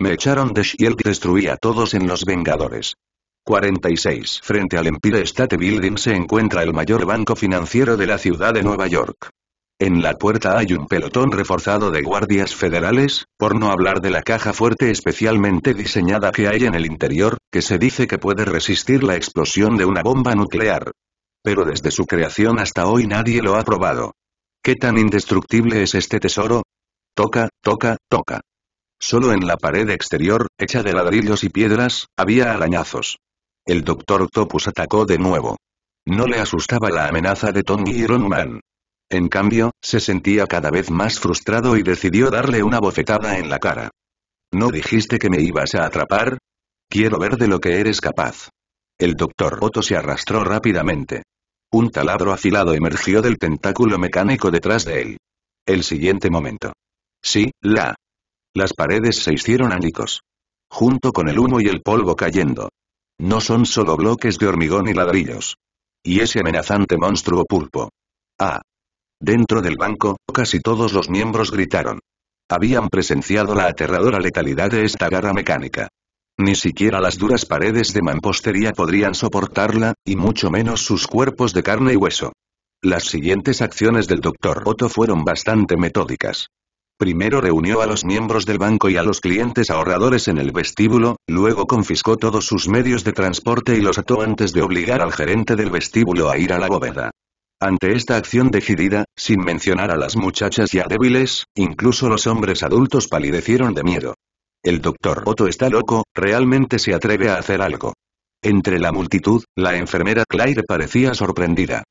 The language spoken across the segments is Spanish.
Me echaron de Shield y destruí a todos en los Vengadores. 46. Frente al Empire State Building se encuentra el mayor banco financiero de la ciudad de Nueva York. En la puerta hay un pelotón reforzado de guardias federales, por no hablar de la caja fuerte especialmente diseñada que hay en el interior, que se dice que puede resistir la explosión de una bomba nuclear. Pero desde su creación hasta hoy nadie lo ha probado. ¿Qué tan indestructible es este tesoro? Toca, toca, toca. Solo en la pared exterior, hecha de ladrillos y piedras, había arañazos. El doctor Topus atacó de nuevo. No le asustaba la amenaza de Tony Iron Man. En cambio, se sentía cada vez más frustrado y decidió darle una bofetada en la cara. ¿No dijiste que me ibas a atrapar? Quiero ver de lo que eres capaz. El doctor Otto se arrastró rápidamente. Un taladro afilado emergió del tentáculo mecánico detrás de él. El siguiente momento. Sí, la las paredes se hicieron añicos. Junto con el humo y el polvo cayendo. No son solo bloques de hormigón y ladrillos. Y ese amenazante monstruo pulpo. Ah. Dentro del banco, casi todos los miembros gritaron. Habían presenciado la aterradora letalidad de esta garra mecánica. Ni siquiera las duras paredes de mampostería podrían soportarla, y mucho menos sus cuerpos de carne y hueso. Las siguientes acciones del Dr. Otto fueron bastante metódicas. Primero reunió a los miembros del banco y a los clientes ahorradores en el vestíbulo, luego confiscó todos sus medios de transporte y los ató antes de obligar al gerente del vestíbulo a ir a la bóveda. Ante esta acción decidida, sin mencionar a las muchachas ya débiles, incluso los hombres adultos palidecieron de miedo. El doctor Otto está loco, realmente se atreve a hacer algo. Entre la multitud, la enfermera Claire parecía sorprendida.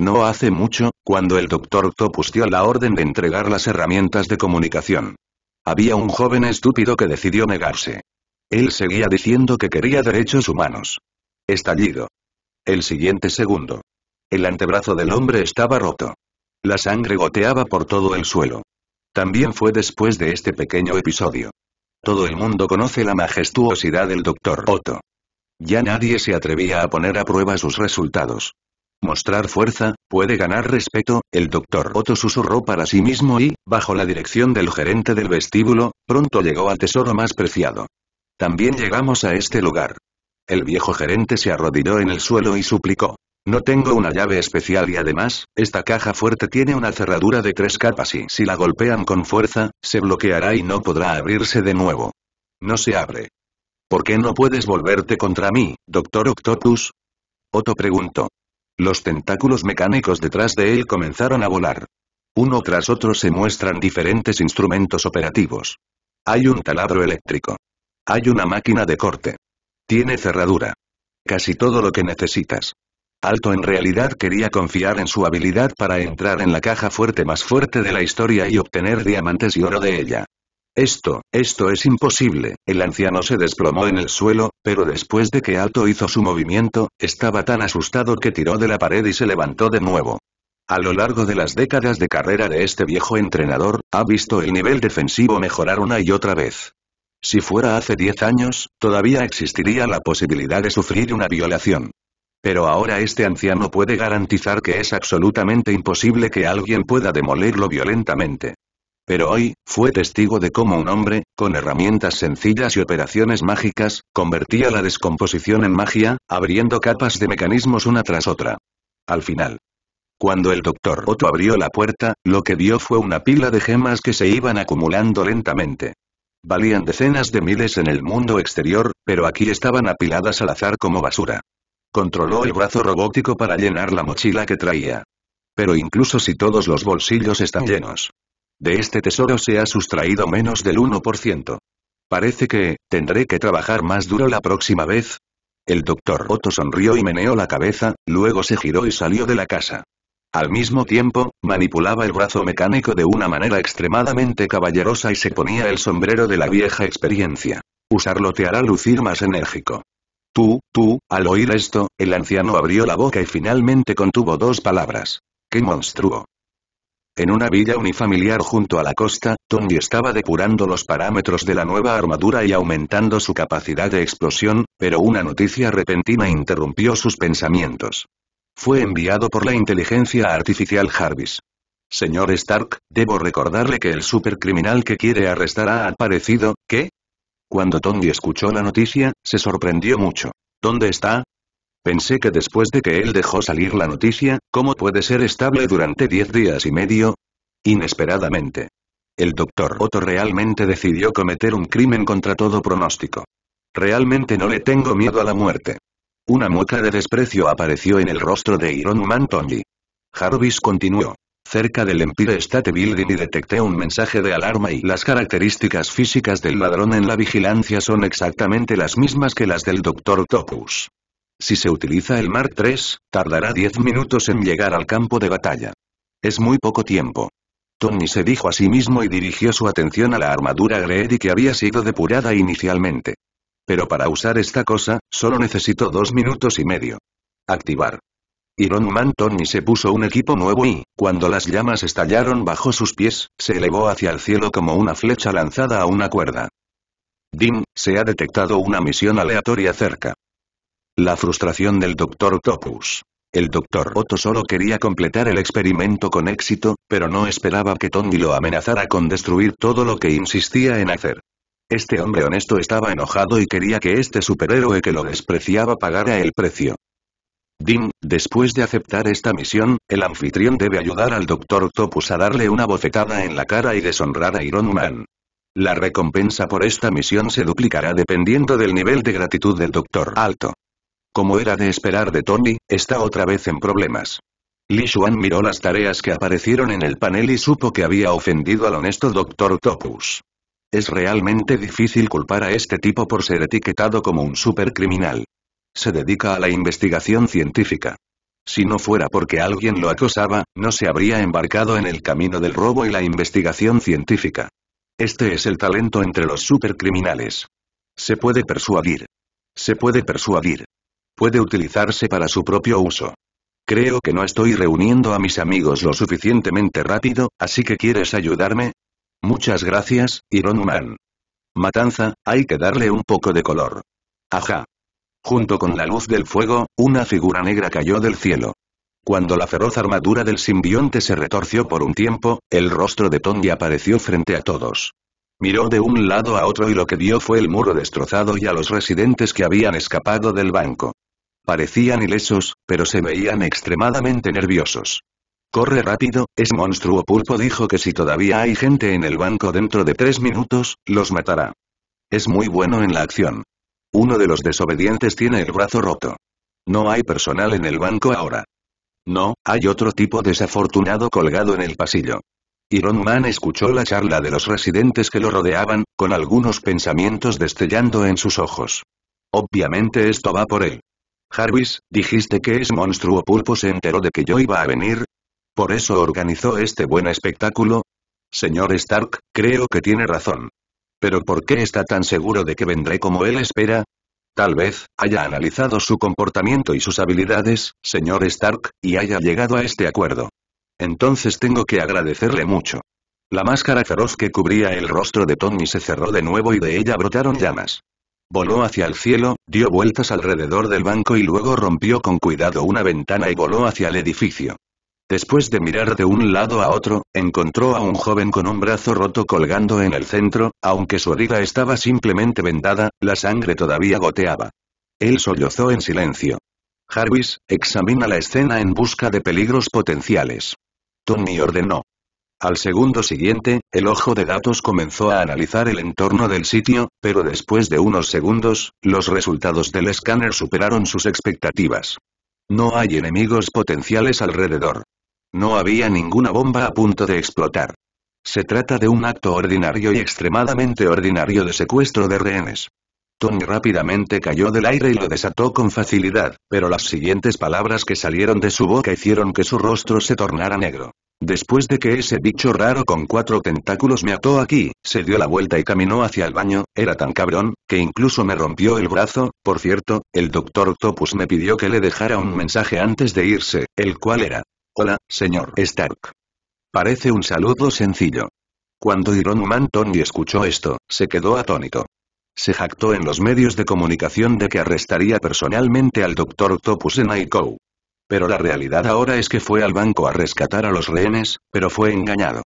No hace mucho, cuando el doctor Otto dio la orden de entregar las herramientas de comunicación. Había un joven estúpido que decidió negarse. Él seguía diciendo que quería derechos humanos. Estallido. El siguiente segundo. El antebrazo del hombre estaba roto. La sangre goteaba por todo el suelo. También fue después de este pequeño episodio. Todo el mundo conoce la majestuosidad del doctor Otto. Ya nadie se atrevía a poner a prueba sus resultados mostrar fuerza, puede ganar respeto, el doctor Otto susurró para sí mismo y, bajo la dirección del gerente del vestíbulo, pronto llegó al tesoro más preciado. También llegamos a este lugar. El viejo gerente se arrodilló en el suelo y suplicó. No tengo una llave especial y además, esta caja fuerte tiene una cerradura de tres capas y si la golpean con fuerza, se bloqueará y no podrá abrirse de nuevo. No se abre. ¿Por qué no puedes volverte contra mí, doctor Octopus? Otto preguntó. Los tentáculos mecánicos detrás de él comenzaron a volar. Uno tras otro se muestran diferentes instrumentos operativos. Hay un taladro eléctrico. Hay una máquina de corte. Tiene cerradura. Casi todo lo que necesitas. Alto en realidad quería confiar en su habilidad para entrar en la caja fuerte más fuerte de la historia y obtener diamantes y oro de ella. Esto, esto es imposible, el anciano se desplomó en el suelo, pero después de que Alto hizo su movimiento, estaba tan asustado que tiró de la pared y se levantó de nuevo. A lo largo de las décadas de carrera de este viejo entrenador, ha visto el nivel defensivo mejorar una y otra vez. Si fuera hace 10 años, todavía existiría la posibilidad de sufrir una violación. Pero ahora este anciano puede garantizar que es absolutamente imposible que alguien pueda demolerlo violentamente. Pero hoy, fue testigo de cómo un hombre, con herramientas sencillas y operaciones mágicas, convertía la descomposición en magia, abriendo capas de mecanismos una tras otra. Al final. Cuando el doctor Otto abrió la puerta, lo que vio fue una pila de gemas que se iban acumulando lentamente. Valían decenas de miles en el mundo exterior, pero aquí estaban apiladas al azar como basura. Controló el brazo robótico para llenar la mochila que traía. Pero incluso si todos los bolsillos están llenos, de este tesoro se ha sustraído menos del 1%. Parece que, tendré que trabajar más duro la próxima vez. El doctor Otto sonrió y meneó la cabeza, luego se giró y salió de la casa. Al mismo tiempo, manipulaba el brazo mecánico de una manera extremadamente caballerosa y se ponía el sombrero de la vieja experiencia. Usarlo te hará lucir más enérgico. Tú, tú, al oír esto, el anciano abrió la boca y finalmente contuvo dos palabras. ¡Qué monstruo! En una villa unifamiliar junto a la costa, Tony estaba depurando los parámetros de la nueva armadura y aumentando su capacidad de explosión, pero una noticia repentina interrumpió sus pensamientos. Fue enviado por la inteligencia artificial Jarvis. Señor Stark, debo recordarle que el supercriminal que quiere arrestar ha aparecido, ¿qué? Cuando Tony escuchó la noticia, se sorprendió mucho. ¿Dónde está? Pensé que después de que él dejó salir la noticia, ¿cómo puede ser estable durante diez días y medio? Inesperadamente. El doctor Otto realmente decidió cometer un crimen contra todo pronóstico. Realmente no le tengo miedo a la muerte. Una mueca de desprecio apareció en el rostro de Iron Man Tony. Jarvis continuó. Cerca del Empire State Building y detecté un mensaje de alarma y las características físicas del ladrón en la vigilancia son exactamente las mismas que las del Dr. Topus. Si se utiliza el Mark III, tardará 10 minutos en llegar al campo de batalla. Es muy poco tiempo. Tony se dijo a sí mismo y dirigió su atención a la armadura Greedy que había sido depurada inicialmente. Pero para usar esta cosa, solo necesito dos minutos y medio. Activar. Iron Man Tony se puso un equipo nuevo y, cuando las llamas estallaron bajo sus pies, se elevó hacia el cielo como una flecha lanzada a una cuerda. Dim, se ha detectado una misión aleatoria cerca. La frustración del Dr. Topus. El Dr. Otto solo quería completar el experimento con éxito, pero no esperaba que Tony lo amenazara con destruir todo lo que insistía en hacer. Este hombre honesto estaba enojado y quería que este superhéroe que lo despreciaba pagara el precio. Dim, después de aceptar esta misión, el anfitrión debe ayudar al Dr. Topus a darle una bofetada en la cara y deshonrar a Iron Man. La recompensa por esta misión se duplicará dependiendo del nivel de gratitud del Doctor Alto. Como era de esperar de Tony, está otra vez en problemas. Li Xuan miró las tareas que aparecieron en el panel y supo que había ofendido al honesto Dr. Topus. Es realmente difícil culpar a este tipo por ser etiquetado como un supercriminal. Se dedica a la investigación científica. Si no fuera porque alguien lo acosaba, no se habría embarcado en el camino del robo y la investigación científica. Este es el talento entre los supercriminales. Se puede persuadir. Se puede persuadir. Puede utilizarse para su propio uso. Creo que no estoy reuniendo a mis amigos lo suficientemente rápido, así que ¿quieres ayudarme? Muchas gracias, Iron Man. Matanza, hay que darle un poco de color. Ajá. Junto con la luz del fuego, una figura negra cayó del cielo. Cuando la feroz armadura del simbionte se retorció por un tiempo, el rostro de Tony apareció frente a todos. Miró de un lado a otro y lo que vio fue el muro destrozado y a los residentes que habían escapado del banco. Parecían ilesos, pero se veían extremadamente nerviosos. Corre rápido, es monstruo pulpo dijo que si todavía hay gente en el banco dentro de tres minutos, los matará. Es muy bueno en la acción. Uno de los desobedientes tiene el brazo roto. No hay personal en el banco ahora. No, hay otro tipo desafortunado colgado en el pasillo. Iron Man escuchó la charla de los residentes que lo rodeaban, con algunos pensamientos destellando en sus ojos. Obviamente esto va por él. Jarvis, dijiste que ese monstruo pulpo se enteró de que yo iba a venir. ¿Por eso organizó este buen espectáculo? Señor Stark, creo que tiene razón. Pero ¿por qué está tan seguro de que vendré como él espera? Tal vez, haya analizado su comportamiento y sus habilidades, señor Stark, y haya llegado a este acuerdo. Entonces tengo que agradecerle mucho. La máscara feroz que cubría el rostro de Tony se cerró de nuevo y de ella brotaron llamas. Voló hacia el cielo, dio vueltas alrededor del banco y luego rompió con cuidado una ventana y voló hacia el edificio. Después de mirar de un lado a otro, encontró a un joven con un brazo roto colgando en el centro, aunque su herida estaba simplemente vendada, la sangre todavía goteaba. Él sollozó en silencio. Jarvis, examina la escena en busca de peligros potenciales. Tony ordenó. Al segundo siguiente, el ojo de datos comenzó a analizar el entorno del sitio, pero después de unos segundos, los resultados del escáner superaron sus expectativas. No hay enemigos potenciales alrededor. No había ninguna bomba a punto de explotar. Se trata de un acto ordinario y extremadamente ordinario de secuestro de rehenes. Tony rápidamente cayó del aire y lo desató con facilidad, pero las siguientes palabras que salieron de su boca hicieron que su rostro se tornara negro. Después de que ese bicho raro con cuatro tentáculos me ató aquí, se dio la vuelta y caminó hacia el baño, era tan cabrón, que incluso me rompió el brazo, por cierto, el doctor Octopus me pidió que le dejara un mensaje antes de irse, el cual era, Hola, señor Stark. Parece un saludo sencillo. Cuando Iron Man Tony escuchó esto, se quedó atónito. Se jactó en los medios de comunicación de que arrestaría personalmente al Dr. Topus en Pero la realidad ahora es que fue al banco a rescatar a los rehenes, pero fue engañado.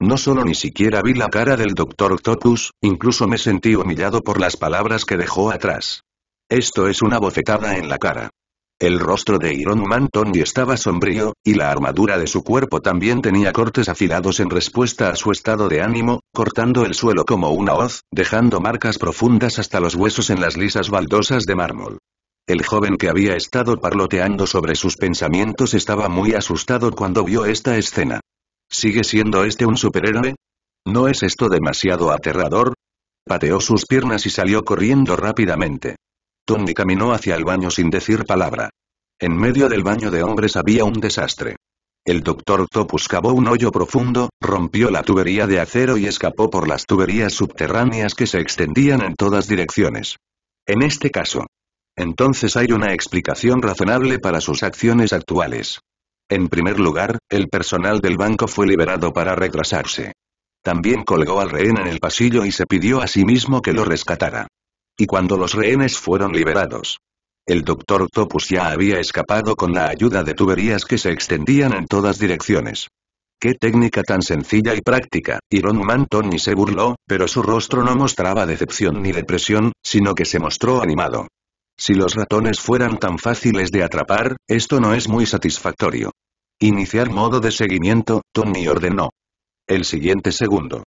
No solo ni siquiera vi la cara del Dr. Topus, incluso me sentí humillado por las palabras que dejó atrás. Esto es una bofetada en la cara. El rostro de Iron Man Tony estaba sombrío, y la armadura de su cuerpo también tenía cortes afilados en respuesta a su estado de ánimo, cortando el suelo como una hoz, dejando marcas profundas hasta los huesos en las lisas baldosas de mármol. El joven que había estado parloteando sobre sus pensamientos estaba muy asustado cuando vio esta escena. ¿Sigue siendo este un superhéroe? ¿No es esto demasiado aterrador? Pateó sus piernas y salió corriendo rápidamente. Tony caminó hacia el baño sin decir palabra. En medio del baño de hombres había un desastre. El doctor Topus cavó un hoyo profundo, rompió la tubería de acero y escapó por las tuberías subterráneas que se extendían en todas direcciones. En este caso. Entonces hay una explicación razonable para sus acciones actuales. En primer lugar, el personal del banco fue liberado para retrasarse. También colgó al rehén en el pasillo y se pidió a sí mismo que lo rescatara y cuando los rehenes fueron liberados. El doctor Topus ya había escapado con la ayuda de tuberías que se extendían en todas direcciones. ¡Qué técnica tan sencilla y práctica! Iron Man Tony se burló, pero su rostro no mostraba decepción ni depresión, sino que se mostró animado. Si los ratones fueran tan fáciles de atrapar, esto no es muy satisfactorio. Iniciar modo de seguimiento, Tony ordenó. El siguiente segundo.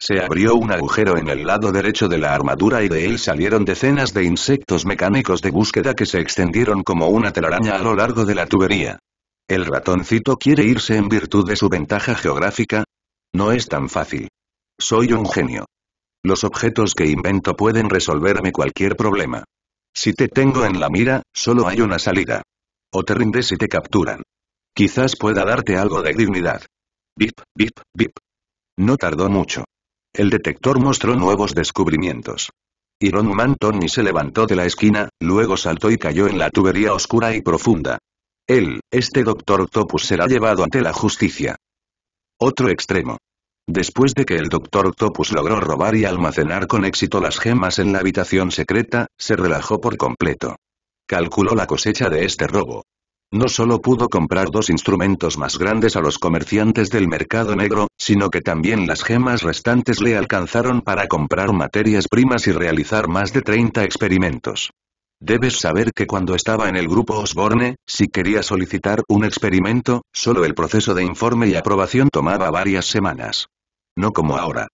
Se abrió un agujero en el lado derecho de la armadura y de él salieron decenas de insectos mecánicos de búsqueda que se extendieron como una telaraña a lo largo de la tubería. ¿El ratoncito quiere irse en virtud de su ventaja geográfica? No es tan fácil. Soy un genio. Los objetos que invento pueden resolverme cualquier problema. Si te tengo en la mira, solo hay una salida. O te rindes y te capturan. Quizás pueda darte algo de dignidad. Bip, bip, bip. No tardó mucho. El detector mostró nuevos descubrimientos. Iron Man Tony se levantó de la esquina, luego saltó y cayó en la tubería oscura y profunda. Él, este Doctor Octopus será llevado ante la justicia. Otro extremo. Después de que el Doctor Octopus logró robar y almacenar con éxito las gemas en la habitación secreta, se relajó por completo. Calculó la cosecha de este robo, no solo pudo comprar dos instrumentos más grandes a los comerciantes del mercado negro, sino que también las gemas restantes le alcanzaron para comprar materias primas y realizar más de 30 experimentos. Debes saber que cuando estaba en el grupo Osborne, si quería solicitar un experimento, solo el proceso de informe y aprobación tomaba varias semanas. No como ahora.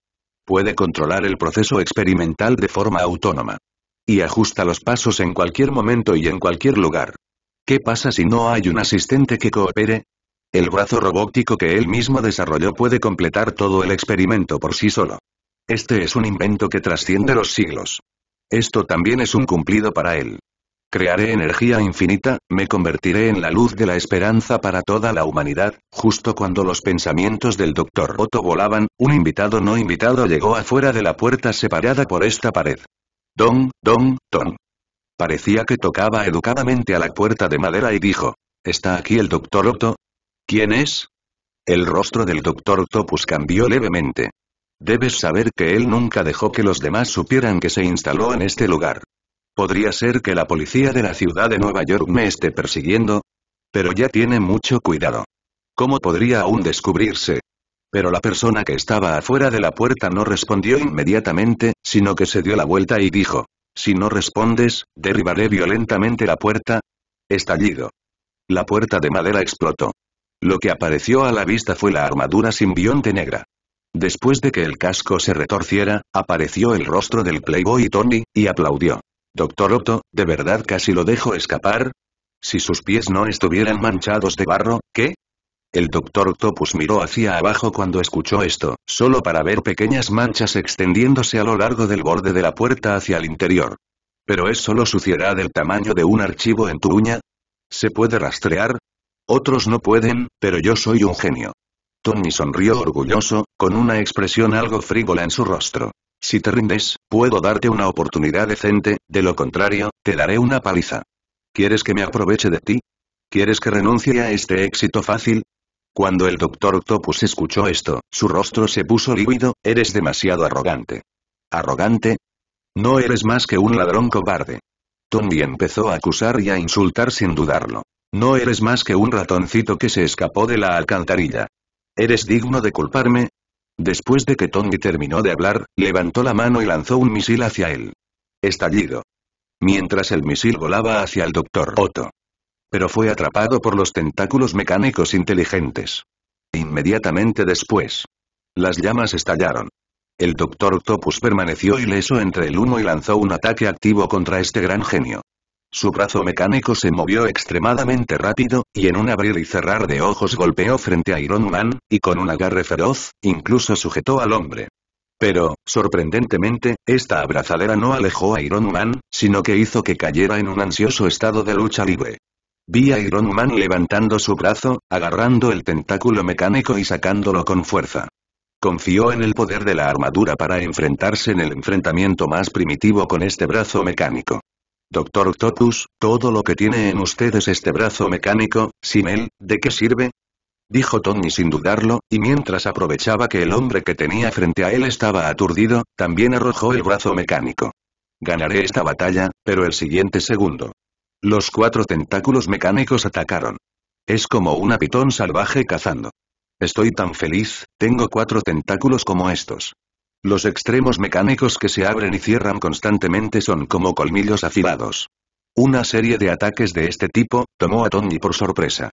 Puede controlar el proceso experimental de forma autónoma. Y ajusta los pasos en cualquier momento y en cualquier lugar. ¿Qué pasa si no hay un asistente que coopere? El brazo robótico que él mismo desarrolló puede completar todo el experimento por sí solo. Este es un invento que trasciende los siglos. Esto también es un cumplido para él. Crearé energía infinita, me convertiré en la luz de la esperanza para toda la humanidad. Justo cuando los pensamientos del doctor Otto volaban, un invitado no invitado llegó afuera de la puerta separada por esta pared. Don, don, don. Parecía que tocaba educadamente a la puerta de madera y dijo, ¿Está aquí el doctor Otto? ¿Quién es? El rostro del doctor Octopus cambió levemente. Debes saber que él nunca dejó que los demás supieran que se instaló en este lugar. Podría ser que la policía de la ciudad de Nueva York me esté persiguiendo. Pero ya tiene mucho cuidado. ¿Cómo podría aún descubrirse? Pero la persona que estaba afuera de la puerta no respondió inmediatamente, sino que se dio la vuelta y dijo, si no respondes, derribaré violentamente la puerta. Estallido. La puerta de madera explotó. Lo que apareció a la vista fue la armadura simbionte negra. Después de que el casco se retorciera, apareció el rostro del playboy Tony, y aplaudió. Doctor Otto, ¿de verdad casi lo dejo escapar? Si sus pies no estuvieran manchados de barro, ¿qué? El Doctor Topus miró hacia abajo cuando escuchó esto, solo para ver pequeñas manchas extendiéndose a lo largo del borde de la puerta hacia el interior. ¿Pero es solo suciedad del tamaño de un archivo en tu uña? ¿Se puede rastrear? Otros no pueden, pero yo soy un genio. Tony sonrió orgulloso, con una expresión algo frívola en su rostro. Si te rindes, puedo darte una oportunidad decente, de lo contrario, te daré una paliza. ¿Quieres que me aproveche de ti? ¿Quieres que renuncie a este éxito fácil? Cuando el Doctor Octopus escuchó esto, su rostro se puso lívido, eres demasiado arrogante. ¿Arrogante? No eres más que un ladrón cobarde. Tommy empezó a acusar y a insultar sin dudarlo. No eres más que un ratoncito que se escapó de la alcantarilla. ¿Eres digno de culparme? Después de que Tommy terminó de hablar, levantó la mano y lanzó un misil hacia él. Estallido. Mientras el misil volaba hacia el doctor Otto, pero fue atrapado por los tentáculos mecánicos inteligentes. Inmediatamente después. Las llamas estallaron. El Doctor Topus permaneció ileso entre el humo y lanzó un ataque activo contra este gran genio. Su brazo mecánico se movió extremadamente rápido, y en un abrir y cerrar de ojos golpeó frente a Iron Man, y con un agarre feroz, incluso sujetó al hombre. Pero, sorprendentemente, esta abrazadera no alejó a Iron Man, sino que hizo que cayera en un ansioso estado de lucha libre. Vi a Iron Man levantando su brazo, agarrando el tentáculo mecánico y sacándolo con fuerza. Confió en el poder de la armadura para enfrentarse en el enfrentamiento más primitivo con este brazo mecánico. Doctor Octopus, todo lo que tiene en ustedes este brazo mecánico, sin él, ¿de qué sirve? Dijo Tony sin dudarlo, y mientras aprovechaba que el hombre que tenía frente a él estaba aturdido, también arrojó el brazo mecánico. Ganaré esta batalla, pero el siguiente segundo. Los cuatro tentáculos mecánicos atacaron. Es como una pitón salvaje cazando. Estoy tan feliz, tengo cuatro tentáculos como estos. Los extremos mecánicos que se abren y cierran constantemente son como colmillos afilados. Una serie de ataques de este tipo, tomó a Tony por sorpresa.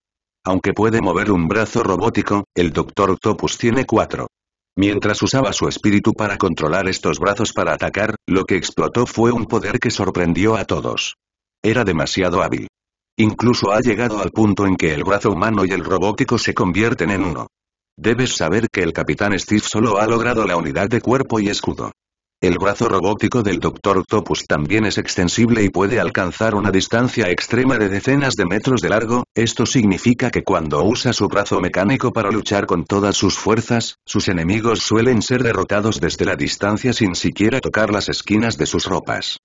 Aunque puede mover un brazo robótico, el Doctor Octopus tiene cuatro. Mientras usaba su espíritu para controlar estos brazos para atacar, lo que explotó fue un poder que sorprendió a todos. Era demasiado hábil. Incluso ha llegado al punto en que el brazo humano y el robótico se convierten en uno. Debes saber que el Capitán Steve solo ha logrado la unidad de cuerpo y escudo. El brazo robótico del Dr. Topus también es extensible y puede alcanzar una distancia extrema de decenas de metros de largo, esto significa que cuando usa su brazo mecánico para luchar con todas sus fuerzas, sus enemigos suelen ser derrotados desde la distancia sin siquiera tocar las esquinas de sus ropas.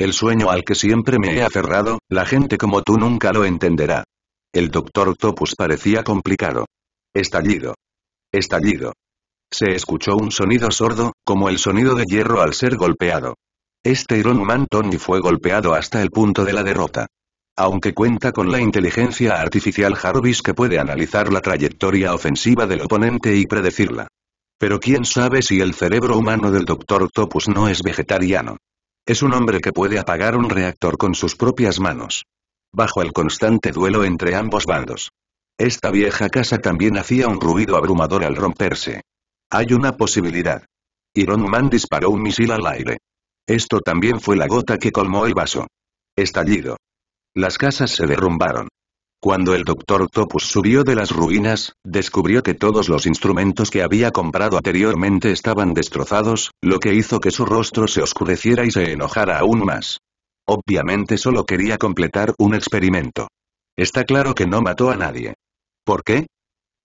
El sueño al que siempre me he aferrado, la gente como tú nunca lo entenderá. El Dr. Topus parecía complicado. Estallido. Estallido. Se escuchó un sonido sordo, como el sonido de hierro al ser golpeado. Este Iron Man Tony fue golpeado hasta el punto de la derrota. Aunque cuenta con la inteligencia artificial Jarvis que puede analizar la trayectoria ofensiva del oponente y predecirla. Pero quién sabe si el cerebro humano del Dr. Topus no es vegetariano. Es un hombre que puede apagar un reactor con sus propias manos. Bajo el constante duelo entre ambos bandos. Esta vieja casa también hacía un ruido abrumador al romperse. Hay una posibilidad. Iron Man disparó un misil al aire. Esto también fue la gota que colmó el vaso. Estallido. Las casas se derrumbaron. Cuando el Doctor Topus subió de las ruinas, descubrió que todos los instrumentos que había comprado anteriormente estaban destrozados, lo que hizo que su rostro se oscureciera y se enojara aún más. Obviamente solo quería completar un experimento. Está claro que no mató a nadie. ¿Por qué?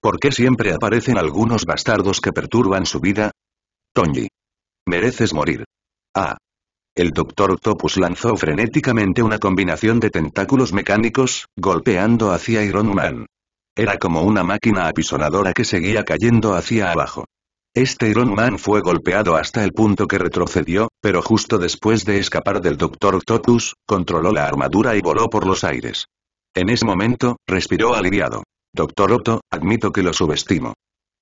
¿Por qué siempre aparecen algunos bastardos que perturban su vida? Tony. Mereces morir. Ah. El Dr. Octopus lanzó frenéticamente una combinación de tentáculos mecánicos, golpeando hacia Iron Man. Era como una máquina apisonadora que seguía cayendo hacia abajo. Este Iron Man fue golpeado hasta el punto que retrocedió, pero justo después de escapar del Dr. Octopus, controló la armadura y voló por los aires. En ese momento, respiró aliviado. Doctor Otto, admito que lo subestimo.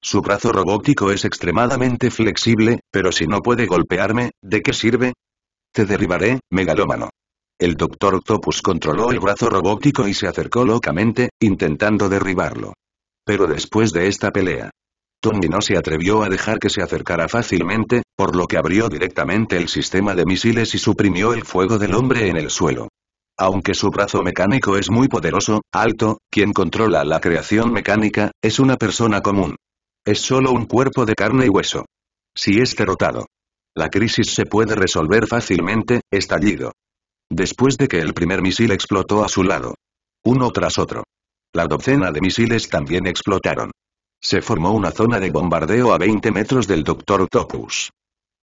Su brazo robótico es extremadamente flexible, pero si no puede golpearme, ¿de qué sirve? Te derribaré, megalómano. El Doctor Octopus controló el brazo robótico y se acercó locamente, intentando derribarlo. Pero después de esta pelea, Tony no se atrevió a dejar que se acercara fácilmente, por lo que abrió directamente el sistema de misiles y suprimió el fuego del hombre en el suelo. Aunque su brazo mecánico es muy poderoso, Alto, quien controla la creación mecánica, es una persona común. Es solo un cuerpo de carne y hueso. Si es derrotado, la crisis se puede resolver fácilmente, estallido. Después de que el primer misil explotó a su lado. Uno tras otro. La docena de misiles también explotaron. Se formó una zona de bombardeo a 20 metros del Dr. Topus.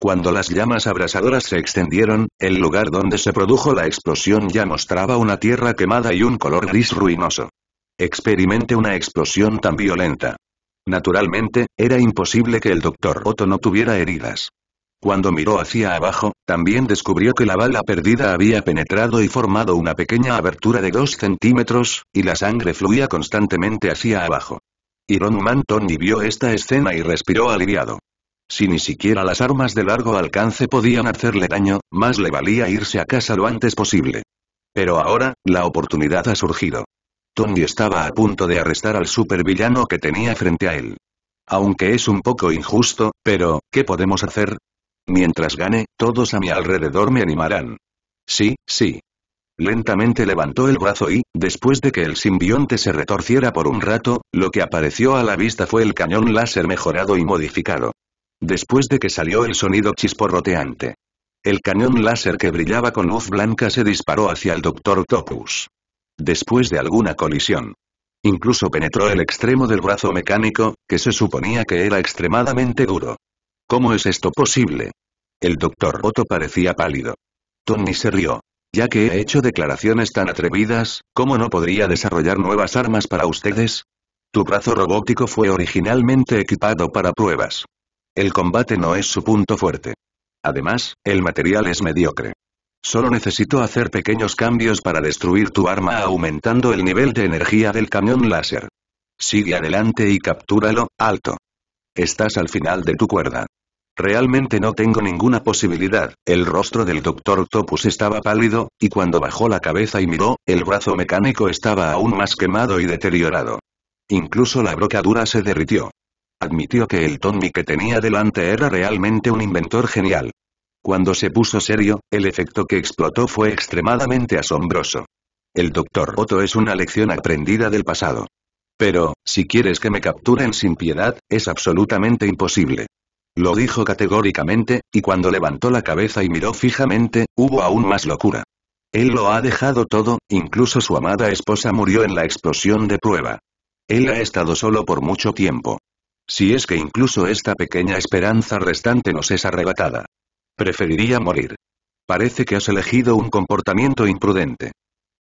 Cuando las llamas abrasadoras se extendieron, el lugar donde se produjo la explosión ya mostraba una tierra quemada y un color gris ruinoso. Experimente una explosión tan violenta. Naturalmente, era imposible que el doctor Otto no tuviera heridas. Cuando miró hacia abajo, también descubrió que la bala perdida había penetrado y formado una pequeña abertura de 2 centímetros, y la sangre fluía constantemente hacia abajo. Iron Man Tony vio esta escena y respiró aliviado. Si ni siquiera las armas de largo alcance podían hacerle daño, más le valía irse a casa lo antes posible. Pero ahora, la oportunidad ha surgido. Tony estaba a punto de arrestar al supervillano que tenía frente a él. Aunque es un poco injusto, pero, ¿qué podemos hacer? Mientras gane, todos a mi alrededor me animarán. Sí, sí. Lentamente levantó el brazo y, después de que el simbionte se retorciera por un rato, lo que apareció a la vista fue el cañón láser mejorado y modificado. Después de que salió el sonido chisporroteante. El cañón láser que brillaba con luz blanca se disparó hacia el Dr. Topus. Después de alguna colisión. Incluso penetró el extremo del brazo mecánico, que se suponía que era extremadamente duro. ¿Cómo es esto posible? El doctor Otto parecía pálido. Tony se rió. Ya que he hecho declaraciones tan atrevidas, ¿cómo no podría desarrollar nuevas armas para ustedes? Tu brazo robótico fue originalmente equipado para pruebas. El combate no es su punto fuerte. Además, el material es mediocre. Solo necesito hacer pequeños cambios para destruir tu arma aumentando el nivel de energía del camión láser. Sigue adelante y captúralo, alto. Estás al final de tu cuerda. Realmente no tengo ninguna posibilidad. El rostro del Dr. Octopus estaba pálido, y cuando bajó la cabeza y miró, el brazo mecánico estaba aún más quemado y deteriorado. Incluso la brocadura se derritió. Admitió que el Tommy que tenía delante era realmente un inventor genial. Cuando se puso serio, el efecto que explotó fue extremadamente asombroso. El doctor Otto es una lección aprendida del pasado. Pero, si quieres que me capturen sin piedad, es absolutamente imposible. Lo dijo categóricamente, y cuando levantó la cabeza y miró fijamente, hubo aún más locura. Él lo ha dejado todo, incluso su amada esposa murió en la explosión de prueba. Él ha estado solo por mucho tiempo. Si es que incluso esta pequeña esperanza restante nos es arrebatada. Preferiría morir. Parece que has elegido un comportamiento imprudente.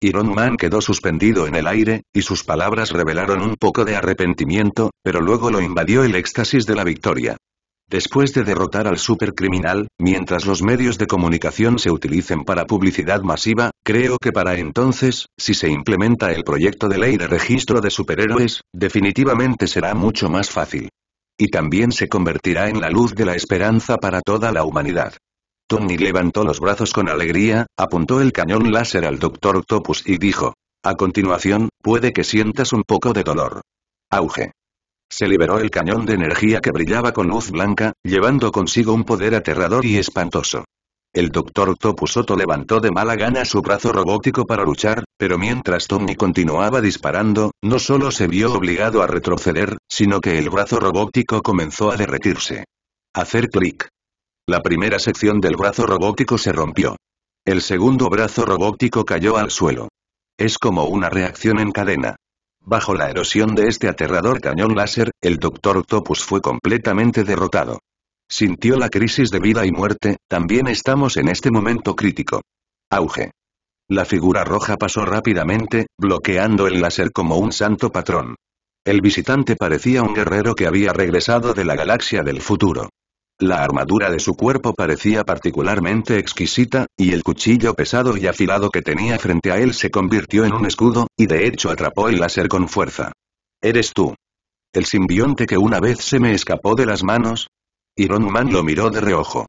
Iron Man quedó suspendido en el aire, y sus palabras revelaron un poco de arrepentimiento, pero luego lo invadió el éxtasis de la victoria. Después de derrotar al supercriminal, mientras los medios de comunicación se utilicen para publicidad masiva, creo que para entonces, si se implementa el proyecto de ley de registro de superhéroes, definitivamente será mucho más fácil. Y también se convertirá en la luz de la esperanza para toda la humanidad. Tony levantó los brazos con alegría, apuntó el cañón láser al Dr. Topus y dijo, a continuación, puede que sientas un poco de dolor. Auge. Se liberó el cañón de energía que brillaba con luz blanca, llevando consigo un poder aterrador y espantoso. El doctor Topusoto levantó de mala gana su brazo robótico para luchar, pero mientras Tommy continuaba disparando, no solo se vio obligado a retroceder, sino que el brazo robótico comenzó a derretirse. Hacer clic. La primera sección del brazo robótico se rompió. El segundo brazo robótico cayó al suelo. Es como una reacción en cadena. Bajo la erosión de este aterrador cañón láser, el Doctor Topus fue completamente derrotado. Sintió la crisis de vida y muerte, también estamos en este momento crítico. Auge. La figura roja pasó rápidamente, bloqueando el láser como un santo patrón. El visitante parecía un guerrero que había regresado de la galaxia del futuro. La armadura de su cuerpo parecía particularmente exquisita, y el cuchillo pesado y afilado que tenía frente a él se convirtió en un escudo, y de hecho atrapó el láser con fuerza. Eres tú. El simbionte que una vez se me escapó de las manos. Iron Man lo miró de reojo.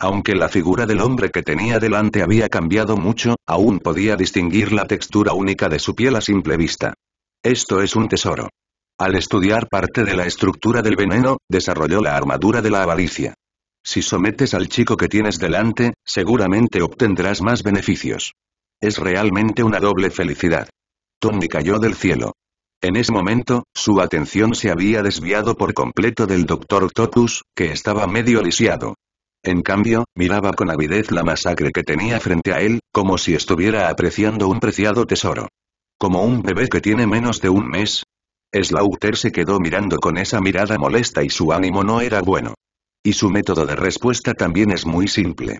Aunque la figura del hombre que tenía delante había cambiado mucho, aún podía distinguir la textura única de su piel a simple vista. Esto es un tesoro. Al estudiar parte de la estructura del veneno, desarrolló la armadura de la avaricia. Si sometes al chico que tienes delante, seguramente obtendrás más beneficios. Es realmente una doble felicidad. Tony cayó del cielo. En ese momento, su atención se había desviado por completo del doctor Totus, que estaba medio lisiado. En cambio, miraba con avidez la masacre que tenía frente a él, como si estuviera apreciando un preciado tesoro. Como un bebé que tiene menos de un mes, Slaughter se quedó mirando con esa mirada molesta y su ánimo no era bueno. Y su método de respuesta también es muy simple.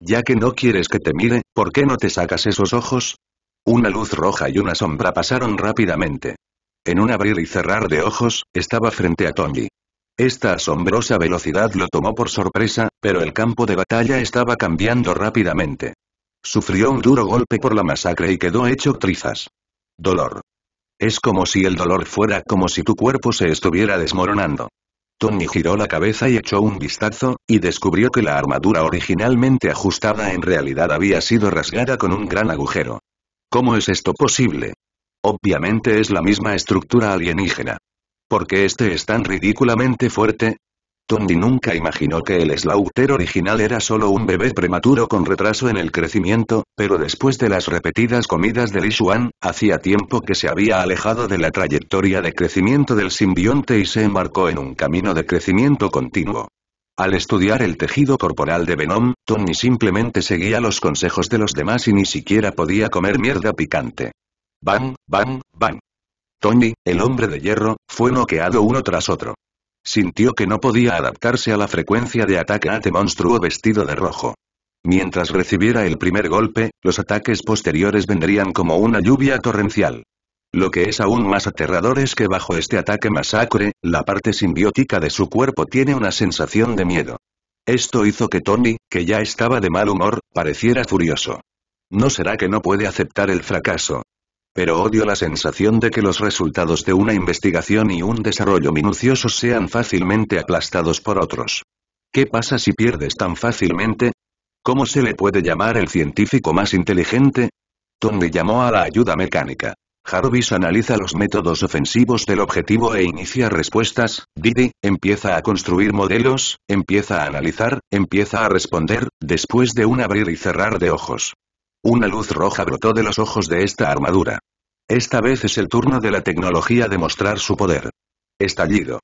Ya que no quieres que te mire, ¿por qué no te sacas esos ojos? Una luz roja y una sombra pasaron rápidamente. En un abrir y cerrar de ojos, estaba frente a Tommy. Esta asombrosa velocidad lo tomó por sorpresa, pero el campo de batalla estaba cambiando rápidamente. Sufrió un duro golpe por la masacre y quedó hecho trizas. Dolor. Es como si el dolor fuera como si tu cuerpo se estuviera desmoronando. Tony giró la cabeza y echó un vistazo, y descubrió que la armadura originalmente ajustada en realidad había sido rasgada con un gran agujero. ¿Cómo es esto posible? Obviamente es la misma estructura alienígena. Porque este es tan ridículamente fuerte? Tony nunca imaginó que el Slaughter original era solo un bebé prematuro con retraso en el crecimiento, pero después de las repetidas comidas de Lishuan, hacía tiempo que se había alejado de la trayectoria de crecimiento del simbionte y se embarcó en un camino de crecimiento continuo. Al estudiar el tejido corporal de Venom, Tony simplemente seguía los consejos de los demás y ni siquiera podía comer mierda picante. Bang, bang, bang. Tony, el hombre de hierro, fue noqueado uno tras otro. Sintió que no podía adaptarse a la frecuencia de ataque a este monstruo vestido de rojo. Mientras recibiera el primer golpe, los ataques posteriores vendrían como una lluvia torrencial. Lo que es aún más aterrador es que bajo este ataque masacre, la parte simbiótica de su cuerpo tiene una sensación de miedo. Esto hizo que Tony, que ya estaba de mal humor, pareciera furioso. ¿No será que no puede aceptar el fracaso, pero odio la sensación de que los resultados de una investigación y un desarrollo minuciosos sean fácilmente aplastados por otros. ¿Qué pasa si pierdes tan fácilmente? ¿Cómo se le puede llamar el científico más inteligente? Tony llamó a la ayuda mecánica. Jarvis analiza los métodos ofensivos del objetivo e inicia respuestas, Didi, empieza a construir modelos, empieza a analizar, empieza a responder, después de un abrir y cerrar de ojos. Una luz roja brotó de los ojos de esta armadura. Esta vez es el turno de la tecnología de mostrar su poder. Estallido.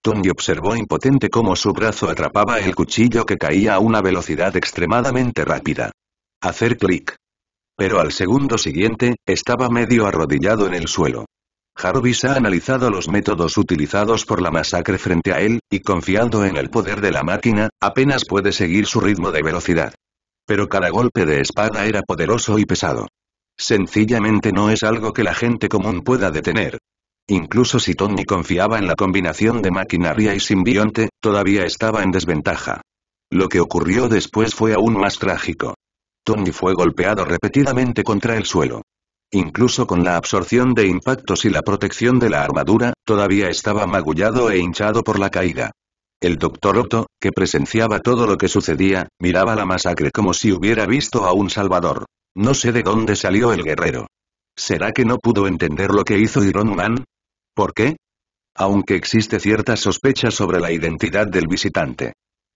Tony observó impotente cómo su brazo atrapaba el cuchillo que caía a una velocidad extremadamente rápida. Hacer clic. Pero al segundo siguiente, estaba medio arrodillado en el suelo. Jarvis ha analizado los métodos utilizados por la masacre frente a él, y confiando en el poder de la máquina, apenas puede seguir su ritmo de velocidad. Pero cada golpe de espada era poderoso y pesado. Sencillamente no es algo que la gente común pueda detener. Incluso si Tony confiaba en la combinación de maquinaria y simbionte, todavía estaba en desventaja. Lo que ocurrió después fue aún más trágico. Tony fue golpeado repetidamente contra el suelo. Incluso con la absorción de impactos y la protección de la armadura, todavía estaba magullado e hinchado por la caída. El doctor Otto, que presenciaba todo lo que sucedía, miraba la masacre como si hubiera visto a un salvador. No sé de dónde salió el guerrero. ¿Será que no pudo entender lo que hizo Iron Man? ¿Por qué? Aunque existe cierta sospecha sobre la identidad del visitante.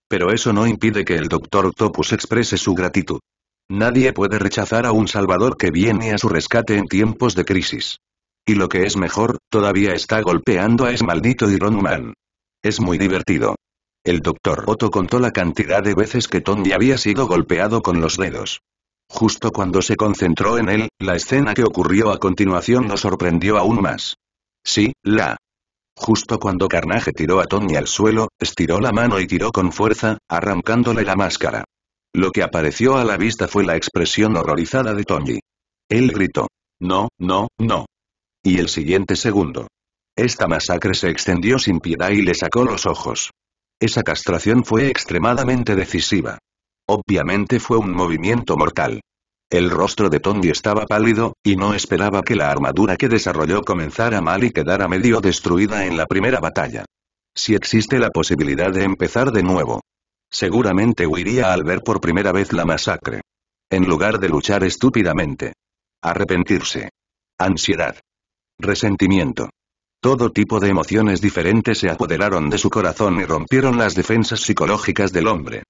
Pero eso no impide que el Dr. Octopus exprese su gratitud. Nadie puede rechazar a un salvador que viene a su rescate en tiempos de crisis. Y lo que es mejor, todavía está golpeando a ese maldito Iron Man. Es muy divertido. El doctor Otto contó la cantidad de veces que Tony había sido golpeado con los dedos. Justo cuando se concentró en él, la escena que ocurrió a continuación lo sorprendió aún más. Sí, la. Justo cuando Carnage tiró a Tony al suelo, estiró la mano y tiró con fuerza, arrancándole la máscara. Lo que apareció a la vista fue la expresión horrorizada de Tony. Él gritó. No, no, no. Y el siguiente segundo, esta masacre se extendió sin piedad y le sacó los ojos. Esa castración fue extremadamente decisiva. Obviamente fue un movimiento mortal. El rostro de Tony estaba pálido, y no esperaba que la armadura que desarrolló comenzara mal y quedara medio destruida en la primera batalla. Si existe la posibilidad de empezar de nuevo. Seguramente huiría al ver por primera vez la masacre. En lugar de luchar estúpidamente. Arrepentirse. Ansiedad. Resentimiento. Todo tipo de emociones diferentes se apoderaron de su corazón y rompieron las defensas psicológicas del hombre.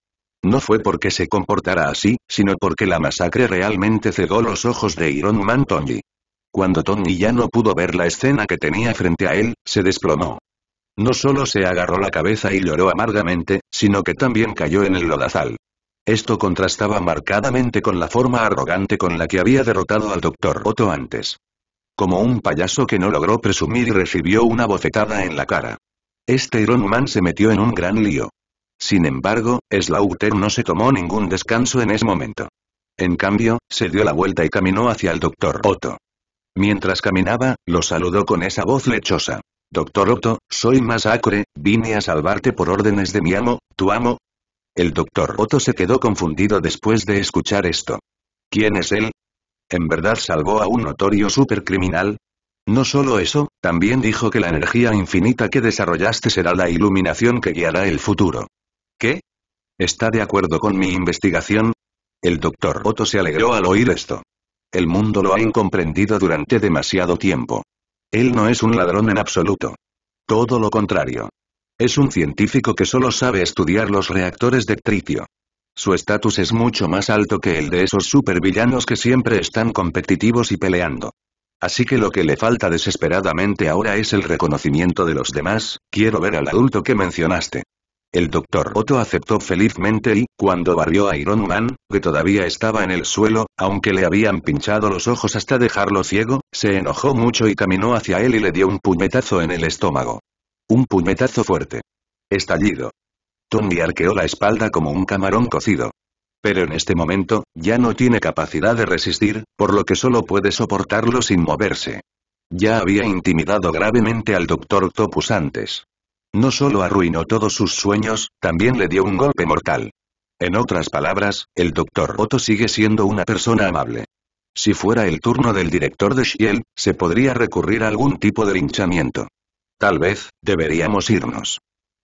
No fue porque se comportara así, sino porque la masacre realmente cegó los ojos de Iron Man Tony. Cuando Tony ya no pudo ver la escena que tenía frente a él, se desplomó. No solo se agarró la cabeza y lloró amargamente, sino que también cayó en el lodazal. Esto contrastaba marcadamente con la forma arrogante con la que había derrotado al doctor Otto antes. Como un payaso que no logró presumir y recibió una bofetada en la cara. Este Iron Man se metió en un gran lío. Sin embargo, Slaughter no se tomó ningún descanso en ese momento. En cambio, se dio la vuelta y caminó hacia el Dr. Otto. Mientras caminaba, lo saludó con esa voz lechosa. Doctor Otto, soy Masacre, vine a salvarte por órdenes de mi amo, tu amo. El doctor Otto se quedó confundido después de escuchar esto. ¿Quién es él? ¿En verdad salvó a un notorio supercriminal? No solo eso, también dijo que la energía infinita que desarrollaste será la iluminación que guiará el futuro. ¿Qué? ¿Está de acuerdo con mi investigación? El doctor Otto se alegró al oír esto. El mundo lo ha incomprendido durante demasiado tiempo. Él no es un ladrón en absoluto. Todo lo contrario. Es un científico que solo sabe estudiar los reactores de tritio. Su estatus es mucho más alto que el de esos supervillanos que siempre están competitivos y peleando. Así que lo que le falta desesperadamente ahora es el reconocimiento de los demás, quiero ver al adulto que mencionaste. El doctor Otto aceptó felizmente y, cuando barrió a Iron Man, que todavía estaba en el suelo, aunque le habían pinchado los ojos hasta dejarlo ciego, se enojó mucho y caminó hacia él y le dio un puñetazo en el estómago. Un puñetazo fuerte. Estallido. Tony arqueó la espalda como un camarón cocido. Pero en este momento, ya no tiene capacidad de resistir, por lo que solo puede soportarlo sin moverse. Ya había intimidado gravemente al doctor Topus antes. No solo arruinó todos sus sueños, también le dio un golpe mortal. En otras palabras, el doctor Otto sigue siendo una persona amable. Si fuera el turno del director de Shield, se podría recurrir a algún tipo de linchamiento. Tal vez, deberíamos irnos.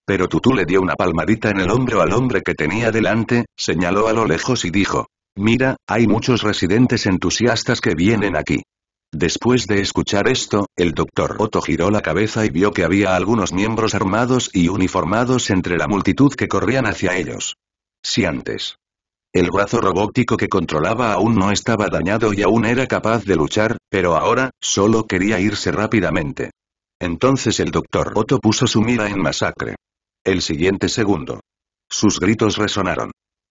Pero Tutu le dio una palmadita en el hombro al hombre que tenía delante, señaló a lo lejos y dijo, «Mira, hay muchos residentes entusiastas que vienen aquí». Después de escuchar esto, el doctor Otto giró la cabeza y vio que había algunos miembros armados y uniformados entre la multitud que corrían hacia ellos. Si antes. El brazo robótico que controlaba aún no estaba dañado y aún era capaz de luchar, pero ahora, solo quería irse rápidamente. Entonces el doctor Otto puso su mira en Masacre. El siguiente segundo. Sus gritos resonaron.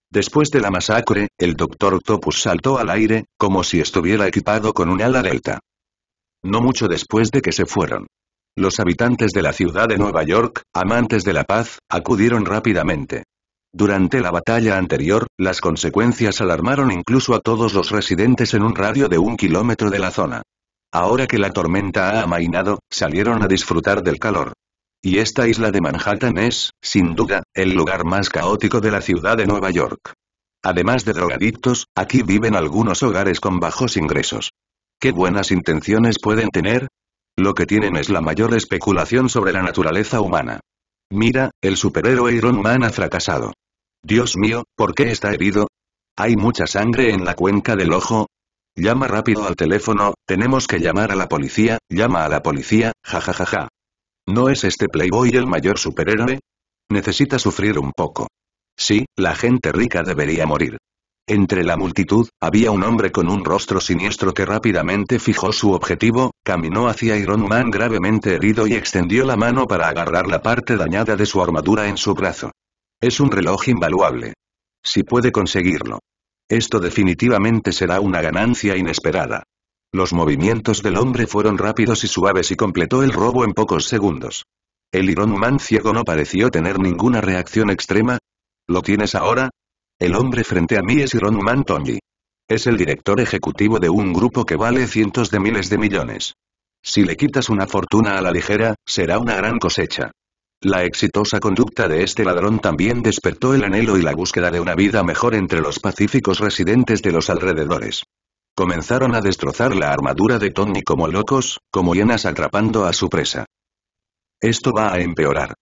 Después de la masacre, el Doctor Topus saltó al aire, como si estuviera equipado con un ala delta. No mucho después de que se fueron. Los habitantes de la ciudad de Nueva York, amantes de la paz, acudieron rápidamente. Durante la batalla anterior, las consecuencias alarmaron incluso a todos los residentes en un radio de un kilómetro de la zona. Ahora que la tormenta ha amainado, salieron a disfrutar del calor. Y esta isla de Manhattan es, sin duda, el lugar más caótico de la ciudad de Nueva York. Además de drogadictos, aquí viven algunos hogares con bajos ingresos. ¿Qué buenas intenciones pueden tener? Lo que tienen es la mayor especulación sobre la naturaleza humana. Mira, el superhéroe Iron Man ha fracasado. Dios mío, ¿por qué está herido? ¿Hay mucha sangre en la cuenca del ojo? Llama rápido al teléfono, tenemos que llamar a la policía, llama a la policía, jajajaja. ¿No es este Playboy el mayor superhéroe? Necesita sufrir un poco. Sí, la gente rica debería morir. Entre la multitud, había un hombre con un rostro siniestro que rápidamente fijó su objetivo, caminó hacia Iron Man gravemente herido y extendió la mano para agarrar la parte dañada de su armadura en su brazo. Es un reloj invaluable. Si puede conseguirlo. Esto definitivamente será una ganancia inesperada. Los movimientos del hombre fueron rápidos y suaves y completó el robo en pocos segundos. El Iron Man ciego no pareció tener ninguna reacción extrema. ¿Lo tienes ahora? El hombre frente a mí es Iron Man Tony. Es el director ejecutivo de un grupo que vale cientos de miles de millones. Si le quitas una fortuna a la ligera, será una gran cosecha. La exitosa conducta de este ladrón también despertó el anhelo y la búsqueda de una vida mejor entre los pacíficos residentes de los alrededores. Comenzaron a destrozar la armadura de Tony como locos, como hienas atrapando a su presa. Esto va a empeorar.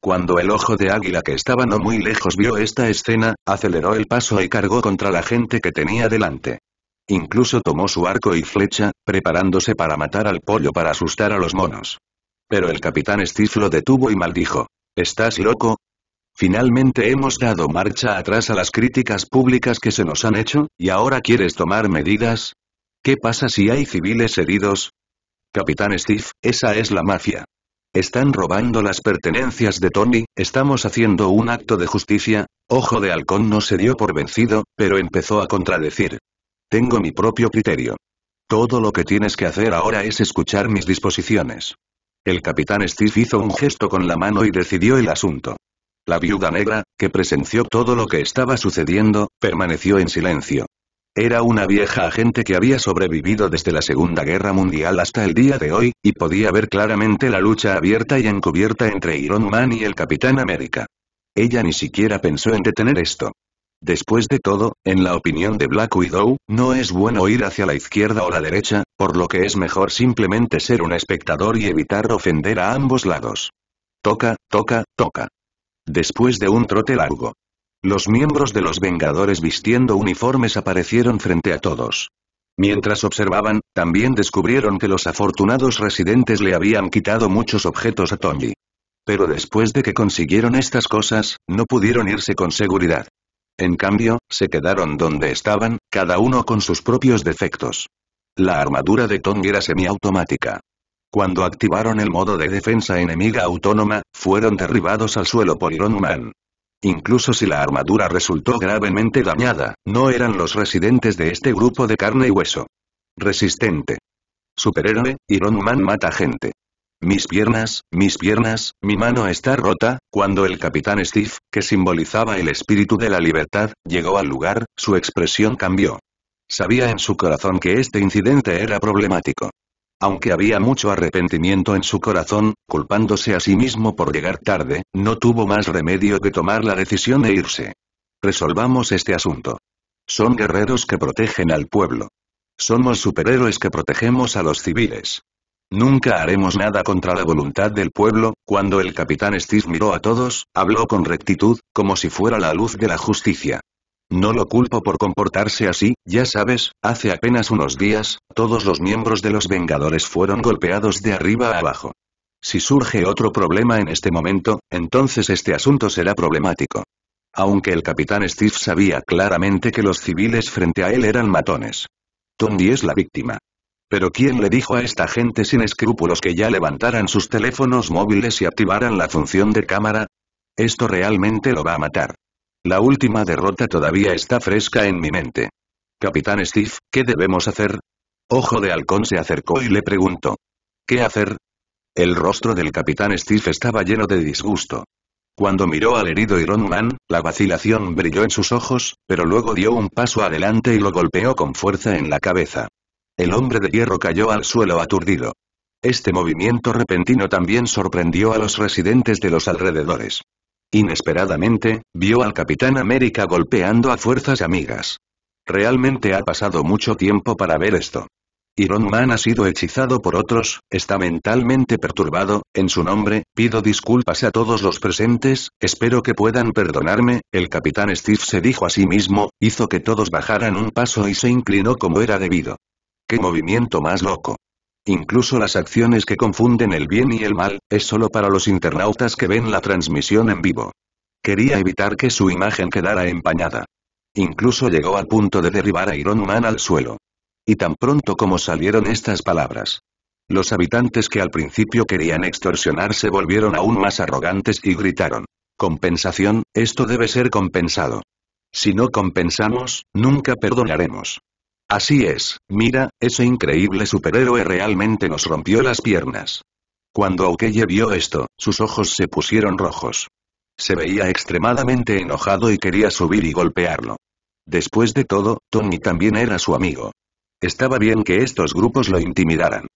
Cuando el ojo de águila que estaba no muy lejos vio esta escena, aceleró el paso y cargó contra la gente que tenía delante. Incluso tomó su arco y flecha, preparándose para matar al pollo para asustar a los monos. Pero el capitán Stif lo detuvo y maldijo. Estás loco, Finalmente hemos dado marcha atrás a las críticas públicas que se nos han hecho, y ahora quieres tomar medidas. ¿Qué pasa si hay civiles heridos? Capitán Steve, esa es la mafia. Están robando las pertenencias de Tony, estamos haciendo un acto de justicia. Ojo de Halcón no se dio por vencido, pero empezó a contradecir. Tengo mi propio criterio. Todo lo que tienes que hacer ahora es escuchar mis disposiciones. El capitán Steve hizo un gesto con la mano y decidió el asunto. La viuda negra, que presenció todo lo que estaba sucediendo, permaneció en silencio. Era una vieja agente que había sobrevivido desde la Segunda Guerra Mundial hasta el día de hoy, y podía ver claramente la lucha abierta y encubierta entre Iron Man y el Capitán América. Ella ni siquiera pensó en detener esto. Después de todo, en la opinión de Black Widow, no es bueno ir hacia la izquierda o la derecha, por lo que es mejor simplemente ser un espectador y evitar ofender a ambos lados. Toca, toca, toca. Después de un trote largo. Los miembros de los Vengadores vistiendo uniformes aparecieron frente a todos. Mientras observaban, también descubrieron que los afortunados residentes le habían quitado muchos objetos a Tony. Pero después de que consiguieron estas cosas, no pudieron irse con seguridad. En cambio, se quedaron donde estaban, cada uno con sus propios defectos. La armadura de Tong era semiautomática. Cuando activaron el modo de defensa enemiga autónoma, fueron derribados al suelo por Iron Man. Incluso si la armadura resultó gravemente dañada, no eran los residentes de este grupo de carne y hueso. Resistente. Superhéroe, Iron Man mata gente. Mis piernas, mis piernas, mi mano está rota, cuando el capitán Steve, que simbolizaba el espíritu de la libertad, llegó al lugar, su expresión cambió. Sabía en su corazón que este incidente era problemático. Aunque había mucho arrepentimiento en su corazón, culpándose a sí mismo por llegar tarde, no tuvo más remedio que tomar la decisión e irse. Resolvamos este asunto. Son guerreros que protegen al pueblo. Somos superhéroes que protegemos a los civiles. Nunca haremos nada contra la voluntad del pueblo, cuando el capitán Steve miró a todos, habló con rectitud, como si fuera la luz de la justicia. No lo culpo por comportarse así, ya sabes, hace apenas unos días, todos los miembros de los Vengadores fueron golpeados de arriba a abajo. Si surge otro problema en este momento, entonces este asunto será problemático. Aunque el capitán Steve sabía claramente que los civiles frente a él eran matones. Tony es la víctima. Pero ¿quién le dijo a esta gente sin escrúpulos que ya levantaran sus teléfonos móviles y activaran la función de cámara? Esto realmente lo va a matar. La última derrota todavía está fresca en mi mente. Capitán Steve, ¿qué debemos hacer? Ojo de Halcón se acercó y le preguntó. ¿Qué hacer? El rostro del capitán Steve estaba lleno de disgusto. Cuando miró al herido Iron Man, la vacilación brilló en sus ojos, pero luego dio un paso adelante y lo golpeó con fuerza en la cabeza. El hombre de hierro cayó al suelo aturdido. Este movimiento repentino también sorprendió a los residentes de los alrededores. Inesperadamente, vio al Capitán América golpeando a fuerzas amigas. Realmente ha pasado mucho tiempo para ver esto. Iron Man ha sido hechizado por otros, está mentalmente perturbado, en su nombre, pido disculpas a todos los presentes, espero que puedan perdonarme, el Capitán Steve se dijo a sí mismo, hizo que todos bajaran un paso y se inclinó como era debido. ¡Qué movimiento más loco! Incluso las acciones que confunden el bien y el mal, es solo para los internautas que ven la transmisión en vivo. Quería evitar que su imagen quedara empañada. Incluso llegó al punto de derribar a Iron Man al suelo. Y tan pronto como salieron estas palabras. Los habitantes que al principio querían extorsionar se volvieron aún más arrogantes y gritaron. Compensación, esto debe ser compensado. Si no compensamos, nunca perdonaremos. Así es, mira, ese increíble superhéroe realmente nos rompió las piernas. Cuando Okeye vio esto, sus ojos se pusieron rojos. Se veía extremadamente enojado y quería subir y golpearlo. Después de todo, Tony también era su amigo. Estaba bien que estos grupos lo intimidaran.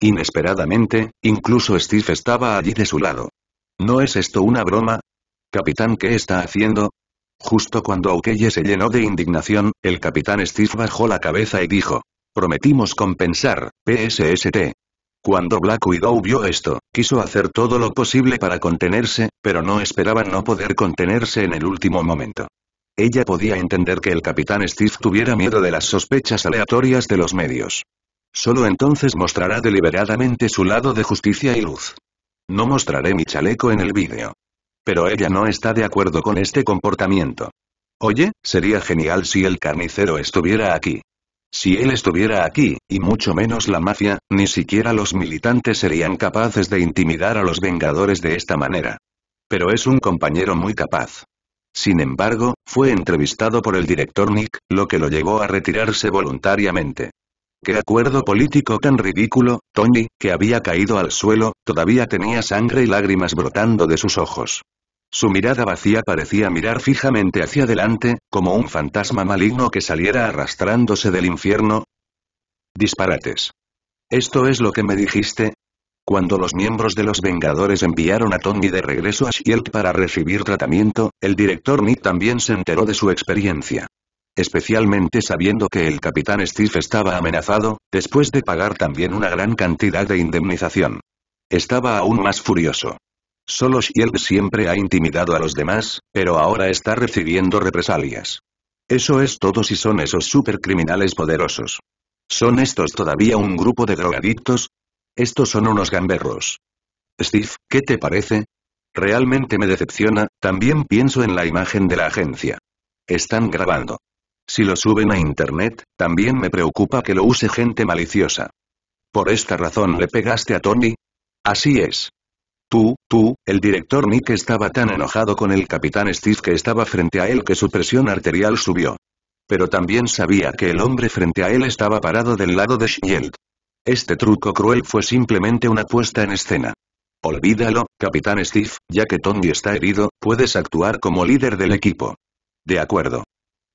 Inesperadamente, incluso Steve estaba allí de su lado. ¿No es esto una broma? Capitán, ¿qué está haciendo? Justo cuando Aukeye se llenó de indignación, el capitán Steve bajó la cabeza y dijo. Prometimos compensar, PSST. Cuando Black Widow vio esto, quiso hacer todo lo posible para contenerse, pero no esperaba no poder contenerse en el último momento. Ella podía entender que el capitán Steve tuviera miedo de las sospechas aleatorias de los medios. Solo entonces mostrará deliberadamente su lado de justicia y luz. No mostraré mi chaleco en el vídeo. Pero ella no está de acuerdo con este comportamiento. Oye, sería genial si el carnicero estuviera aquí. Si él estuviera aquí, y mucho menos la mafia, ni siquiera los militantes serían capaces de intimidar a los Vengadores de esta manera. Pero es un compañero muy capaz. Sin embargo, fue entrevistado por el director Nick, lo que lo llevó a retirarse voluntariamente. ¡Qué acuerdo político tan ridículo! Tony, que había caído al suelo, todavía tenía sangre y lágrimas brotando de sus ojos. Su mirada vacía parecía mirar fijamente hacia adelante, como un fantasma maligno que saliera arrastrándose del infierno. Disparates. ¿Esto es lo que me dijiste? Cuando los miembros de los Vengadores enviaron a Tony de regreso a Shield para recibir tratamiento, el director Nick también se enteró de su experiencia especialmente sabiendo que el capitán Steve estaba amenazado, después de pagar también una gran cantidad de indemnización. Estaba aún más furioso. Solo Shield siempre ha intimidado a los demás, pero ahora está recibiendo represalias. Eso es todo si son esos supercriminales poderosos. ¿Son estos todavía un grupo de drogadictos? Estos son unos gamberros. Steve, ¿qué te parece? Realmente me decepciona, también pienso en la imagen de la agencia. Están grabando. Si lo suben a internet, también me preocupa que lo use gente maliciosa. ¿Por esta razón le pegaste a Tony? Así es. Tú, tú, el director Nick estaba tan enojado con el capitán Steve que estaba frente a él que su presión arterial subió. Pero también sabía que el hombre frente a él estaba parado del lado de Shield. Este truco cruel fue simplemente una puesta en escena. Olvídalo, capitán Steve, ya que Tony está herido, puedes actuar como líder del equipo. De acuerdo.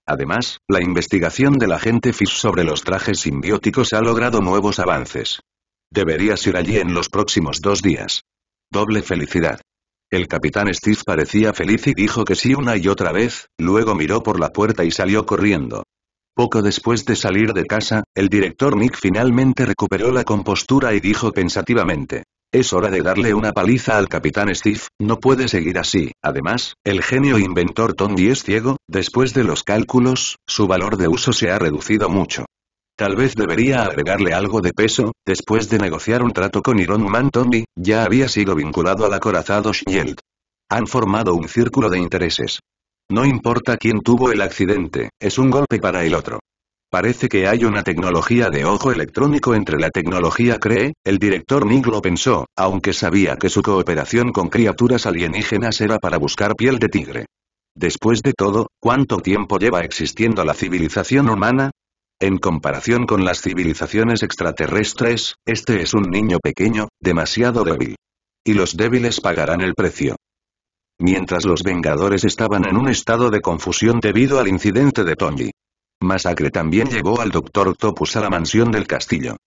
Además, la investigación del agente Fish sobre los trajes simbióticos ha logrado nuevos avances. Deberías ir allí en los próximos dos días. Doble felicidad. El capitán Steve parecía feliz y dijo que sí una y otra vez, luego miró por la puerta y salió corriendo. Poco después de salir de casa, el director Nick finalmente recuperó la compostura y dijo pensativamente, es hora de darle una paliza al Capitán Steve, no puede seguir así. Además, el genio inventor Tony es ciego, después de los cálculos, su valor de uso se ha reducido mucho. Tal vez debería agregarle algo de peso, después de negociar un trato con Iron Man Tony, ya había sido vinculado al acorazado Shield. Han formado un círculo de intereses. No importa quién tuvo el accidente, es un golpe para el otro. Parece que hay una tecnología de ojo electrónico entre la tecnología CREE, el director Nick lo pensó, aunque sabía que su cooperación con criaturas alienígenas era para buscar piel de tigre. Después de todo, ¿cuánto tiempo lleva existiendo la civilización humana? En comparación con las civilizaciones extraterrestres, este es un niño pequeño, demasiado débil. Y los débiles pagarán el precio. Mientras los Vengadores estaban en un estado de confusión debido al incidente de Tony, Masacre también llevó al doctor Topus a la mansión del castillo.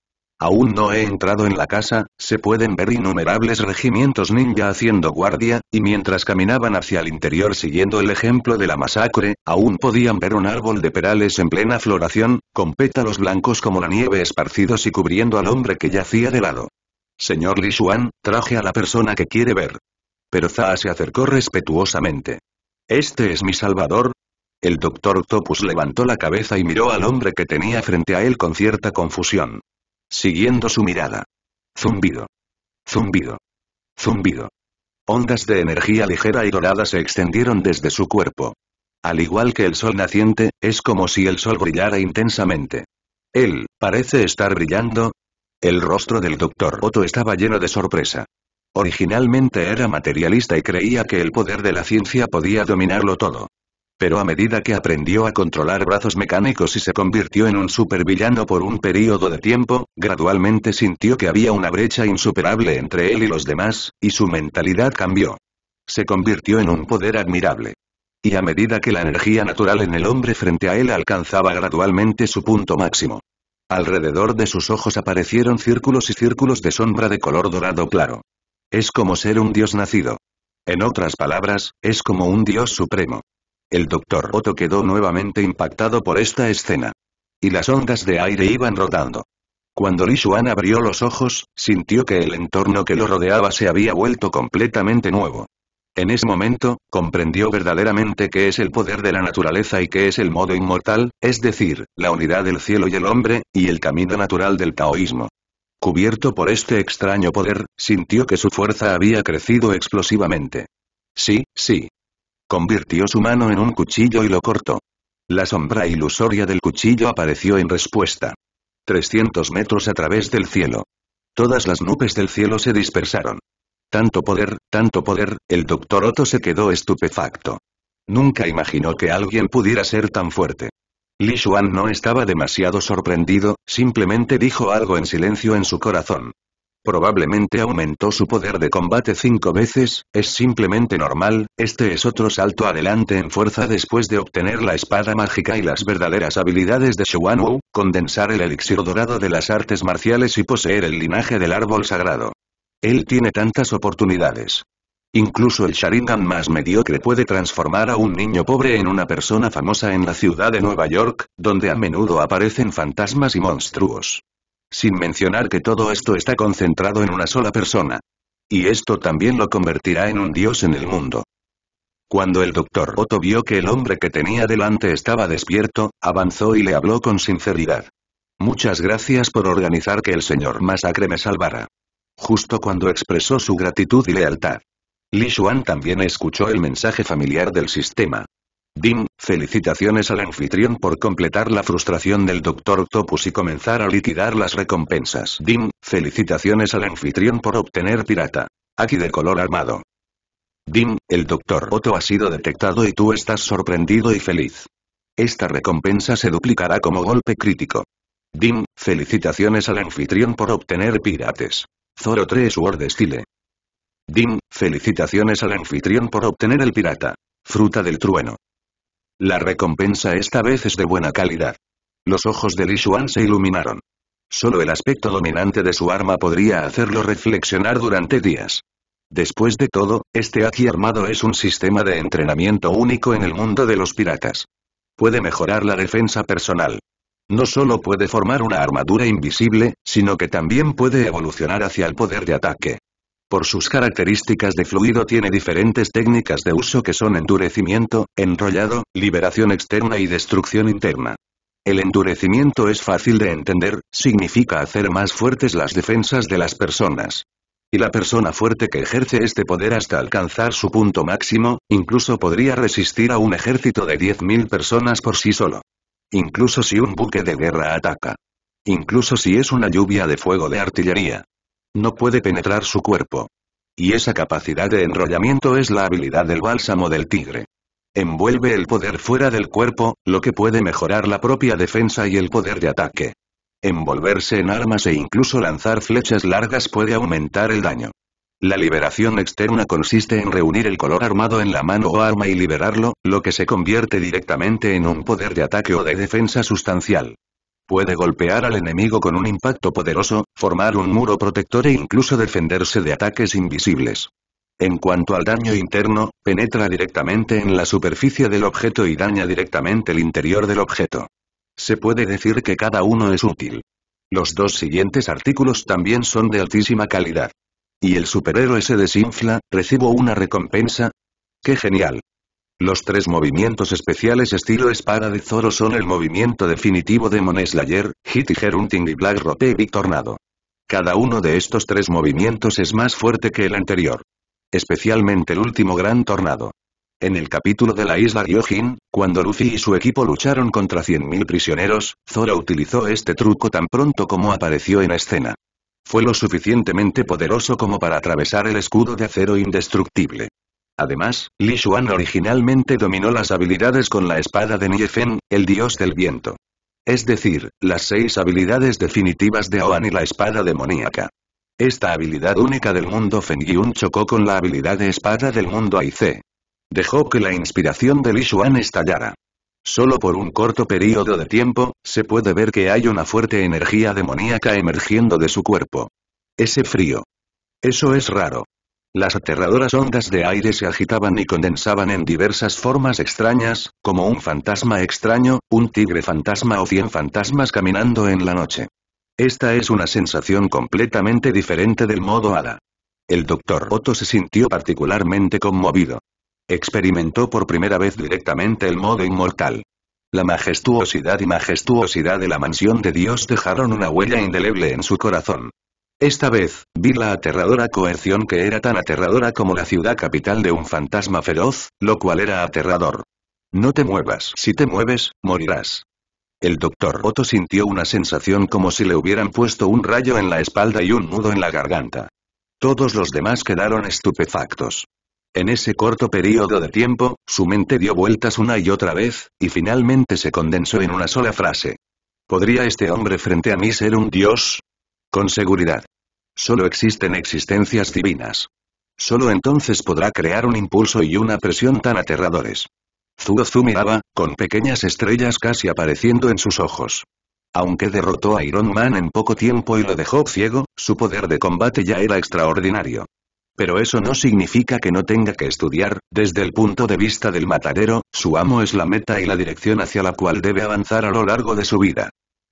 Aún no he entrado en la casa, se pueden ver innumerables regimientos ninja haciendo guardia, y mientras caminaban hacia el interior siguiendo el ejemplo de la masacre, aún podían ver un árbol de perales en plena floración, con pétalos blancos como la nieve esparcidos y cubriendo al hombre que yacía de lado. Señor Li traje a la persona que quiere ver. Pero Zaa se acercó respetuosamente. Este es mi salvador, el Doctor Octopus levantó la cabeza y miró al hombre que tenía frente a él con cierta confusión. Siguiendo su mirada. Zumbido. Zumbido. Zumbido. Ondas de energía ligera y dorada se extendieron desde su cuerpo. Al igual que el sol naciente, es como si el sol brillara intensamente. Él, parece estar brillando. El rostro del Doctor Otto estaba lleno de sorpresa. Originalmente era materialista y creía que el poder de la ciencia podía dominarlo todo pero a medida que aprendió a controlar brazos mecánicos y se convirtió en un supervillano por un período de tiempo, gradualmente sintió que había una brecha insuperable entre él y los demás, y su mentalidad cambió. Se convirtió en un poder admirable. Y a medida que la energía natural en el hombre frente a él alcanzaba gradualmente su punto máximo. Alrededor de sus ojos aparecieron círculos y círculos de sombra de color dorado claro. Es como ser un dios nacido. En otras palabras, es como un dios supremo. El doctor Otto quedó nuevamente impactado por esta escena. Y las ondas de aire iban rodando. Cuando Li Xuan abrió los ojos, sintió que el entorno que lo rodeaba se había vuelto completamente nuevo. En ese momento, comprendió verdaderamente qué es el poder de la naturaleza y qué es el modo inmortal, es decir, la unidad del cielo y el hombre, y el camino natural del taoísmo. Cubierto por este extraño poder, sintió que su fuerza había crecido explosivamente. Sí, sí, Convirtió su mano en un cuchillo y lo cortó. La sombra ilusoria del cuchillo apareció en respuesta. 300 metros a través del cielo. Todas las nubes del cielo se dispersaron. Tanto poder, tanto poder, el doctor Otto se quedó estupefacto. Nunca imaginó que alguien pudiera ser tan fuerte. Li Xuan no estaba demasiado sorprendido, simplemente dijo algo en silencio en su corazón. Probablemente aumentó su poder de combate cinco veces, es simplemente normal, este es otro salto adelante en fuerza después de obtener la espada mágica y las verdaderas habilidades de Xuan Wu, condensar el elixir dorado de las artes marciales y poseer el linaje del árbol sagrado. Él tiene tantas oportunidades. Incluso el Sharingan más mediocre puede transformar a un niño pobre en una persona famosa en la ciudad de Nueva York, donde a menudo aparecen fantasmas y monstruos. Sin mencionar que todo esto está concentrado en una sola persona. Y esto también lo convertirá en un dios en el mundo. Cuando el doctor Otto vio que el hombre que tenía delante estaba despierto, avanzó y le habló con sinceridad. Muchas gracias por organizar que el señor Masacre me salvara. Justo cuando expresó su gratitud y lealtad. Li Xuan también escuchó el mensaje familiar del sistema. Dim, felicitaciones al anfitrión por completar la frustración del Dr. Octopus y comenzar a liquidar las recompensas. Dim, felicitaciones al anfitrión por obtener pirata. Aquí de color armado. Dim, el Dr. Otto ha sido detectado y tú estás sorprendido y feliz. Esta recompensa se duplicará como golpe crítico. Dim, felicitaciones al anfitrión por obtener pirates. Zoro 3 Word Style. Dim, felicitaciones al anfitrión por obtener el pirata. Fruta del trueno. La recompensa esta vez es de buena calidad. Los ojos de Li Xuan se iluminaron. Solo el aspecto dominante de su arma podría hacerlo reflexionar durante días. Después de todo, este aquí armado es un sistema de entrenamiento único en el mundo de los piratas. Puede mejorar la defensa personal. No solo puede formar una armadura invisible, sino que también puede evolucionar hacia el poder de ataque. Por sus características de fluido tiene diferentes técnicas de uso que son endurecimiento, enrollado, liberación externa y destrucción interna. El endurecimiento es fácil de entender, significa hacer más fuertes las defensas de las personas. Y la persona fuerte que ejerce este poder hasta alcanzar su punto máximo, incluso podría resistir a un ejército de 10.000 personas por sí solo. Incluso si un buque de guerra ataca. Incluso si es una lluvia de fuego de artillería. No puede penetrar su cuerpo. Y esa capacidad de enrollamiento es la habilidad del bálsamo del tigre. Envuelve el poder fuera del cuerpo, lo que puede mejorar la propia defensa y el poder de ataque. Envolverse en armas e incluso lanzar flechas largas puede aumentar el daño. La liberación externa consiste en reunir el color armado en la mano o arma y liberarlo, lo que se convierte directamente en un poder de ataque o de defensa sustancial. Puede golpear al enemigo con un impacto poderoso, formar un muro protector e incluso defenderse de ataques invisibles. En cuanto al daño interno, penetra directamente en la superficie del objeto y daña directamente el interior del objeto. Se puede decir que cada uno es útil. Los dos siguientes artículos también son de altísima calidad. Y el superhéroe se desinfla, recibo una recompensa. ¡Qué genial! Los tres movimientos especiales estilo espada de Zoro son el movimiento definitivo de Moneslayer, Slayer, Hit y y Black Rope y Tornado. Cada uno de estos tres movimientos es más fuerte que el anterior. Especialmente el último gran tornado. En el capítulo de la isla Gyojin, cuando Luffy y su equipo lucharon contra 100.000 prisioneros, Zoro utilizó este truco tan pronto como apareció en escena. Fue lo suficientemente poderoso como para atravesar el escudo de acero indestructible. Además, Li Xuan originalmente dominó las habilidades con la espada de Niefen, el dios del viento. Es decir, las seis habilidades definitivas de Oan y la espada demoníaca. Esta habilidad única del mundo Fengyun chocó con la habilidad de espada del mundo aic Dejó que la inspiración de Li Xuan estallara. Solo por un corto periodo de tiempo, se puede ver que hay una fuerte energía demoníaca emergiendo de su cuerpo. Ese frío. Eso es raro. Las aterradoras ondas de aire se agitaban y condensaban en diversas formas extrañas, como un fantasma extraño, un tigre fantasma o cien fantasmas caminando en la noche. Esta es una sensación completamente diferente del modo ala. El doctor Otto se sintió particularmente conmovido. Experimentó por primera vez directamente el modo inmortal. La majestuosidad y majestuosidad de la mansión de Dios dejaron una huella indeleble en su corazón. Esta vez, vi la aterradora coerción que era tan aterradora como la ciudad capital de un fantasma feroz, lo cual era aterrador. No te muevas. Si te mueves, morirás. El doctor Otto sintió una sensación como si le hubieran puesto un rayo en la espalda y un nudo en la garganta. Todos los demás quedaron estupefactos. En ese corto periodo de tiempo, su mente dio vueltas una y otra vez, y finalmente se condensó en una sola frase. ¿Podría este hombre frente a mí ser un dios? Con seguridad. Solo existen existencias divinas. Solo entonces podrá crear un impulso y una presión tan aterradores. Zugozu miraba, con pequeñas estrellas casi apareciendo en sus ojos. Aunque derrotó a Iron Man en poco tiempo y lo dejó ciego, su poder de combate ya era extraordinario. Pero eso no significa que no tenga que estudiar, desde el punto de vista del matadero, su amo es la meta y la dirección hacia la cual debe avanzar a lo largo de su vida.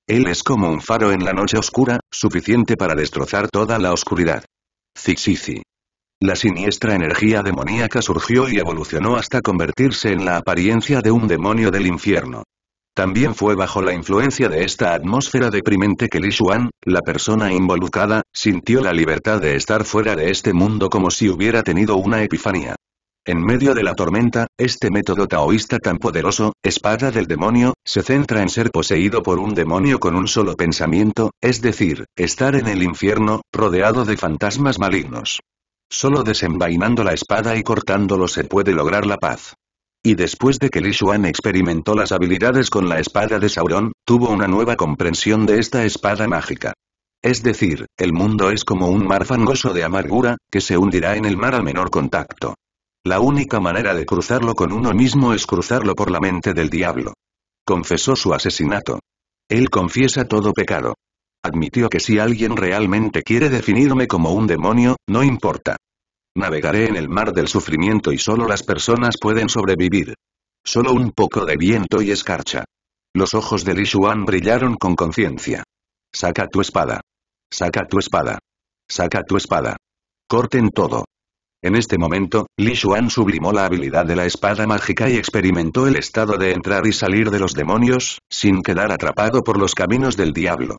Él es como un faro en la noche oscura, suficiente para destrozar toda la oscuridad. Zixizi. La siniestra energía demoníaca surgió y evolucionó hasta convertirse en la apariencia de un demonio del infierno. También fue bajo la influencia de esta atmósfera deprimente que Li Xuan, la persona involucrada, sintió la libertad de estar fuera de este mundo como si hubiera tenido una epifanía. En medio de la tormenta, este método taoísta tan poderoso, espada del demonio, se centra en ser poseído por un demonio con un solo pensamiento, es decir, estar en el infierno, rodeado de fantasmas malignos. Solo desenvainando la espada y cortándolo se puede lograr la paz. Y después de que Li Xuan experimentó las habilidades con la espada de Sauron, tuvo una nueva comprensión de esta espada mágica. Es decir, el mundo es como un mar fangoso de amargura, que se hundirá en el mar al menor contacto. La única manera de cruzarlo con uno mismo es cruzarlo por la mente del diablo. Confesó su asesinato. Él confiesa todo pecado. Admitió que si alguien realmente quiere definirme como un demonio, no importa. Navegaré en el mar del sufrimiento y solo las personas pueden sobrevivir. Solo un poco de viento y escarcha. Los ojos de Li brillaron con conciencia. Saca tu espada. Saca tu espada. Saca tu espada. Corten todo. En este momento, Li Xuan sublimó la habilidad de la espada mágica y experimentó el estado de entrar y salir de los demonios, sin quedar atrapado por los caminos del diablo.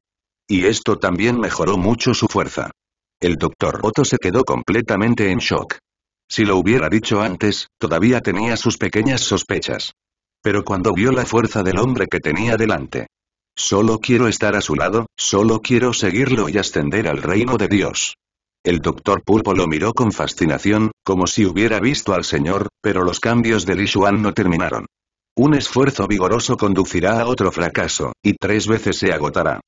Y esto también mejoró mucho su fuerza. El doctor Otto se quedó completamente en shock. Si lo hubiera dicho antes, todavía tenía sus pequeñas sospechas. Pero cuando vio la fuerza del hombre que tenía delante. Solo quiero estar a su lado, solo quiero seguirlo y ascender al reino de Dios. El doctor Pulpo lo miró con fascinación, como si hubiera visto al señor, pero los cambios de Li no terminaron. Un esfuerzo vigoroso conducirá a otro fracaso, y tres veces se agotará.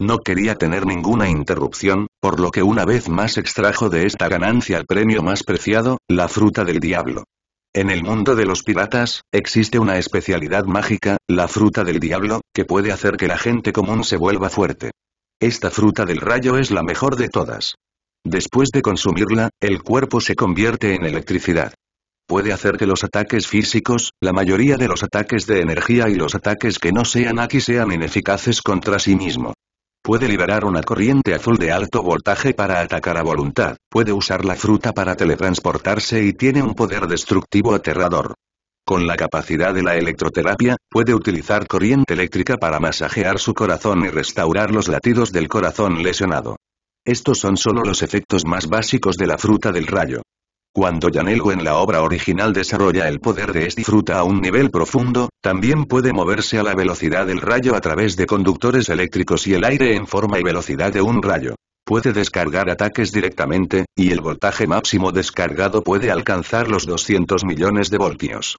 No quería tener ninguna interrupción, por lo que una vez más extrajo de esta ganancia el premio más preciado, la fruta del diablo. En el mundo de los piratas, existe una especialidad mágica, la fruta del diablo, que puede hacer que la gente común se vuelva fuerte. Esta fruta del rayo es la mejor de todas. Después de consumirla, el cuerpo se convierte en electricidad. Puede hacer que los ataques físicos, la mayoría de los ataques de energía y los ataques que no sean aquí sean ineficaces contra sí mismo. Puede liberar una corriente azul de alto voltaje para atacar a voluntad, puede usar la fruta para teletransportarse y tiene un poder destructivo aterrador. Con la capacidad de la electroterapia, puede utilizar corriente eléctrica para masajear su corazón y restaurar los latidos del corazón lesionado. Estos son solo los efectos más básicos de la fruta del rayo. Cuando Yanelgo en la obra original desarrolla el poder de esta fruta a un nivel profundo, también puede moverse a la velocidad del rayo a través de conductores eléctricos y el aire en forma y velocidad de un rayo. Puede descargar ataques directamente, y el voltaje máximo descargado puede alcanzar los 200 millones de voltios.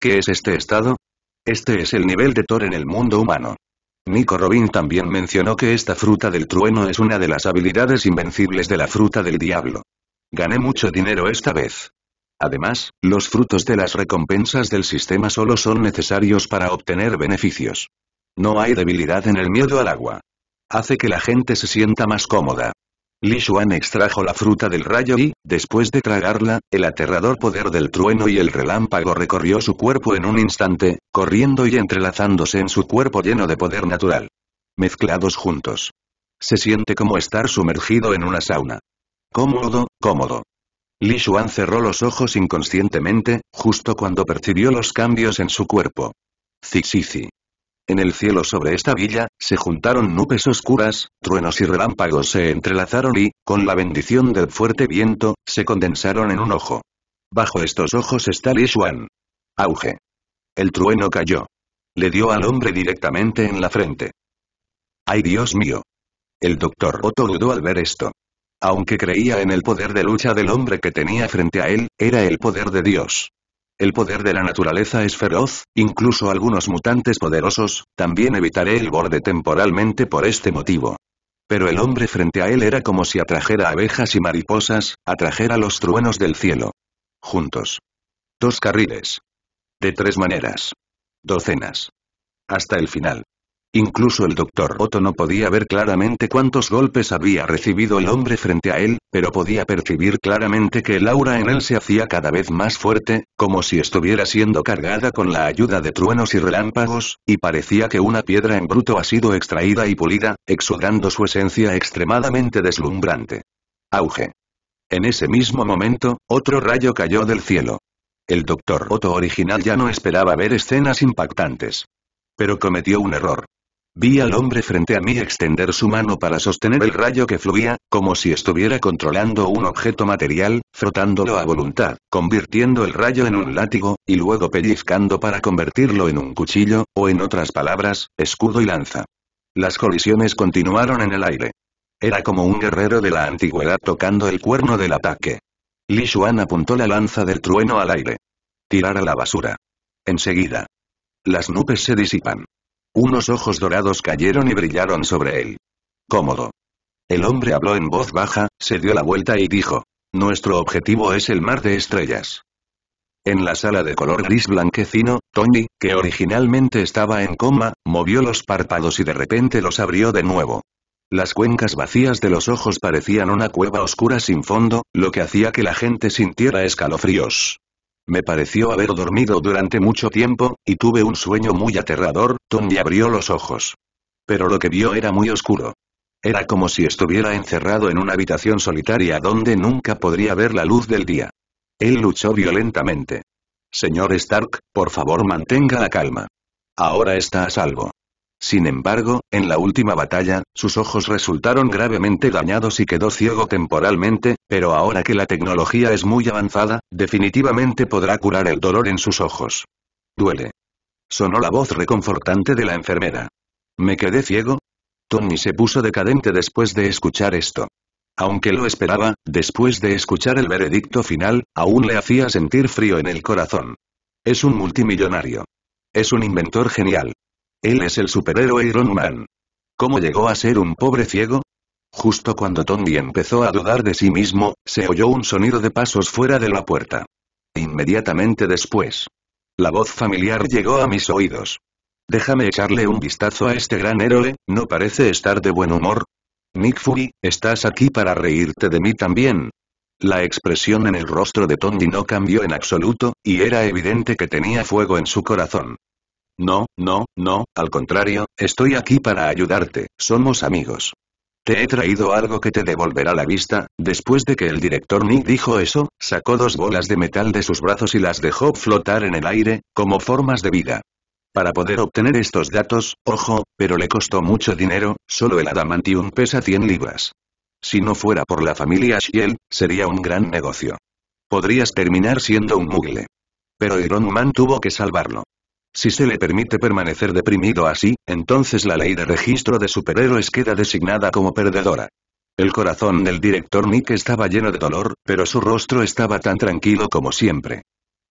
¿Qué es este estado? Este es el nivel de Thor en el mundo humano. Nico Robin también mencionó que esta fruta del trueno es una de las habilidades invencibles de la fruta del diablo. Gané mucho dinero esta vez. Además, los frutos de las recompensas del sistema solo son necesarios para obtener beneficios. No hay debilidad en el miedo al agua. Hace que la gente se sienta más cómoda. Li Xuan extrajo la fruta del rayo y, después de tragarla, el aterrador poder del trueno y el relámpago recorrió su cuerpo en un instante, corriendo y entrelazándose en su cuerpo lleno de poder natural. Mezclados juntos. Se siente como estar sumergido en una sauna. Cómodo, cómodo. Li Xuan cerró los ojos inconscientemente, justo cuando percibió los cambios en su cuerpo. Zixi. En el cielo sobre esta villa, se juntaron nubes oscuras, truenos y relámpagos se entrelazaron y, con la bendición del fuerte viento, se condensaron en un ojo. Bajo estos ojos está Li Auge. El trueno cayó. Le dio al hombre directamente en la frente. ¡Ay Dios mío! El doctor Otto dudó al ver esto. Aunque creía en el poder de lucha del hombre que tenía frente a él, era el poder de Dios. El poder de la naturaleza es feroz, incluso algunos mutantes poderosos, también evitaré el borde temporalmente por este motivo. Pero el hombre frente a él era como si atrajera abejas y mariposas, atrajera los truenos del cielo. Juntos. Dos carriles. De tres maneras. Docenas. Hasta el final. Incluso el doctor Otto no podía ver claramente cuántos golpes había recibido el hombre frente a él, pero podía percibir claramente que el aura en él se hacía cada vez más fuerte, como si estuviera siendo cargada con la ayuda de truenos y relámpagos, y parecía que una piedra en bruto ha sido extraída y pulida, exudando su esencia extremadamente deslumbrante. Auge. En ese mismo momento, otro rayo cayó del cielo. El doctor Otto original ya no esperaba ver escenas impactantes. Pero cometió un error. Vi al hombre frente a mí extender su mano para sostener el rayo que fluía, como si estuviera controlando un objeto material, frotándolo a voluntad, convirtiendo el rayo en un látigo, y luego pellizcando para convertirlo en un cuchillo, o en otras palabras, escudo y lanza. Las colisiones continuaron en el aire. Era como un guerrero de la antigüedad tocando el cuerno del ataque. Li Xuan apuntó la lanza del trueno al aire. Tirar a la basura. Enseguida. Las nubes se disipan. Unos ojos dorados cayeron y brillaron sobre él. Cómodo. El hombre habló en voz baja, se dio la vuelta y dijo. Nuestro objetivo es el mar de estrellas. En la sala de color gris blanquecino, Tony, que originalmente estaba en coma, movió los párpados y de repente los abrió de nuevo. Las cuencas vacías de los ojos parecían una cueva oscura sin fondo, lo que hacía que la gente sintiera escalofríos. Me pareció haber dormido durante mucho tiempo, y tuve un sueño muy aterrador, Tony abrió los ojos. Pero lo que vio era muy oscuro. Era como si estuviera encerrado en una habitación solitaria donde nunca podría ver la luz del día. Él luchó violentamente. Señor Stark, por favor mantenga la calma. Ahora está a salvo. Sin embargo, en la última batalla, sus ojos resultaron gravemente dañados y quedó ciego temporalmente, pero ahora que la tecnología es muy avanzada, definitivamente podrá curar el dolor en sus ojos. Duele. Sonó la voz reconfortante de la enfermera. ¿Me quedé ciego? Tony se puso decadente después de escuchar esto. Aunque lo esperaba, después de escuchar el veredicto final, aún le hacía sentir frío en el corazón. Es un multimillonario. Es un inventor genial. Él es el superhéroe Iron Man. ¿Cómo llegó a ser un pobre ciego? Justo cuando Tony empezó a dudar de sí mismo, se oyó un sonido de pasos fuera de la puerta. Inmediatamente después. La voz familiar llegó a mis oídos. Déjame echarle un vistazo a este gran héroe, no parece estar de buen humor. Nick Fury, ¿estás aquí para reírte de mí también? La expresión en el rostro de Tony no cambió en absoluto, y era evidente que tenía fuego en su corazón. No, no, no, al contrario, estoy aquí para ayudarte, somos amigos. Te he traído algo que te devolverá la vista, después de que el director Nick dijo eso, sacó dos bolas de metal de sus brazos y las dejó flotar en el aire, como formas de vida. Para poder obtener estos datos, ojo, pero le costó mucho dinero, solo el adamantium pesa 100 libras. Si no fuera por la familia Shiel, sería un gran negocio. Podrías terminar siendo un mugle. Pero Iron Man tuvo que salvarlo. Si se le permite permanecer deprimido así, entonces la ley de registro de superhéroes queda designada como perdedora. El corazón del director Nick estaba lleno de dolor, pero su rostro estaba tan tranquilo como siempre.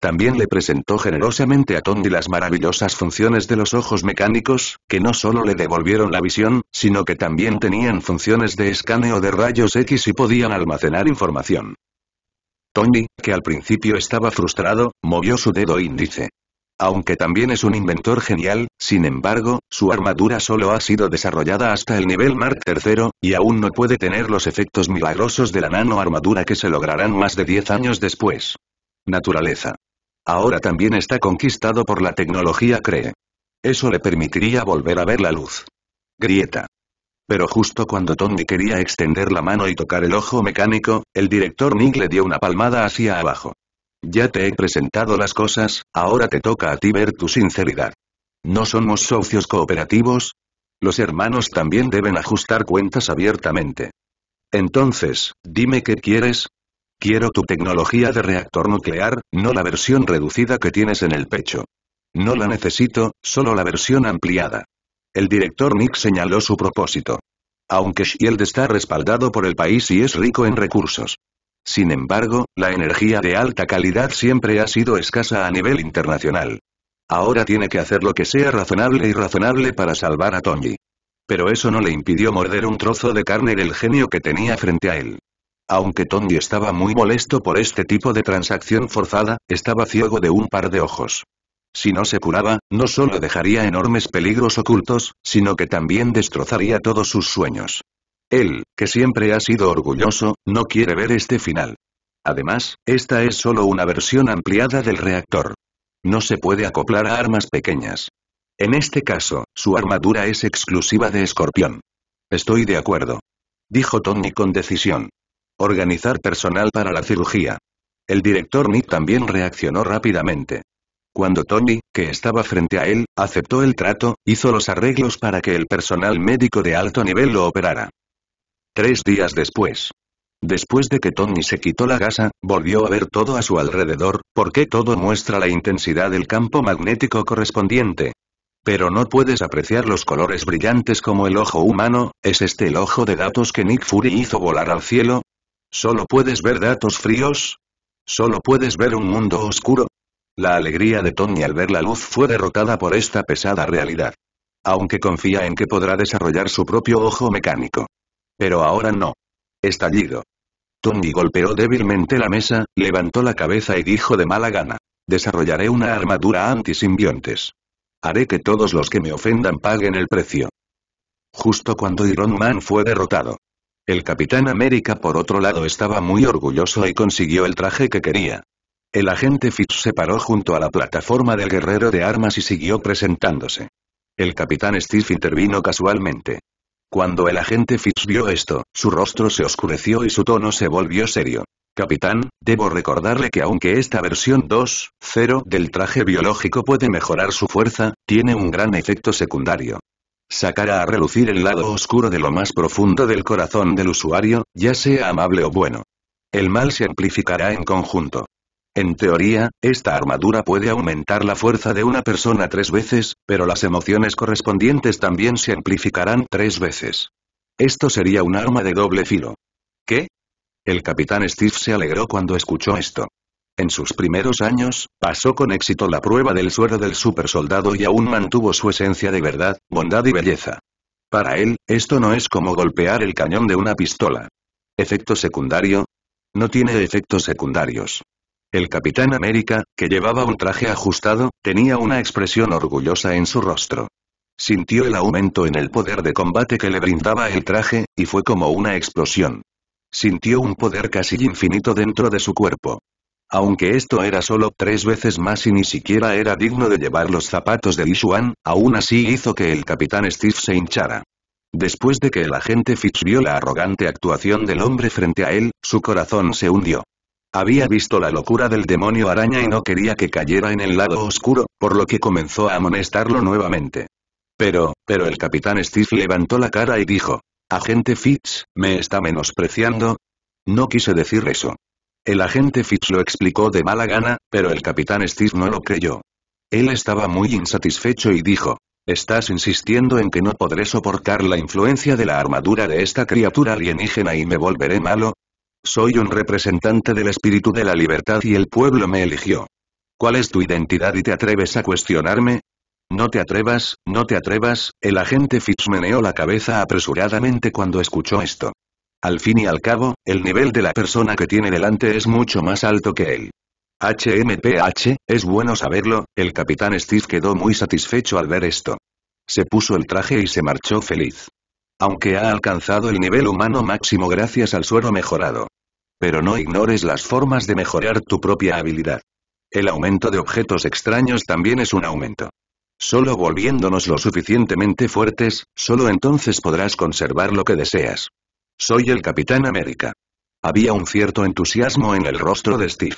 También le presentó generosamente a Tony las maravillosas funciones de los ojos mecánicos, que no solo le devolvieron la visión, sino que también tenían funciones de escaneo de rayos X y podían almacenar información. Tony, que al principio estaba frustrado, movió su dedo índice. Aunque también es un inventor genial, sin embargo, su armadura solo ha sido desarrollada hasta el nivel Mark III, y aún no puede tener los efectos milagrosos de la nano-armadura que se lograrán más de 10 años después. Naturaleza. Ahora también está conquistado por la tecnología CREE. Eso le permitiría volver a ver la luz. Grieta. Pero justo cuando Tony quería extender la mano y tocar el ojo mecánico, el director Nick le dio una palmada hacia abajo. Ya te he presentado las cosas, ahora te toca a ti ver tu sinceridad. ¿No somos socios cooperativos? Los hermanos también deben ajustar cuentas abiertamente. Entonces, dime qué quieres. Quiero tu tecnología de reactor nuclear, no la versión reducida que tienes en el pecho. No la necesito, solo la versión ampliada. El director Nick señaló su propósito. Aunque Shield está respaldado por el país y es rico en recursos. Sin embargo, la energía de alta calidad siempre ha sido escasa a nivel internacional. Ahora tiene que hacer lo que sea razonable y razonable para salvar a Tommy. Pero eso no le impidió morder un trozo de carne del genio que tenía frente a él. Aunque Tony estaba muy molesto por este tipo de transacción forzada, estaba ciego de un par de ojos. Si no se curaba, no solo dejaría enormes peligros ocultos, sino que también destrozaría todos sus sueños. Él, que siempre ha sido orgulloso, no quiere ver este final. Además, esta es solo una versión ampliada del reactor. No se puede acoplar a armas pequeñas. En este caso, su armadura es exclusiva de Escorpión. Estoy de acuerdo. Dijo Tony con decisión. Organizar personal para la cirugía. El director Nick también reaccionó rápidamente. Cuando Tony, que estaba frente a él, aceptó el trato, hizo los arreglos para que el personal médico de alto nivel lo operara. Tres días después. Después de que Tony se quitó la gasa, volvió a ver todo a su alrededor, porque todo muestra la intensidad del campo magnético correspondiente. Pero no puedes apreciar los colores brillantes como el ojo humano, ¿es este el ojo de datos que Nick Fury hizo volar al cielo? ¿Solo puedes ver datos fríos? ¿Solo puedes ver un mundo oscuro? La alegría de Tony al ver la luz fue derrotada por esta pesada realidad. Aunque confía en que podrá desarrollar su propio ojo mecánico. Pero ahora no. Estallido. Tony golpeó débilmente la mesa, levantó la cabeza y dijo de mala gana. Desarrollaré una armadura antisimbiontes. Haré que todos los que me ofendan paguen el precio. Justo cuando Iron Man fue derrotado. El Capitán América por otro lado estaba muy orgulloso y consiguió el traje que quería. El agente Fitz se paró junto a la plataforma del guerrero de armas y siguió presentándose. El Capitán Steve intervino casualmente. Cuando el agente Fitz vio esto, su rostro se oscureció y su tono se volvió serio. Capitán, debo recordarle que aunque esta versión 2.0 del traje biológico puede mejorar su fuerza, tiene un gran efecto secundario. Sacará a relucir el lado oscuro de lo más profundo del corazón del usuario, ya sea amable o bueno. El mal se amplificará en conjunto. En teoría, esta armadura puede aumentar la fuerza de una persona tres veces, pero las emociones correspondientes también se amplificarán tres veces. Esto sería un arma de doble filo. ¿Qué? El capitán Steve se alegró cuando escuchó esto. En sus primeros años, pasó con éxito la prueba del suero del supersoldado y aún mantuvo su esencia de verdad, bondad y belleza. Para él, esto no es como golpear el cañón de una pistola. Efecto secundario. No tiene efectos secundarios. El Capitán América, que llevaba un traje ajustado, tenía una expresión orgullosa en su rostro. Sintió el aumento en el poder de combate que le brindaba el traje, y fue como una explosión. Sintió un poder casi infinito dentro de su cuerpo. Aunque esto era solo tres veces más y ni siquiera era digno de llevar los zapatos de Ishuan, aún así hizo que el capitán Steve se hinchara. Después de que el agente Fitch vio la arrogante actuación del hombre frente a él, su corazón se hundió. Había visto la locura del demonio araña y no quería que cayera en el lado oscuro, por lo que comenzó a amonestarlo nuevamente. Pero, pero el capitán Steve levantó la cara y dijo, «Agente Fitz, ¿me está menospreciando?» No quise decir eso. El agente Fitz lo explicó de mala gana, pero el capitán Steve no lo creyó. Él estaba muy insatisfecho y dijo, «Estás insistiendo en que no podré soportar la influencia de la armadura de esta criatura alienígena y me volveré malo, soy un representante del espíritu de la libertad y el pueblo me eligió. ¿Cuál es tu identidad y te atreves a cuestionarme? No te atrevas, no te atrevas, el agente Fitz meneó la cabeza apresuradamente cuando escuchó esto. Al fin y al cabo, el nivel de la persona que tiene delante es mucho más alto que él. HMPH, es bueno saberlo, el capitán Steve quedó muy satisfecho al ver esto. Se puso el traje y se marchó feliz. Aunque ha alcanzado el nivel humano máximo gracias al suero mejorado. Pero no ignores las formas de mejorar tu propia habilidad. El aumento de objetos extraños también es un aumento. Solo volviéndonos lo suficientemente fuertes, solo entonces podrás conservar lo que deseas. Soy el Capitán América. Había un cierto entusiasmo en el rostro de Steve.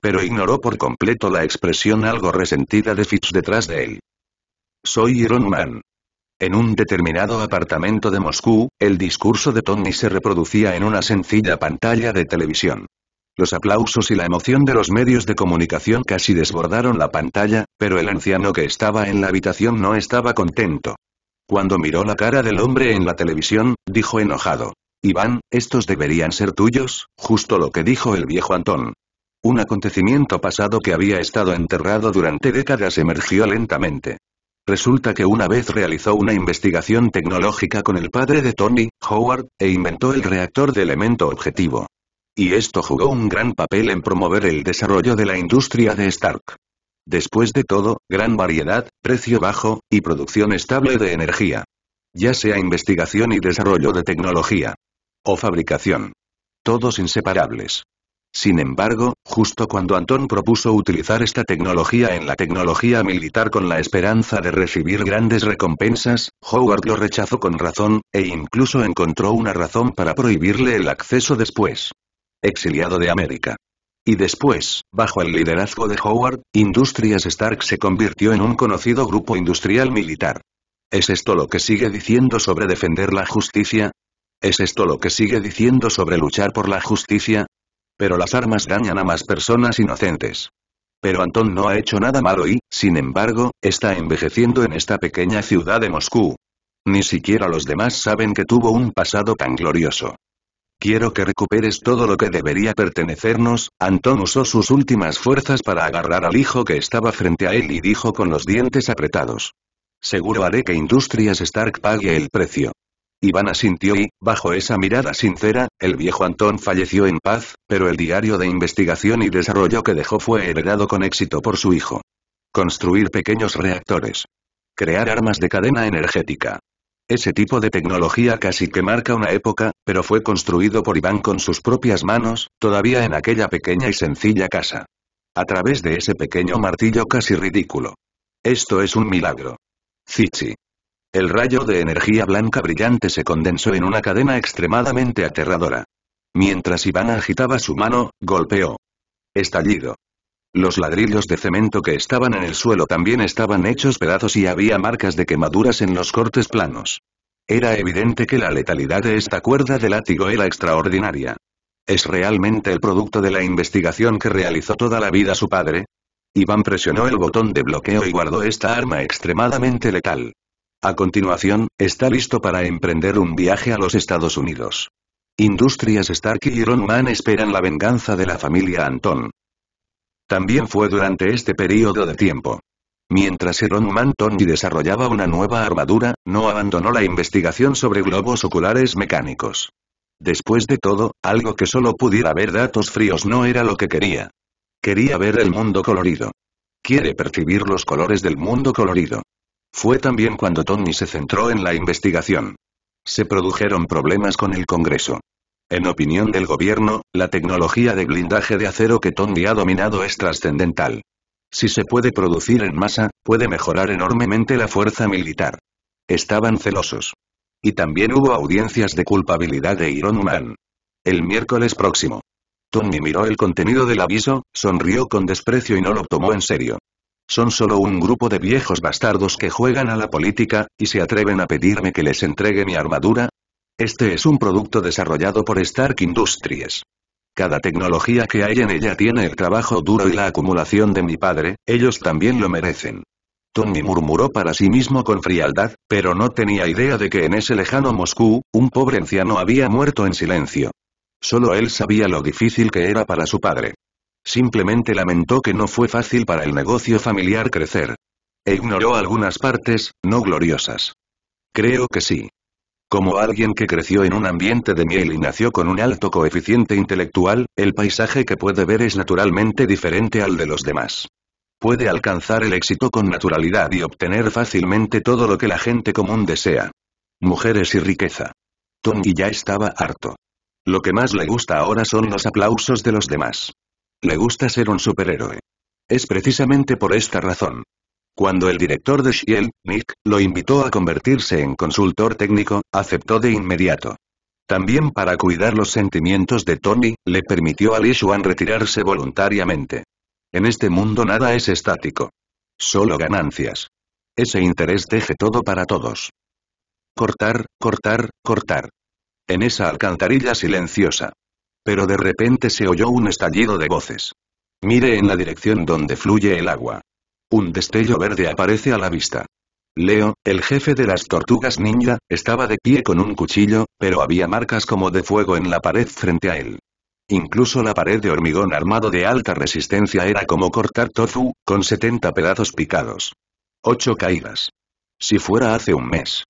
Pero ignoró por completo la expresión algo resentida de Fitz detrás de él. Soy Iron Man. En un determinado apartamento de Moscú, el discurso de Tony se reproducía en una sencilla pantalla de televisión. Los aplausos y la emoción de los medios de comunicación casi desbordaron la pantalla, pero el anciano que estaba en la habitación no estaba contento. Cuando miró la cara del hombre en la televisión, dijo enojado. Iván, estos deberían ser tuyos, justo lo que dijo el viejo Antón. Un acontecimiento pasado que había estado enterrado durante décadas emergió lentamente. Resulta que una vez realizó una investigación tecnológica con el padre de Tony, Howard, e inventó el reactor de elemento objetivo. Y esto jugó un gran papel en promover el desarrollo de la industria de Stark. Después de todo, gran variedad, precio bajo, y producción estable de energía. Ya sea investigación y desarrollo de tecnología. O fabricación. Todos inseparables. Sin embargo, justo cuando Anton propuso utilizar esta tecnología en la tecnología militar con la esperanza de recibir grandes recompensas, Howard lo rechazó con razón, e incluso encontró una razón para prohibirle el acceso después. Exiliado de América. Y después, bajo el liderazgo de Howard, Industrias Stark se convirtió en un conocido grupo industrial militar. ¿Es esto lo que sigue diciendo sobre defender la justicia? ¿Es esto lo que sigue diciendo sobre luchar por la justicia? Pero las armas dañan a más personas inocentes. Pero Anton no ha hecho nada malo y, sin embargo, está envejeciendo en esta pequeña ciudad de Moscú. Ni siquiera los demás saben que tuvo un pasado tan glorioso. Quiero que recuperes todo lo que debería pertenecernos, Anton usó sus últimas fuerzas para agarrar al hijo que estaba frente a él y dijo con los dientes apretados. Seguro haré que Industrias Stark pague el precio. Iván asintió y, bajo esa mirada sincera, el viejo Antón falleció en paz, pero el diario de investigación y desarrollo que dejó fue heredado con éxito por su hijo. Construir pequeños reactores. Crear armas de cadena energética. Ese tipo de tecnología casi que marca una época, pero fue construido por Iván con sus propias manos, todavía en aquella pequeña y sencilla casa. A través de ese pequeño martillo casi ridículo. Esto es un milagro. Zichi. El rayo de energía blanca brillante se condensó en una cadena extremadamente aterradora. Mientras Iván agitaba su mano, golpeó. Estallido. Los ladrillos de cemento que estaban en el suelo también estaban hechos pedazos y había marcas de quemaduras en los cortes planos. Era evidente que la letalidad de esta cuerda de látigo era extraordinaria. ¿Es realmente el producto de la investigación que realizó toda la vida su padre? Iván presionó el botón de bloqueo y guardó esta arma extremadamente letal. A continuación, está listo para emprender un viaje a los Estados Unidos. Industrias Stark y Iron Man esperan la venganza de la familia Anton. También fue durante este periodo de tiempo. Mientras Iron Man Tony desarrollaba una nueva armadura, no abandonó la investigación sobre globos oculares mecánicos. Después de todo, algo que solo pudiera ver datos fríos no era lo que quería. Quería ver el mundo colorido. Quiere percibir los colores del mundo colorido. Fue también cuando Tony se centró en la investigación. Se produjeron problemas con el Congreso. En opinión del gobierno, la tecnología de blindaje de acero que Tony ha dominado es trascendental. Si se puede producir en masa, puede mejorar enormemente la fuerza militar. Estaban celosos. Y también hubo audiencias de culpabilidad de Iron Man. El miércoles próximo. Tony miró el contenido del aviso, sonrió con desprecio y no lo tomó en serio. Son solo un grupo de viejos bastardos que juegan a la política, y se atreven a pedirme que les entregue mi armadura. Este es un producto desarrollado por Stark Industries. Cada tecnología que hay en ella tiene el trabajo duro y la acumulación de mi padre, ellos también lo merecen. Tony murmuró para sí mismo con frialdad, pero no tenía idea de que en ese lejano Moscú, un pobre anciano había muerto en silencio. Solo él sabía lo difícil que era para su padre. Simplemente lamentó que no fue fácil para el negocio familiar crecer. E ignoró algunas partes, no gloriosas. Creo que sí. Como alguien que creció en un ambiente de miel y nació con un alto coeficiente intelectual, el paisaje que puede ver es naturalmente diferente al de los demás. Puede alcanzar el éxito con naturalidad y obtener fácilmente todo lo que la gente común desea. Mujeres y riqueza. Tony ya estaba harto. Lo que más le gusta ahora son los aplausos de los demás. Le gusta ser un superhéroe. Es precisamente por esta razón. Cuando el director de Shield, Nick, lo invitó a convertirse en consultor técnico, aceptó de inmediato. También para cuidar los sentimientos de Tony, le permitió a Lee retirarse voluntariamente. En este mundo nada es estático. Solo ganancias. Ese interés deje todo para todos. Cortar, cortar, cortar. En esa alcantarilla silenciosa pero de repente se oyó un estallido de voces. Mire en la dirección donde fluye el agua. Un destello verde aparece a la vista. Leo, el jefe de las tortugas ninja, estaba de pie con un cuchillo, pero había marcas como de fuego en la pared frente a él. Incluso la pared de hormigón armado de alta resistencia era como cortar tofu, con 70 pedazos picados. Ocho caídas. Si fuera hace un mes.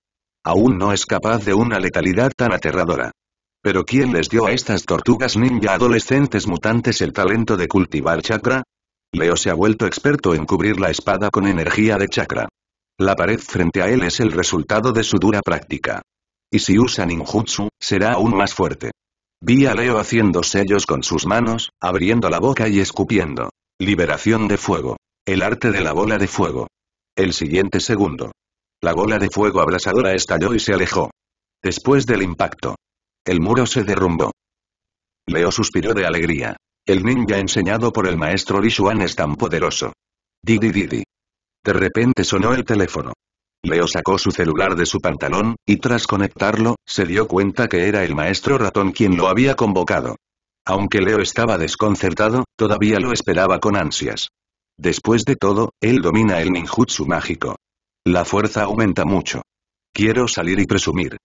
Aún no es capaz de una letalidad tan aterradora. Pero ¿quién les dio a estas tortugas ninja adolescentes mutantes el talento de cultivar chakra? Leo se ha vuelto experto en cubrir la espada con energía de chakra. La pared frente a él es el resultado de su dura práctica. Y si usa ninjutsu, será aún más fuerte. Vi a Leo haciendo sellos con sus manos, abriendo la boca y escupiendo. Liberación de fuego. El arte de la bola de fuego. El siguiente segundo. La bola de fuego abrasadora estalló y se alejó. Después del impacto, el muro se derrumbó. Leo suspiró de alegría. El ninja enseñado por el maestro Li es tan poderoso. Didi didi. De repente sonó el teléfono. Leo sacó su celular de su pantalón, y tras conectarlo, se dio cuenta que era el maestro ratón quien lo había convocado. Aunque Leo estaba desconcertado, todavía lo esperaba con ansias. Después de todo, él domina el ninjutsu mágico. La fuerza aumenta mucho. Quiero salir y presumir.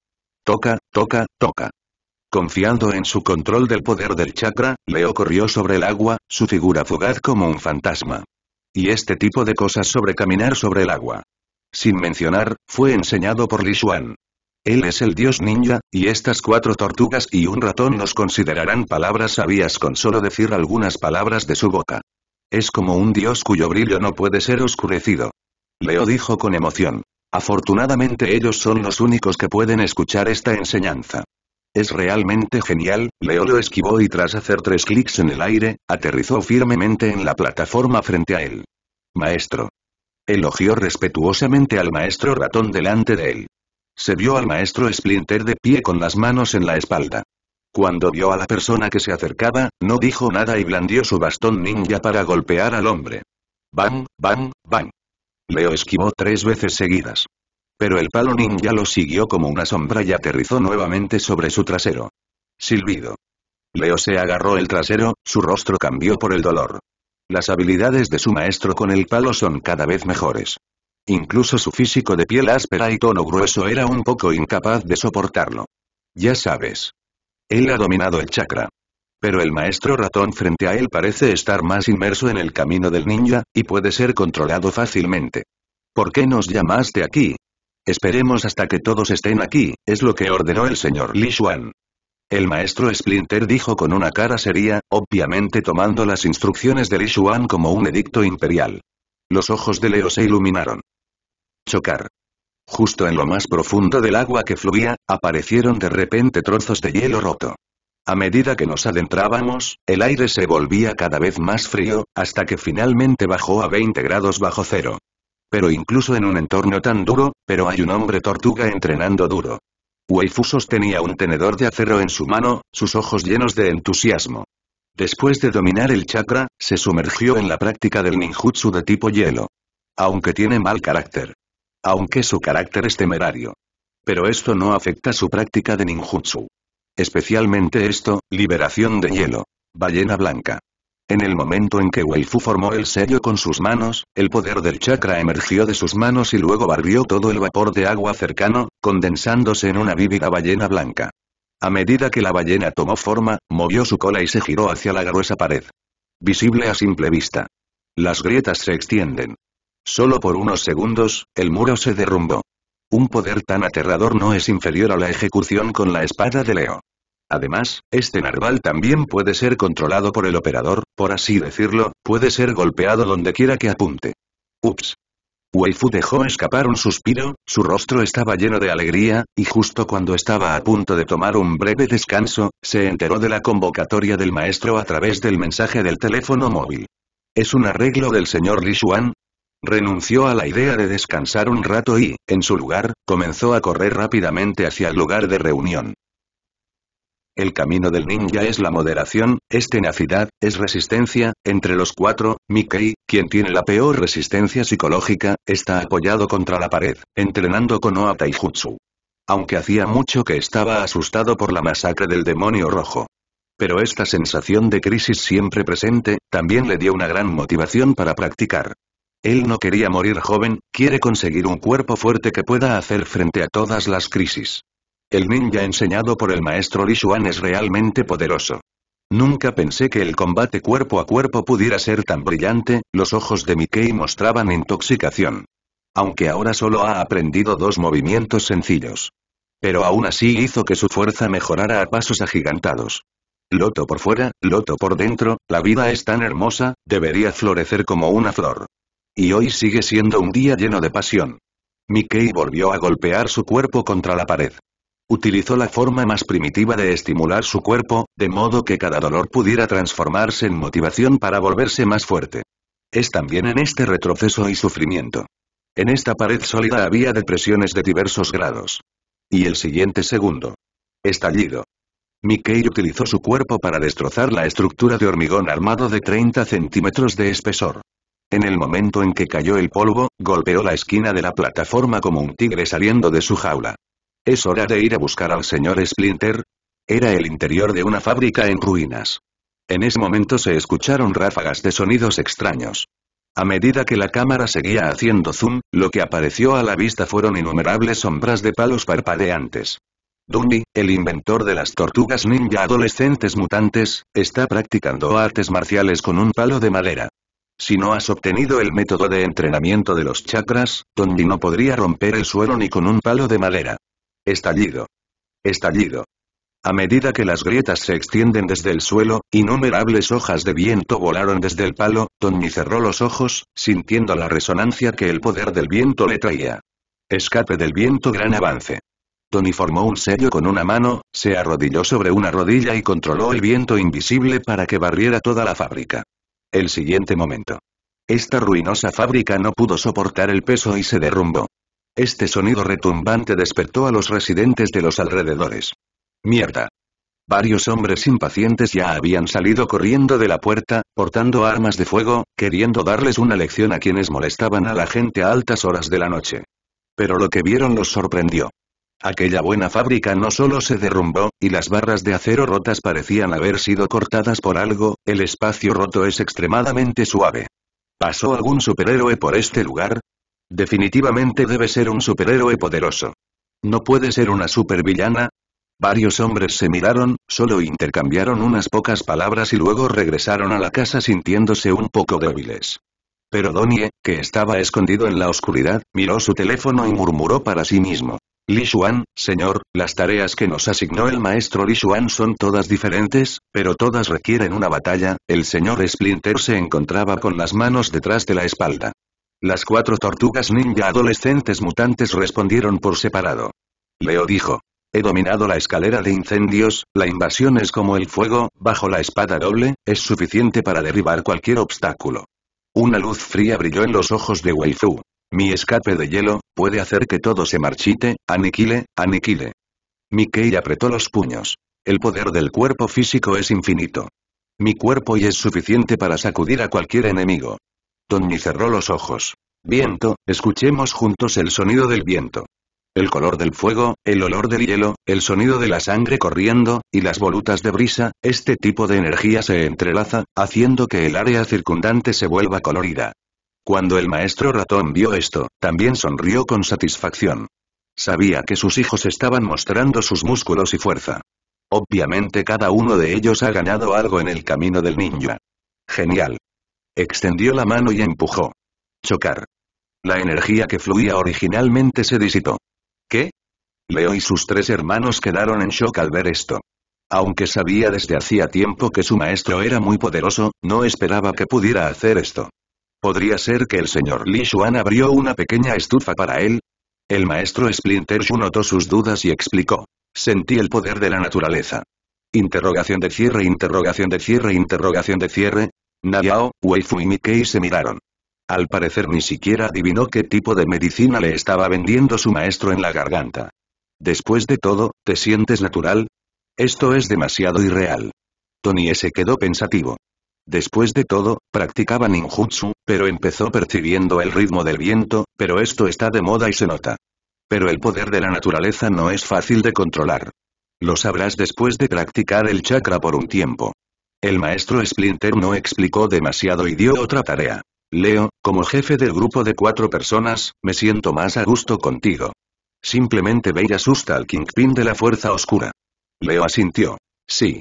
Toca, toca, toca. Confiando en su control del poder del chakra, Leo corrió sobre el agua, su figura fugaz como un fantasma. Y este tipo de cosas sobre caminar sobre el agua. Sin mencionar, fue enseñado por Li Él es el dios ninja, y estas cuatro tortugas y un ratón nos considerarán palabras sabias con solo decir algunas palabras de su boca. Es como un dios cuyo brillo no puede ser oscurecido. Leo dijo con emoción. Afortunadamente ellos son los únicos que pueden escuchar esta enseñanza. Es realmente genial, Leo lo esquivó y tras hacer tres clics en el aire, aterrizó firmemente en la plataforma frente a él. Maestro. Elogió respetuosamente al maestro ratón delante de él. Se vio al maestro Splinter de pie con las manos en la espalda. Cuando vio a la persona que se acercaba, no dijo nada y blandió su bastón ninja para golpear al hombre. ¡Bam! Bam, bam. Leo esquivó tres veces seguidas. Pero el palo ninja lo siguió como una sombra y aterrizó nuevamente sobre su trasero. Silbido. Leo se agarró el trasero, su rostro cambió por el dolor. Las habilidades de su maestro con el palo son cada vez mejores. Incluso su físico de piel áspera y tono grueso era un poco incapaz de soportarlo. Ya sabes. Él ha dominado el chakra. Pero el maestro ratón frente a él parece estar más inmerso en el camino del ninja, y puede ser controlado fácilmente. ¿Por qué nos llamaste aquí? Esperemos hasta que todos estén aquí, es lo que ordenó el señor Li Xuan. El maestro Splinter dijo con una cara seria, obviamente tomando las instrucciones de Li Xuan como un edicto imperial. Los ojos de Leo se iluminaron. Chocar. Justo en lo más profundo del agua que fluía, aparecieron de repente trozos de hielo roto. A medida que nos adentrábamos, el aire se volvía cada vez más frío, hasta que finalmente bajó a 20 grados bajo cero. Pero incluso en un entorno tan duro, pero hay un hombre tortuga entrenando duro. Weifu sostenía un tenedor de acero en su mano, sus ojos llenos de entusiasmo. Después de dominar el chakra, se sumergió en la práctica del ninjutsu de tipo hielo. Aunque tiene mal carácter. Aunque su carácter es temerario. Pero esto no afecta su práctica de ninjutsu. Especialmente esto, liberación de hielo. Ballena blanca. En el momento en que Weifu formó el sello con sus manos, el poder del chakra emergió de sus manos y luego barrió todo el vapor de agua cercano, condensándose en una vívida ballena blanca. A medida que la ballena tomó forma, movió su cola y se giró hacia la gruesa pared. Visible a simple vista. Las grietas se extienden. Solo por unos segundos, el muro se derrumbó. Un poder tan aterrador no es inferior a la ejecución con la espada de Leo. Además, este narval también puede ser controlado por el operador, por así decirlo, puede ser golpeado donde quiera que apunte. Ups. Weifu dejó escapar un suspiro, su rostro estaba lleno de alegría, y justo cuando estaba a punto de tomar un breve descanso, se enteró de la convocatoria del maestro a través del mensaje del teléfono móvil. ¿Es un arreglo del señor Lishuan? Renunció a la idea de descansar un rato y, en su lugar, comenzó a correr rápidamente hacia el lugar de reunión. El camino del ninja es la moderación, es tenacidad, es resistencia, entre los cuatro, Mikkei, quien tiene la peor resistencia psicológica, está apoyado contra la pared, entrenando con y Taijutsu. Aunque hacía mucho que estaba asustado por la masacre del demonio rojo. Pero esta sensación de crisis siempre presente, también le dio una gran motivación para practicar. Él no quería morir joven, quiere conseguir un cuerpo fuerte que pueda hacer frente a todas las crisis. El ninja enseñado por el maestro Li es realmente poderoso. Nunca pensé que el combate cuerpo a cuerpo pudiera ser tan brillante, los ojos de Mikkei mostraban intoxicación. Aunque ahora solo ha aprendido dos movimientos sencillos. Pero aún así hizo que su fuerza mejorara a pasos agigantados. Loto por fuera, loto por dentro, la vida es tan hermosa, debería florecer como una flor. Y hoy sigue siendo un día lleno de pasión. Mikkei volvió a golpear su cuerpo contra la pared. Utilizó la forma más primitiva de estimular su cuerpo, de modo que cada dolor pudiera transformarse en motivación para volverse más fuerte. Es también en este retroceso y sufrimiento. En esta pared sólida había depresiones de diversos grados. Y el siguiente segundo. Estallido. Mickey utilizó su cuerpo para destrozar la estructura de hormigón armado de 30 centímetros de espesor. En el momento en que cayó el polvo, golpeó la esquina de la plataforma como un tigre saliendo de su jaula. ¿Es hora de ir a buscar al señor Splinter? Era el interior de una fábrica en ruinas. En ese momento se escucharon ráfagas de sonidos extraños. A medida que la cámara seguía haciendo zoom, lo que apareció a la vista fueron innumerables sombras de palos parpadeantes. Dundee, el inventor de las tortugas ninja adolescentes mutantes, está practicando artes marciales con un palo de madera. Si no has obtenido el método de entrenamiento de los chakras, Dunny no podría romper el suelo ni con un palo de madera. Estallido. Estallido. A medida que las grietas se extienden desde el suelo, innumerables hojas de viento volaron desde el palo, Tony cerró los ojos, sintiendo la resonancia que el poder del viento le traía. Escape del viento gran avance. Tony formó un sello con una mano, se arrodilló sobre una rodilla y controló el viento invisible para que barriera toda la fábrica. El siguiente momento. Esta ruinosa fábrica no pudo soportar el peso y se derrumbó. Este sonido retumbante despertó a los residentes de los alrededores. ¡Mierda! Varios hombres impacientes ya habían salido corriendo de la puerta, portando armas de fuego, queriendo darles una lección a quienes molestaban a la gente a altas horas de la noche. Pero lo que vieron los sorprendió. Aquella buena fábrica no solo se derrumbó, y las barras de acero rotas parecían haber sido cortadas por algo, el espacio roto es extremadamente suave. ¿Pasó algún superhéroe por este lugar? Definitivamente debe ser un superhéroe poderoso. No puede ser una supervillana. Varios hombres se miraron, solo intercambiaron unas pocas palabras y luego regresaron a la casa sintiéndose un poco débiles. Pero Donnie, que estaba escondido en la oscuridad, miró su teléfono y murmuró para sí mismo. Li Xuan, señor, las tareas que nos asignó el maestro Li Xuan son todas diferentes, pero todas requieren una batalla, el señor Splinter se encontraba con las manos detrás de la espalda. Las cuatro tortugas ninja adolescentes mutantes respondieron por separado. Leo dijo. He dominado la escalera de incendios, la invasión es como el fuego, bajo la espada doble, es suficiente para derribar cualquier obstáculo. Una luz fría brilló en los ojos de Weifu. Mi escape de hielo, puede hacer que todo se marchite, aniquile, aniquile. Mikei apretó los puños. El poder del cuerpo físico es infinito. Mi cuerpo y es suficiente para sacudir a cualquier enemigo. Tony cerró los ojos. Viento, escuchemos juntos el sonido del viento. El color del fuego, el olor del hielo, el sonido de la sangre corriendo, y las volutas de brisa, este tipo de energía se entrelaza, haciendo que el área circundante se vuelva colorida. Cuando el maestro ratón vio esto, también sonrió con satisfacción. Sabía que sus hijos estaban mostrando sus músculos y fuerza. Obviamente cada uno de ellos ha ganado algo en el camino del ninja. Genial. Extendió la mano y empujó. Chocar. La energía que fluía originalmente se disipó. ¿Qué? Leo y sus tres hermanos quedaron en shock al ver esto. Aunque sabía desde hacía tiempo que su maestro era muy poderoso, no esperaba que pudiera hacer esto. ¿Podría ser que el señor Li Xuan abrió una pequeña estufa para él? El maestro Splinter Xu notó sus dudas y explicó. Sentí el poder de la naturaleza. Interrogación de cierre, interrogación de cierre, interrogación de cierre, Nayao, Weifu y Mikkei se miraron. Al parecer ni siquiera adivinó qué tipo de medicina le estaba vendiendo su maestro en la garganta. Después de todo, ¿te sientes natural? Esto es demasiado irreal. Tony se quedó pensativo. Después de todo, practicaba ninjutsu, pero empezó percibiendo el ritmo del viento, pero esto está de moda y se nota. Pero el poder de la naturaleza no es fácil de controlar. Lo sabrás después de practicar el chakra por un tiempo. El maestro Splinter no explicó demasiado y dio otra tarea. Leo, como jefe del grupo de cuatro personas, me siento más a gusto contigo. Simplemente ve y asusta al Kingpin de la Fuerza Oscura. Leo asintió. Sí.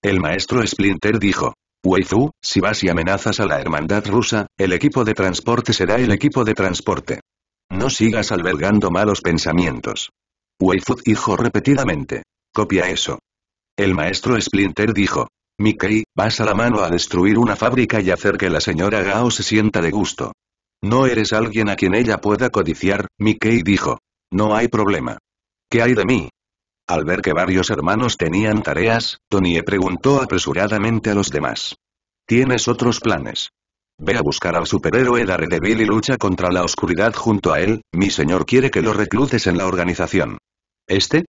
El maestro Splinter dijo. «Weifu, si vas y amenazas a la hermandad rusa, el equipo de transporte será el equipo de transporte. No sigas albergando malos pensamientos. Weifu dijo repetidamente. Copia eso. El maestro Splinter dijo. Mickey, vas a la mano a destruir una fábrica y hacer que la señora Gao se sienta de gusto. No eres alguien a quien ella pueda codiciar, Mickey dijo. No hay problema. ¿Qué hay de mí? Al ver que varios hermanos tenían tareas, Tony e preguntó apresuradamente a los demás. ¿Tienes otros planes? Ve a buscar al superhéroe Daredevil y lucha contra la oscuridad junto a él, mi señor quiere que lo reclutes en la organización. ¿Este?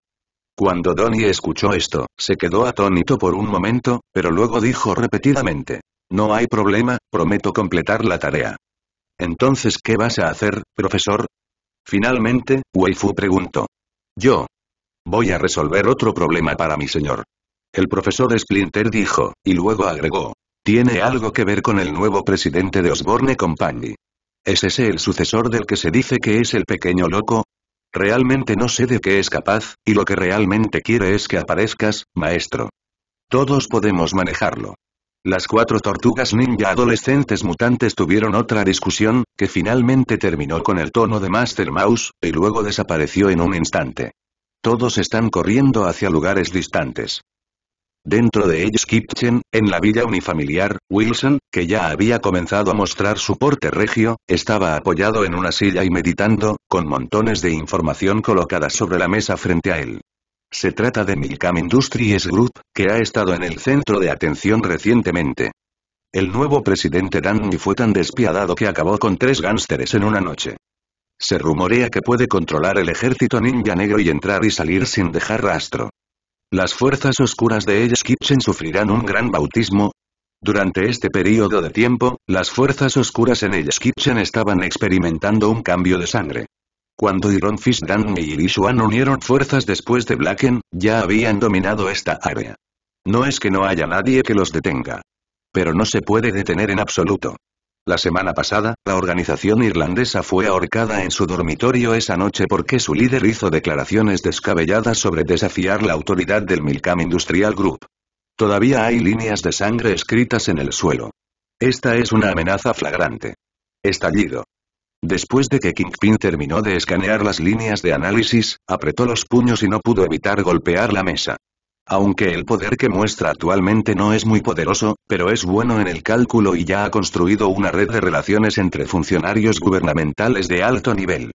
Cuando Donnie escuchó esto, se quedó atónito por un momento, pero luego dijo repetidamente. No hay problema, prometo completar la tarea. Entonces ¿qué vas a hacer, profesor? Finalmente, Weifu preguntó. Yo. Voy a resolver otro problema para mi señor. El profesor Splinter dijo, y luego agregó. Tiene algo que ver con el nuevo presidente de Osborne Company. ¿Es ese el sucesor del que se dice que es el pequeño loco? Realmente no sé de qué es capaz, y lo que realmente quiere es que aparezcas, maestro. Todos podemos manejarlo. Las cuatro tortugas ninja adolescentes mutantes tuvieron otra discusión, que finalmente terminó con el tono de Master Mouse, y luego desapareció en un instante. Todos están corriendo hacia lugares distantes. Dentro de Edge Kitchen, en la villa unifamiliar, Wilson, que ya había comenzado a mostrar su porte regio, estaba apoyado en una silla y meditando, con montones de información colocadas sobre la mesa frente a él. Se trata de Milcam Industries Group, que ha estado en el centro de atención recientemente. El nuevo presidente Danny fue tan despiadado que acabó con tres gánsteres en una noche. Se rumorea que puede controlar el ejército ninja negro y entrar y salir sin dejar rastro. Las fuerzas oscuras de ellos Kitchen sufrirán un gran bautismo. Durante este periodo de tiempo, las fuerzas oscuras en Edge Kitchen estaban experimentando un cambio de sangre. Cuando Iron Fist Dan y Irishuan unieron fuerzas después de Blacken, ya habían dominado esta área. No es que no haya nadie que los detenga. Pero no se puede detener en absoluto. La semana pasada, la organización irlandesa fue ahorcada en su dormitorio esa noche porque su líder hizo declaraciones descabelladas sobre desafiar la autoridad del Milcam Industrial Group. Todavía hay líneas de sangre escritas en el suelo. Esta es una amenaza flagrante. Estallido. Después de que Kingpin terminó de escanear las líneas de análisis, apretó los puños y no pudo evitar golpear la mesa. Aunque el poder que muestra actualmente no es muy poderoso, pero es bueno en el cálculo y ya ha construido una red de relaciones entre funcionarios gubernamentales de alto nivel.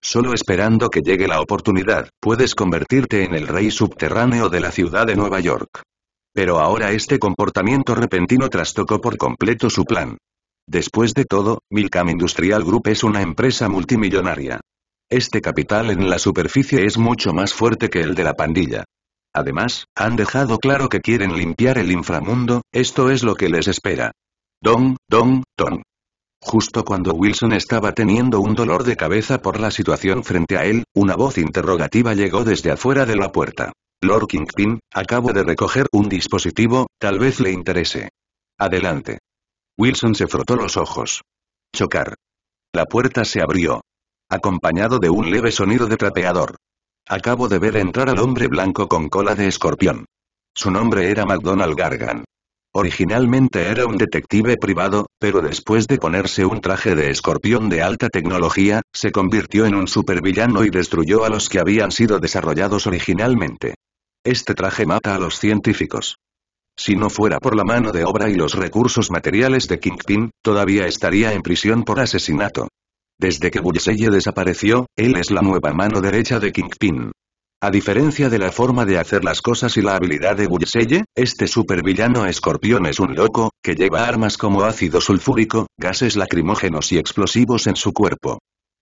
Solo esperando que llegue la oportunidad, puedes convertirte en el rey subterráneo de la ciudad de Nueva York. Pero ahora este comportamiento repentino trastocó por completo su plan. Después de todo, Milcam Industrial Group es una empresa multimillonaria. Este capital en la superficie es mucho más fuerte que el de la pandilla. Además, han dejado claro que quieren limpiar el inframundo, esto es lo que les espera. Don, don, don. Justo cuando Wilson estaba teniendo un dolor de cabeza por la situación frente a él, una voz interrogativa llegó desde afuera de la puerta. Lord Kingpin, acabo de recoger un dispositivo, tal vez le interese. Adelante. Wilson se frotó los ojos. Chocar. La puerta se abrió. Acompañado de un leve sonido de trapeador. Acabo de ver entrar al hombre blanco con cola de escorpión. Su nombre era McDonald Gargan. Originalmente era un detective privado, pero después de ponerse un traje de escorpión de alta tecnología, se convirtió en un supervillano y destruyó a los que habían sido desarrollados originalmente. Este traje mata a los científicos. Si no fuera por la mano de obra y los recursos materiales de Kingpin, todavía estaría en prisión por asesinato. Desde que Bullseye desapareció, él es la nueva mano derecha de Kingpin. A diferencia de la forma de hacer las cosas y la habilidad de Bullseye, este supervillano escorpión es un loco, que lleva armas como ácido sulfúrico, gases lacrimógenos y explosivos en su cuerpo.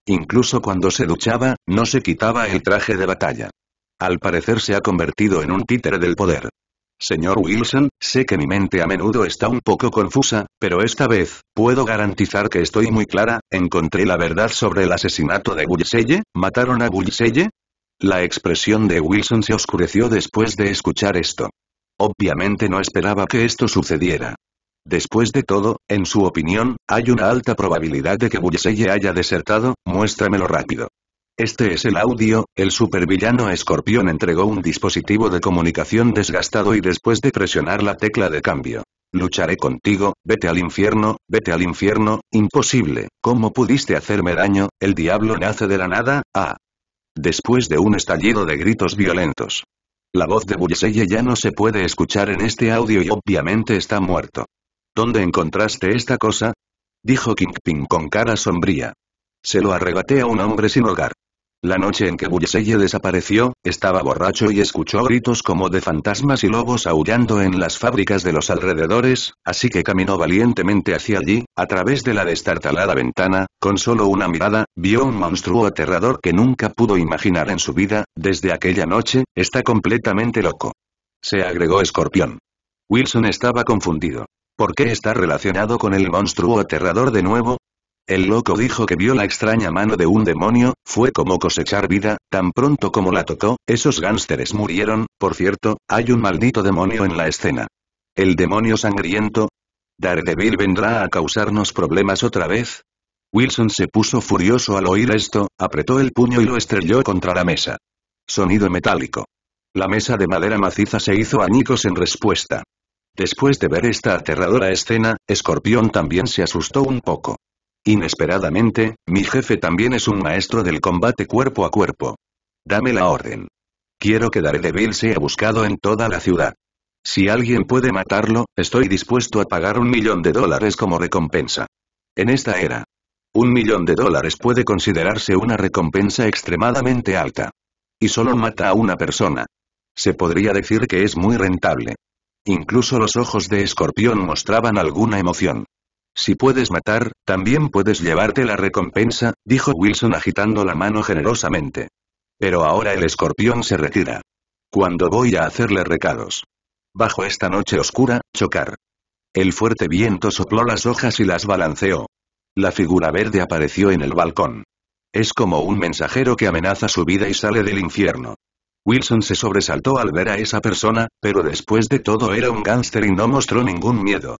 Incluso cuando se duchaba, no se quitaba el traje de batalla. Al parecer se ha convertido en un títere del poder. Señor Wilson, sé que mi mente a menudo está un poco confusa, pero esta vez, puedo garantizar que estoy muy clara, encontré la verdad sobre el asesinato de Bullseye, ¿mataron a Bullseye? La expresión de Wilson se oscureció después de escuchar esto. Obviamente no esperaba que esto sucediera. Después de todo, en su opinión, hay una alta probabilidad de que Bullseye haya desertado, muéstramelo rápido. Este es el audio, el supervillano escorpión entregó un dispositivo de comunicación desgastado y después de presionar la tecla de cambio. Lucharé contigo, vete al infierno, vete al infierno, imposible, ¿cómo pudiste hacerme daño? El diablo nace de la nada, ah. Después de un estallido de gritos violentos. La voz de Bullseye ya no se puede escuchar en este audio y obviamente está muerto. ¿Dónde encontraste esta cosa? Dijo Kingpin con cara sombría. Se lo arrebaté a un hombre sin hogar. La noche en que Bullseye desapareció, estaba borracho y escuchó gritos como de fantasmas y lobos aullando en las fábricas de los alrededores, así que caminó valientemente hacia allí, a través de la destartalada ventana, con solo una mirada, vio un monstruo aterrador que nunca pudo imaginar en su vida, desde aquella noche, está completamente loco. Se agregó Escorpión. Wilson estaba confundido. ¿Por qué está relacionado con el monstruo aterrador de nuevo? El loco dijo que vio la extraña mano de un demonio, fue como cosechar vida, tan pronto como la tocó, esos gánsteres murieron, por cierto, hay un maldito demonio en la escena. ¿El demonio sangriento? ¿Daredevil vendrá a causarnos problemas otra vez? Wilson se puso furioso al oír esto, apretó el puño y lo estrelló contra la mesa. Sonido metálico. La mesa de madera maciza se hizo añicos en respuesta. Después de ver esta aterradora escena, Escorpión también se asustó un poco. Inesperadamente, mi jefe también es un maestro del combate cuerpo a cuerpo. Dame la orden. Quiero que Daredevil sea buscado en toda la ciudad. Si alguien puede matarlo, estoy dispuesto a pagar un millón de dólares como recompensa. En esta era. Un millón de dólares puede considerarse una recompensa extremadamente alta. Y solo mata a una persona. Se podría decir que es muy rentable. Incluso los ojos de escorpión mostraban alguna emoción. Si puedes matar, también puedes llevarte la recompensa, dijo Wilson agitando la mano generosamente. Pero ahora el escorpión se retira. Cuando voy a hacerle recados. Bajo esta noche oscura, chocar. El fuerte viento sopló las hojas y las balanceó. La figura verde apareció en el balcón. Es como un mensajero que amenaza su vida y sale del infierno. Wilson se sobresaltó al ver a esa persona, pero después de todo era un gángster y no mostró ningún miedo.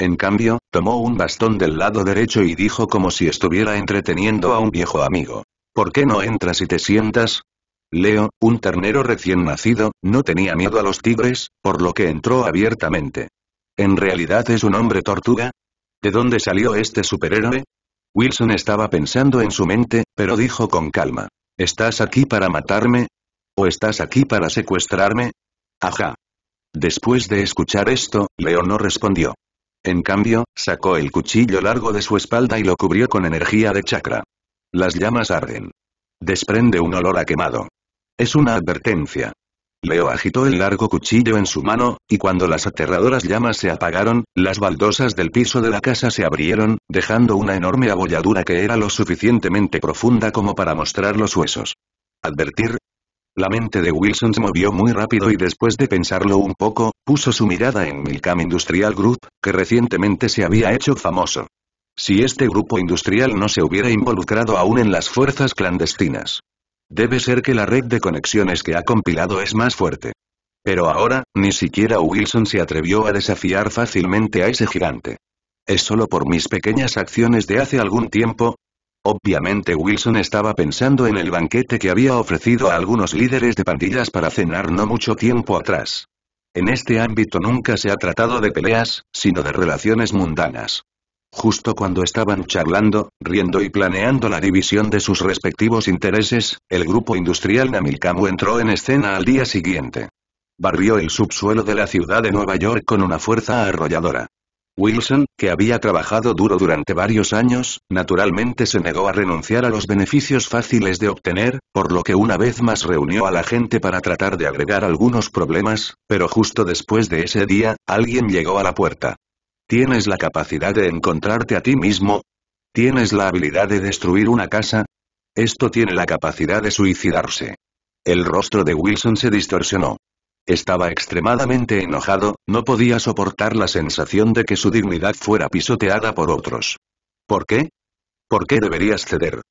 En cambio, tomó un bastón del lado derecho y dijo como si estuviera entreteniendo a un viejo amigo. ¿Por qué no entras y te sientas? Leo, un ternero recién nacido, no tenía miedo a los tigres, por lo que entró abiertamente. ¿En realidad es un hombre tortuga? ¿De dónde salió este superhéroe? Wilson estaba pensando en su mente, pero dijo con calma. ¿Estás aquí para matarme? ¿O estás aquí para secuestrarme? Ajá. Después de escuchar esto, Leo no respondió. En cambio, sacó el cuchillo largo de su espalda y lo cubrió con energía de chakra. Las llamas arden. Desprende un olor a quemado. Es una advertencia. Leo agitó el largo cuchillo en su mano, y cuando las aterradoras llamas se apagaron, las baldosas del piso de la casa se abrieron, dejando una enorme abolladura que era lo suficientemente profunda como para mostrar los huesos. Advertir, la mente de Wilson se movió muy rápido y después de pensarlo un poco, puso su mirada en Milcam Industrial Group, que recientemente se había hecho famoso. Si este grupo industrial no se hubiera involucrado aún en las fuerzas clandestinas. Debe ser que la red de conexiones que ha compilado es más fuerte. Pero ahora, ni siquiera Wilson se atrevió a desafiar fácilmente a ese gigante. Es solo por mis pequeñas acciones de hace algún tiempo, Obviamente Wilson estaba pensando en el banquete que había ofrecido a algunos líderes de pandillas para cenar no mucho tiempo atrás. En este ámbito nunca se ha tratado de peleas, sino de relaciones mundanas. Justo cuando estaban charlando, riendo y planeando la división de sus respectivos intereses, el grupo industrial Namilcamu entró en escena al día siguiente. Barrió el subsuelo de la ciudad de Nueva York con una fuerza arrolladora. Wilson, que había trabajado duro durante varios años, naturalmente se negó a renunciar a los beneficios fáciles de obtener, por lo que una vez más reunió a la gente para tratar de agregar algunos problemas, pero justo después de ese día, alguien llegó a la puerta. ¿Tienes la capacidad de encontrarte a ti mismo? ¿Tienes la habilidad de destruir una casa? Esto tiene la capacidad de suicidarse. El rostro de Wilson se distorsionó. Estaba extremadamente enojado, no podía soportar la sensación de que su dignidad fuera pisoteada por otros. ¿Por qué? ¿Por qué deberías ceder?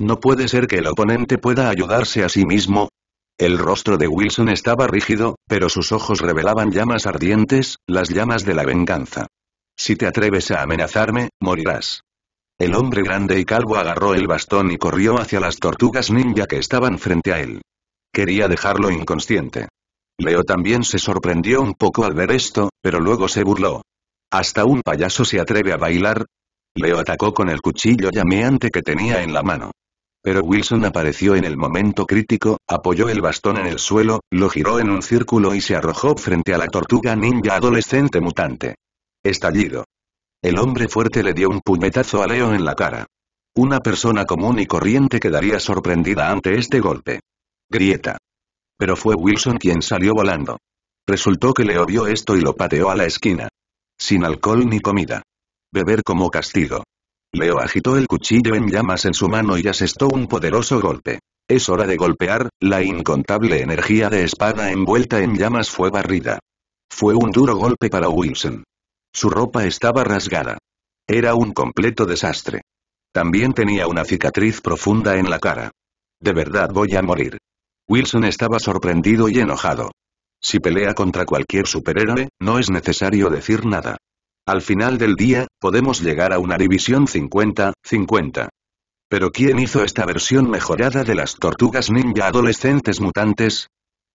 No puede ser que el oponente pueda ayudarse a sí mismo. El rostro de Wilson estaba rígido, pero sus ojos revelaban llamas ardientes, las llamas de la venganza. Si te atreves a amenazarme, morirás. El hombre grande y calvo agarró el bastón y corrió hacia las tortugas ninja que estaban frente a él. Quería dejarlo inconsciente. Leo también se sorprendió un poco al ver esto, pero luego se burló. ¿Hasta un payaso se atreve a bailar? Leo atacó con el cuchillo llameante que tenía en la mano. Pero Wilson apareció en el momento crítico, apoyó el bastón en el suelo, lo giró en un círculo y se arrojó frente a la tortuga ninja adolescente mutante. Estallido. El hombre fuerte le dio un puñetazo a Leo en la cara. Una persona común y corriente quedaría sorprendida ante este golpe. Grieta. Pero fue Wilson quien salió volando. Resultó que Leo vio esto y lo pateó a la esquina. Sin alcohol ni comida. Beber como castigo. Leo agitó el cuchillo en llamas en su mano y asestó un poderoso golpe. Es hora de golpear, la incontable energía de espada envuelta en llamas fue barrida. Fue un duro golpe para Wilson. Su ropa estaba rasgada. Era un completo desastre. También tenía una cicatriz profunda en la cara. De verdad voy a morir. Wilson estaba sorprendido y enojado. Si pelea contra cualquier superhéroe, no es necesario decir nada. Al final del día, podemos llegar a una división 50-50. Pero ¿quién hizo esta versión mejorada de las tortugas ninja adolescentes mutantes?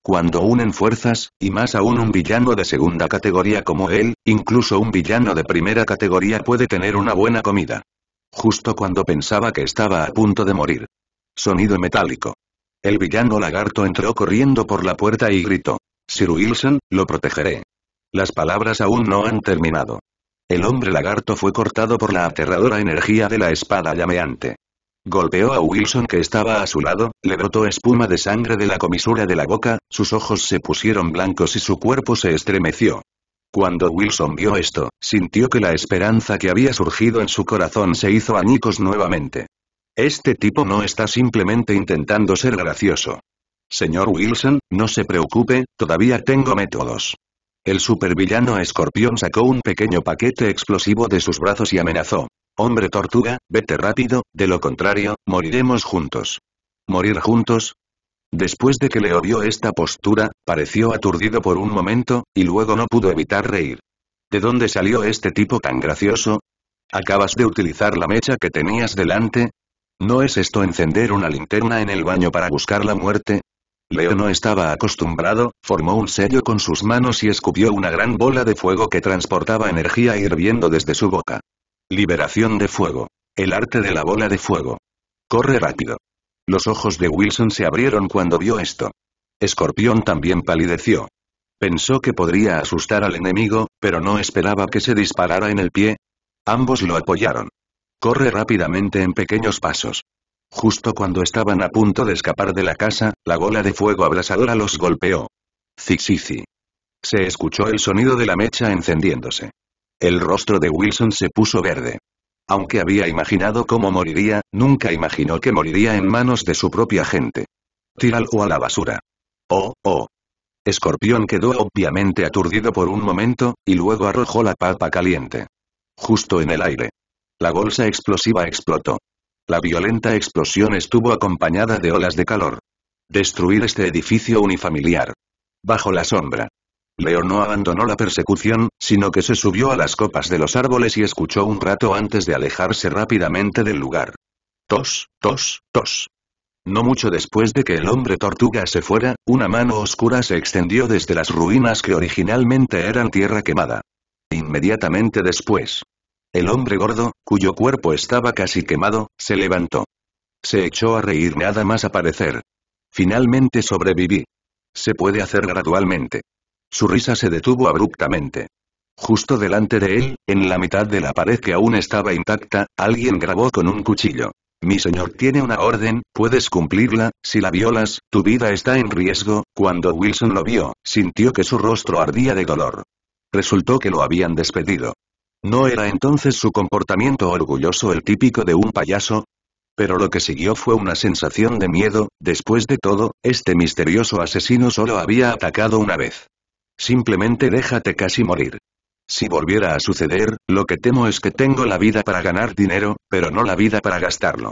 Cuando unen fuerzas, y más aún un villano de segunda categoría como él, incluso un villano de primera categoría puede tener una buena comida. Justo cuando pensaba que estaba a punto de morir. Sonido metálico. El villano lagarto entró corriendo por la puerta y gritó. Sir Wilson, lo protegeré. Las palabras aún no han terminado. El hombre lagarto fue cortado por la aterradora energía de la espada llameante. Golpeó a Wilson que estaba a su lado, le brotó espuma de sangre de la comisura de la boca, sus ojos se pusieron blancos y su cuerpo se estremeció. Cuando Wilson vio esto, sintió que la esperanza que había surgido en su corazón se hizo añicos nuevamente. Este tipo no está simplemente intentando ser gracioso. Señor Wilson, no se preocupe, todavía tengo métodos. El supervillano escorpión sacó un pequeño paquete explosivo de sus brazos y amenazó. Hombre tortuga, vete rápido, de lo contrario, moriremos juntos. ¿Morir juntos? Después de que le vio esta postura, pareció aturdido por un momento, y luego no pudo evitar reír. ¿De dónde salió este tipo tan gracioso? ¿Acabas de utilizar la mecha que tenías delante? ¿No es esto encender una linterna en el baño para buscar la muerte? Leo no estaba acostumbrado, formó un sello con sus manos y escupió una gran bola de fuego que transportaba energía hirviendo desde su boca. Liberación de fuego. El arte de la bola de fuego. Corre rápido. Los ojos de Wilson se abrieron cuando vio esto. Escorpión también palideció. Pensó que podría asustar al enemigo, pero no esperaba que se disparara en el pie. Ambos lo apoyaron. Corre rápidamente en pequeños pasos. Justo cuando estaban a punto de escapar de la casa, la bola de fuego abrasadora los golpeó. Zixizi. Se escuchó el sonido de la mecha encendiéndose. El rostro de Wilson se puso verde. Aunque había imaginado cómo moriría, nunca imaginó que moriría en manos de su propia gente. Tíralo a la basura. Oh, oh. Escorpión quedó obviamente aturdido por un momento, y luego arrojó la papa caliente. Justo en el aire. La bolsa explosiva explotó. La violenta explosión estuvo acompañada de olas de calor. Destruir este edificio unifamiliar. Bajo la sombra. Leo no abandonó la persecución, sino que se subió a las copas de los árboles y escuchó un rato antes de alejarse rápidamente del lugar. Tos, tos, tos. No mucho después de que el hombre tortuga se fuera, una mano oscura se extendió desde las ruinas que originalmente eran tierra quemada. Inmediatamente después, el hombre gordo, cuyo cuerpo estaba casi quemado, se levantó. Se echó a reír nada más aparecer. Finalmente sobreviví. Se puede hacer gradualmente. Su risa se detuvo abruptamente. Justo delante de él, en la mitad de la pared que aún estaba intacta, alguien grabó con un cuchillo. Mi señor tiene una orden, puedes cumplirla, si la violas, tu vida está en riesgo. Cuando Wilson lo vio, sintió que su rostro ardía de dolor. Resultó que lo habían despedido. ¿No era entonces su comportamiento orgulloso el típico de un payaso? Pero lo que siguió fue una sensación de miedo, después de todo, este misterioso asesino solo había atacado una vez. Simplemente déjate casi morir. Si volviera a suceder, lo que temo es que tengo la vida para ganar dinero, pero no la vida para gastarlo.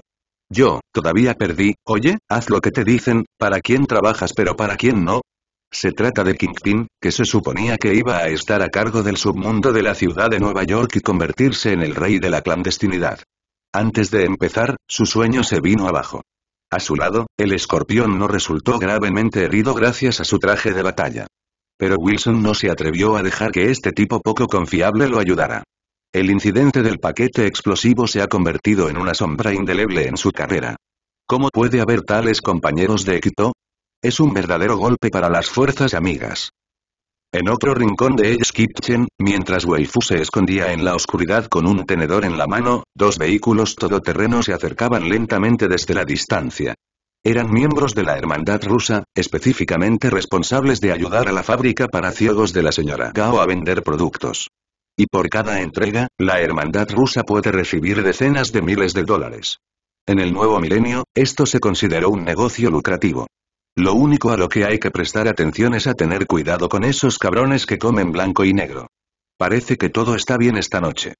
Yo, todavía perdí, oye, haz lo que te dicen, para quién trabajas pero para quién no, se trata de Kingpin, que se suponía que iba a estar a cargo del submundo de la ciudad de Nueva York y convertirse en el rey de la clandestinidad. Antes de empezar, su sueño se vino abajo. A su lado, el escorpión no resultó gravemente herido gracias a su traje de batalla. Pero Wilson no se atrevió a dejar que este tipo poco confiable lo ayudara. El incidente del paquete explosivo se ha convertido en una sombra indeleble en su carrera. ¿Cómo puede haber tales compañeros de éxito? Es un verdadero golpe para las fuerzas amigas. En otro rincón de Edge Kitchen, mientras Weifu se escondía en la oscuridad con un tenedor en la mano, dos vehículos todoterreno se acercaban lentamente desde la distancia. Eran miembros de la hermandad rusa, específicamente responsables de ayudar a la fábrica para ciegos de la señora Gao a vender productos. Y por cada entrega, la hermandad rusa puede recibir decenas de miles de dólares. En el nuevo milenio, esto se consideró un negocio lucrativo. Lo único a lo que hay que prestar atención es a tener cuidado con esos cabrones que comen blanco y negro. Parece que todo está bien esta noche.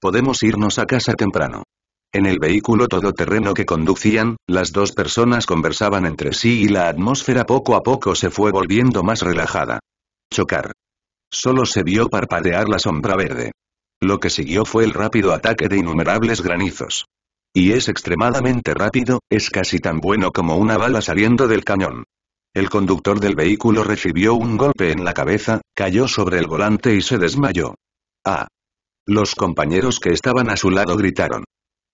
Podemos irnos a casa temprano. En el vehículo todoterreno que conducían, las dos personas conversaban entre sí y la atmósfera poco a poco se fue volviendo más relajada. Chocar. Solo se vio parpadear la sombra verde. Lo que siguió fue el rápido ataque de innumerables granizos. Y es extremadamente rápido, es casi tan bueno como una bala saliendo del cañón. El conductor del vehículo recibió un golpe en la cabeza, cayó sobre el volante y se desmayó. Ah. Los compañeros que estaban a su lado gritaron.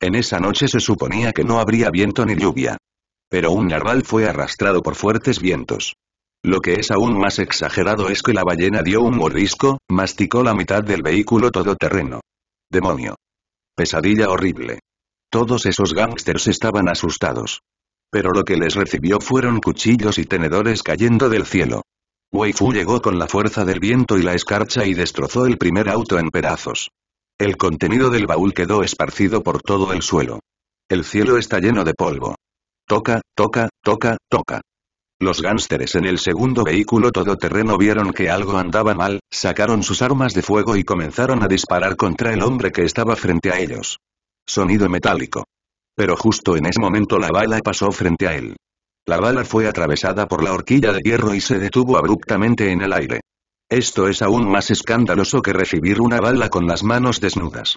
En esa noche se suponía que no habría viento ni lluvia. Pero un narval fue arrastrado por fuertes vientos. Lo que es aún más exagerado es que la ballena dio un mordisco, masticó la mitad del vehículo todoterreno. Demonio. Pesadilla horrible. Todos esos gángsters estaban asustados. Pero lo que les recibió fueron cuchillos y tenedores cayendo del cielo. Weifu llegó con la fuerza del viento y la escarcha y destrozó el primer auto en pedazos. El contenido del baúl quedó esparcido por todo el suelo. El cielo está lleno de polvo. Toca, toca, toca, toca. Los gánsteres en el segundo vehículo todoterreno vieron que algo andaba mal, sacaron sus armas de fuego y comenzaron a disparar contra el hombre que estaba frente a ellos. Sonido metálico. Pero justo en ese momento la bala pasó frente a él. La bala fue atravesada por la horquilla de hierro y se detuvo abruptamente en el aire. Esto es aún más escandaloso que recibir una bala con las manos desnudas.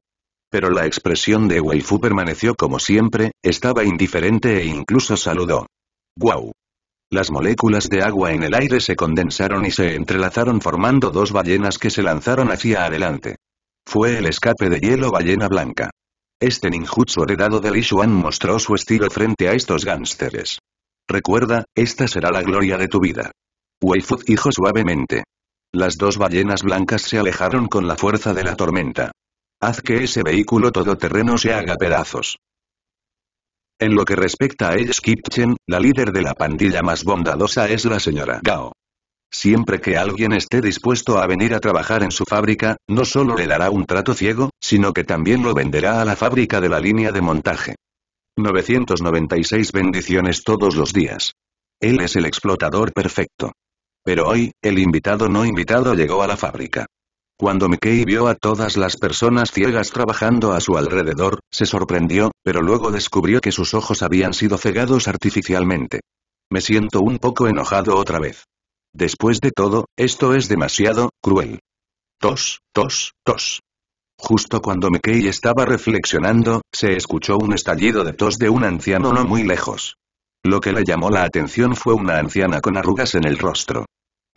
Pero la expresión de Weifu permaneció como siempre, estaba indiferente e incluso saludó. ¡Guau! Las moléculas de agua en el aire se condensaron y se entrelazaron formando dos ballenas que se lanzaron hacia adelante. Fue el escape de hielo ballena blanca. Este ninjutsu heredado de Li Xuan mostró su estilo frente a estos gánsteres. Recuerda, esta será la gloria de tu vida. Weifu dijo suavemente. Las dos ballenas blancas se alejaron con la fuerza de la tormenta. Haz que ese vehículo todoterreno se haga pedazos. En lo que respecta a ellos Kipchen, la líder de la pandilla más bondadosa es la señora Gao. Siempre que alguien esté dispuesto a venir a trabajar en su fábrica, no solo le dará un trato ciego, sino que también lo venderá a la fábrica de la línea de montaje. 996 bendiciones todos los días. Él es el explotador perfecto. Pero hoy, el invitado no invitado llegó a la fábrica. Cuando Mickey vio a todas las personas ciegas trabajando a su alrededor, se sorprendió, pero luego descubrió que sus ojos habían sido cegados artificialmente. Me siento un poco enojado otra vez. Después de todo, esto es demasiado cruel. Tos, tos, tos. Justo cuando McKay estaba reflexionando, se escuchó un estallido de tos de un anciano no muy lejos. Lo que le llamó la atención fue una anciana con arrugas en el rostro.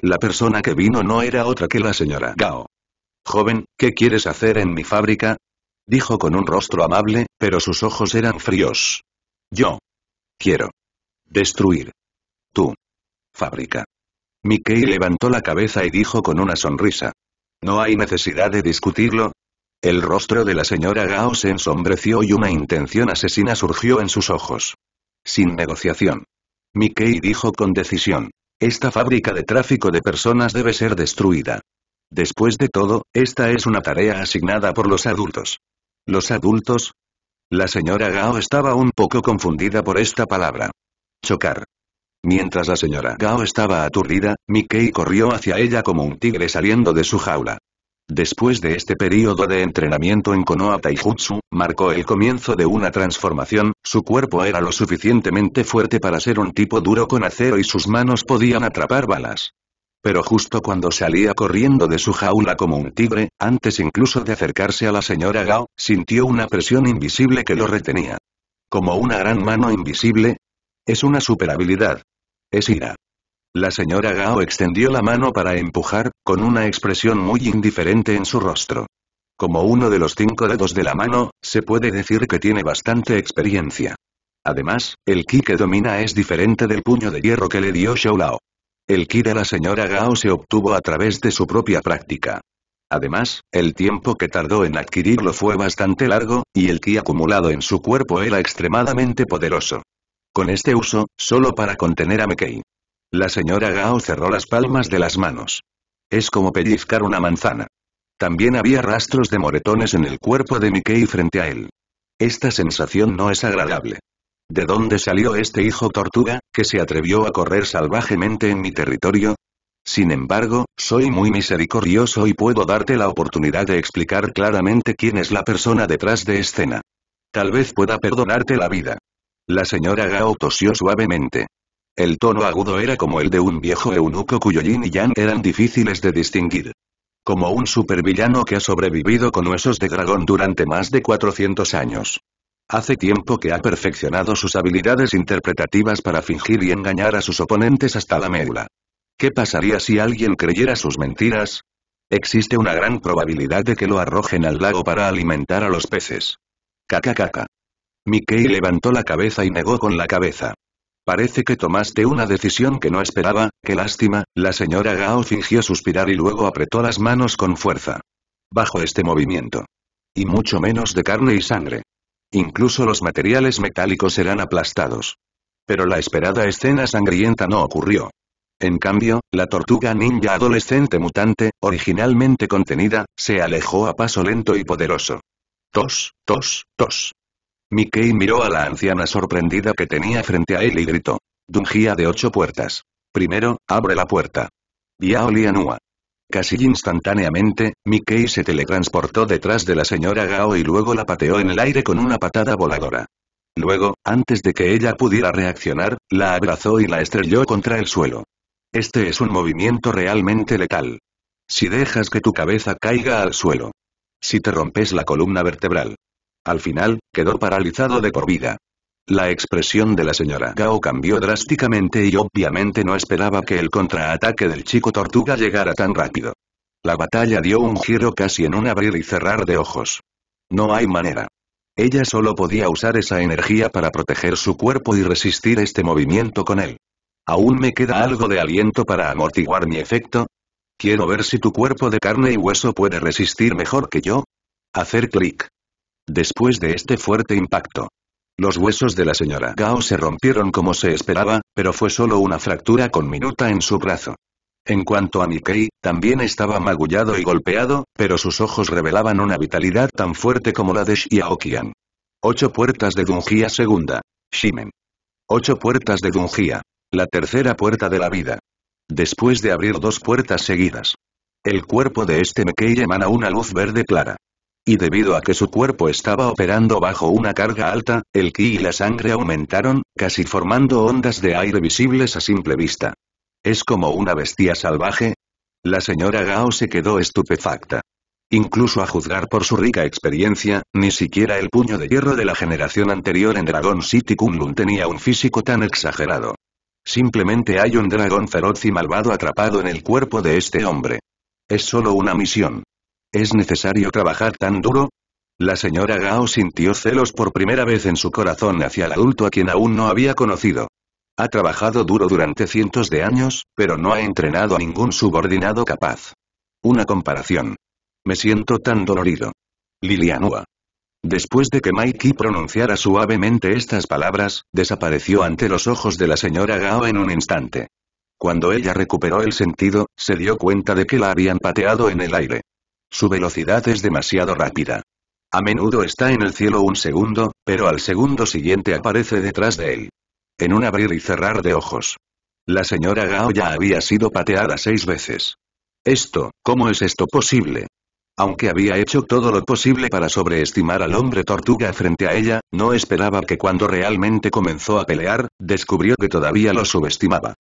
La persona que vino no era otra que la señora Gao. Joven, ¿qué quieres hacer en mi fábrica? Dijo con un rostro amable, pero sus ojos eran fríos. Yo. Quiero. Destruir. Tu. Fábrica. Mickey levantó la cabeza y dijo con una sonrisa. No hay necesidad de discutirlo. El rostro de la señora Gao se ensombreció y una intención asesina surgió en sus ojos. Sin negociación. Mickey dijo con decisión. Esta fábrica de tráfico de personas debe ser destruida. Después de todo, esta es una tarea asignada por los adultos. ¿Los adultos? La señora Gao estaba un poco confundida por esta palabra. Chocar. Mientras la señora Gao estaba aturdida, Mickey corrió hacia ella como un tigre saliendo de su jaula. Después de este período de entrenamiento en Konoha Taijutsu, marcó el comienzo de una transformación, su cuerpo era lo suficientemente fuerte para ser un tipo duro con acero y sus manos podían atrapar balas. Pero justo cuando salía corriendo de su jaula como un tigre, antes incluso de acercarse a la señora Gao, sintió una presión invisible que lo retenía. Como una gran mano invisible. Es una habilidad. Es ira. La señora Gao extendió la mano para empujar, con una expresión muy indiferente en su rostro. Como uno de los cinco dedos de la mano, se puede decir que tiene bastante experiencia. Además, el ki que domina es diferente del puño de hierro que le dio Lao. El ki de la señora Gao se obtuvo a través de su propia práctica. Además, el tiempo que tardó en adquirirlo fue bastante largo, y el ki acumulado en su cuerpo era extremadamente poderoso. Con este uso, solo para contener a McKay. La señora Gao cerró las palmas de las manos. Es como pellizcar una manzana. También había rastros de moretones en el cuerpo de Mickey frente a él. Esta sensación no es agradable. ¿De dónde salió este hijo tortuga, que se atrevió a correr salvajemente en mi territorio? Sin embargo, soy muy misericordioso y puedo darte la oportunidad de explicar claramente quién es la persona detrás de escena. Tal vez pueda perdonarte la vida. La señora Gao tosió suavemente. El tono agudo era como el de un viejo eunuco cuyo yin y yang eran difíciles de distinguir. Como un supervillano que ha sobrevivido con huesos de dragón durante más de 400 años. Hace tiempo que ha perfeccionado sus habilidades interpretativas para fingir y engañar a sus oponentes hasta la médula. ¿Qué pasaría si alguien creyera sus mentiras? Existe una gran probabilidad de que lo arrojen al lago para alimentar a los peces. Caca caca. Mickey levantó la cabeza y negó con la cabeza. Parece que tomaste una decisión que no esperaba, qué lástima, la señora Gao fingió suspirar y luego apretó las manos con fuerza. Bajo este movimiento. Y mucho menos de carne y sangre. Incluso los materiales metálicos serán aplastados. Pero la esperada escena sangrienta no ocurrió. En cambio, la tortuga ninja adolescente mutante, originalmente contenida, se alejó a paso lento y poderoso. Tos, tos, tos. Mickey miró a la anciana sorprendida que tenía frente a él y gritó. Dungía de ocho puertas. Primero, abre la puerta. Diao Lianua. Casi instantáneamente, Mickey se teletransportó detrás de la señora Gao y luego la pateó en el aire con una patada voladora. Luego, antes de que ella pudiera reaccionar, la abrazó y la estrelló contra el suelo. Este es un movimiento realmente letal. Si dejas que tu cabeza caiga al suelo. Si te rompes la columna vertebral. Al final, quedó paralizado de por vida. La expresión de la señora Gao cambió drásticamente y obviamente no esperaba que el contraataque del chico tortuga llegara tan rápido. La batalla dio un giro casi en un abrir y cerrar de ojos. No hay manera. Ella solo podía usar esa energía para proteger su cuerpo y resistir este movimiento con él. ¿Aún me queda algo de aliento para amortiguar mi efecto? Quiero ver si tu cuerpo de carne y hueso puede resistir mejor que yo. Hacer clic. Después de este fuerte impacto, los huesos de la señora Gao se rompieron como se esperaba, pero fue solo una fractura con minuta en su brazo. En cuanto a Mikkei, también estaba magullado y golpeado, pero sus ojos revelaban una vitalidad tan fuerte como la de Xiaokian. Ocho puertas de Dungia segunda. Shimen. Ocho puertas de Dungia. La tercera puerta de la vida. Después de abrir dos puertas seguidas. El cuerpo de este Mikkei emana una luz verde clara y debido a que su cuerpo estaba operando bajo una carga alta, el ki y la sangre aumentaron, casi formando ondas de aire visibles a simple vista. ¿Es como una bestia salvaje? La señora Gao se quedó estupefacta. Incluso a juzgar por su rica experiencia, ni siquiera el puño de hierro de la generación anterior en Dragon City Kunlun tenía un físico tan exagerado. Simplemente hay un dragón feroz y malvado atrapado en el cuerpo de este hombre. Es solo una misión. ¿Es necesario trabajar tan duro? La señora Gao sintió celos por primera vez en su corazón hacia el adulto a quien aún no había conocido. Ha trabajado duro durante cientos de años, pero no ha entrenado a ningún subordinado capaz. Una comparación. Me siento tan dolorido. Lilianua. Después de que Mikey pronunciara suavemente estas palabras, desapareció ante los ojos de la señora Gao en un instante. Cuando ella recuperó el sentido, se dio cuenta de que la habían pateado en el aire. Su velocidad es demasiado rápida. A menudo está en el cielo un segundo, pero al segundo siguiente aparece detrás de él. En un abrir y cerrar de ojos. La señora Gao ya había sido pateada seis veces. Esto, ¿cómo es esto posible? Aunque había hecho todo lo posible para sobreestimar al hombre tortuga frente a ella, no esperaba que cuando realmente comenzó a pelear, descubrió que todavía lo subestimaba.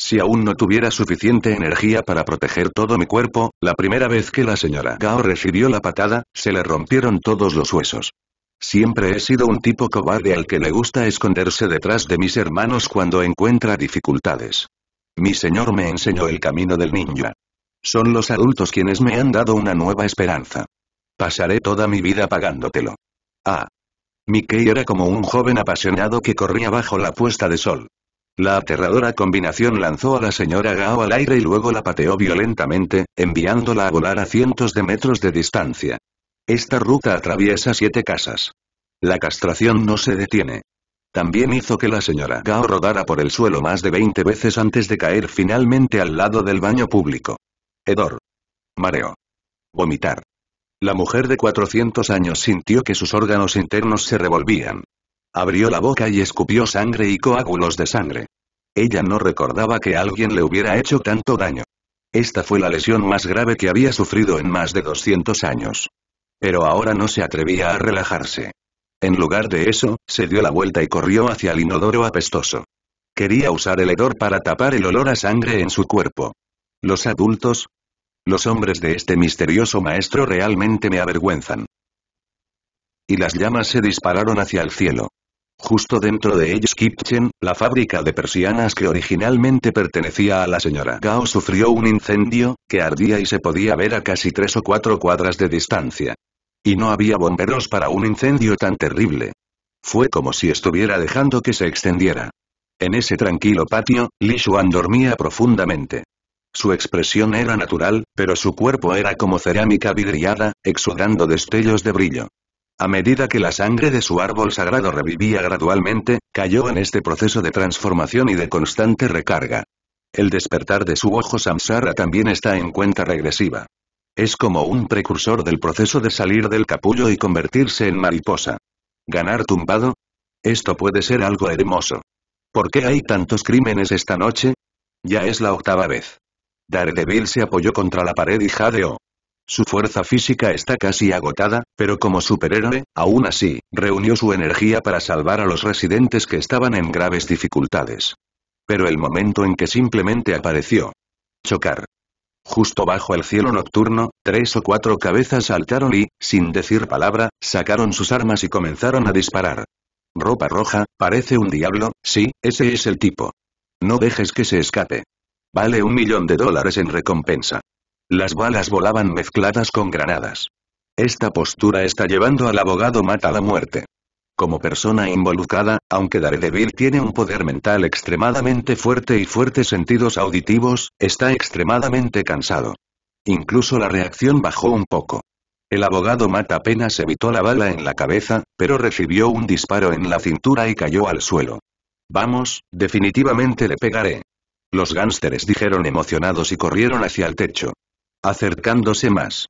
Si aún no tuviera suficiente energía para proteger todo mi cuerpo, la primera vez que la señora Gao recibió la patada, se le rompieron todos los huesos. Siempre he sido un tipo cobarde al que le gusta esconderse detrás de mis hermanos cuando encuentra dificultades. Mi señor me enseñó el camino del ninja. Son los adultos quienes me han dado una nueva esperanza. Pasaré toda mi vida pagándotelo. Ah. Mickey era como un joven apasionado que corría bajo la puesta de sol. La aterradora combinación lanzó a la señora Gao al aire y luego la pateó violentamente, enviándola a volar a cientos de metros de distancia. Esta ruta atraviesa siete casas. La castración no se detiene. También hizo que la señora Gao rodara por el suelo más de 20 veces antes de caer finalmente al lado del baño público. Edor. Mareo. Vomitar. La mujer de 400 años sintió que sus órganos internos se revolvían. Abrió la boca y escupió sangre y coágulos de sangre. Ella no recordaba que alguien le hubiera hecho tanto daño. Esta fue la lesión más grave que había sufrido en más de 200 años. Pero ahora no se atrevía a relajarse. En lugar de eso, se dio la vuelta y corrió hacia el inodoro apestoso. Quería usar el hedor para tapar el olor a sangre en su cuerpo. Los adultos, los hombres de este misterioso maestro realmente me avergüenzan y las llamas se dispararon hacia el cielo. Justo dentro de ellos Kitchen, la fábrica de persianas que originalmente pertenecía a la señora Gao sufrió un incendio, que ardía y se podía ver a casi tres o cuatro cuadras de distancia. Y no había bomberos para un incendio tan terrible. Fue como si estuviera dejando que se extendiera. En ese tranquilo patio, Li Xuan dormía profundamente. Su expresión era natural, pero su cuerpo era como cerámica vidriada, exudando destellos de brillo. A medida que la sangre de su árbol sagrado revivía gradualmente, cayó en este proceso de transformación y de constante recarga. El despertar de su ojo samsara también está en cuenta regresiva. Es como un precursor del proceso de salir del capullo y convertirse en mariposa. ¿Ganar tumbado? Esto puede ser algo hermoso. ¿Por qué hay tantos crímenes esta noche? Ya es la octava vez. Daredevil se apoyó contra la pared y jadeó. Su fuerza física está casi agotada, pero como superhéroe, aún así, reunió su energía para salvar a los residentes que estaban en graves dificultades. Pero el momento en que simplemente apareció. Chocar. Justo bajo el cielo nocturno, tres o cuatro cabezas saltaron y, sin decir palabra, sacaron sus armas y comenzaron a disparar. Ropa roja, parece un diablo, sí, ese es el tipo. No dejes que se escape. Vale un millón de dólares en recompensa. Las balas volaban mezcladas con granadas. Esta postura está llevando al abogado Matt a la muerte. Como persona involucrada, aunque Daredevil tiene un poder mental extremadamente fuerte y fuertes sentidos auditivos, está extremadamente cansado. Incluso la reacción bajó un poco. El abogado Matt apenas evitó la bala en la cabeza, pero recibió un disparo en la cintura y cayó al suelo. Vamos, definitivamente le pegaré. Los gánsteres dijeron emocionados y corrieron hacia el techo acercándose más.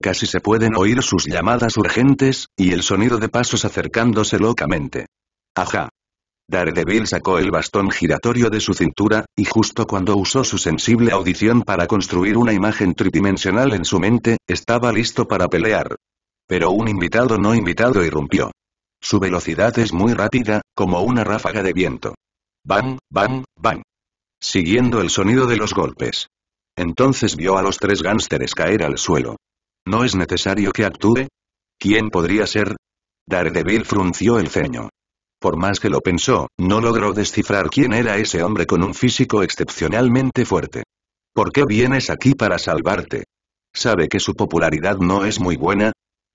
Casi se pueden oír sus llamadas urgentes, y el sonido de pasos acercándose locamente. Ajá. Daredevil sacó el bastón giratorio de su cintura, y justo cuando usó su sensible audición para construir una imagen tridimensional en su mente, estaba listo para pelear. Pero un invitado no invitado irrumpió. Su velocidad es muy rápida, como una ráfaga de viento. Bang, bang, bang. Siguiendo el sonido de los golpes. Entonces vio a los tres gánsteres caer al suelo. ¿No es necesario que actúe? ¿Quién podría ser? Daredevil frunció el ceño. Por más que lo pensó, no logró descifrar quién era ese hombre con un físico excepcionalmente fuerte. ¿Por qué vienes aquí para salvarte? ¿Sabe que su popularidad no es muy buena?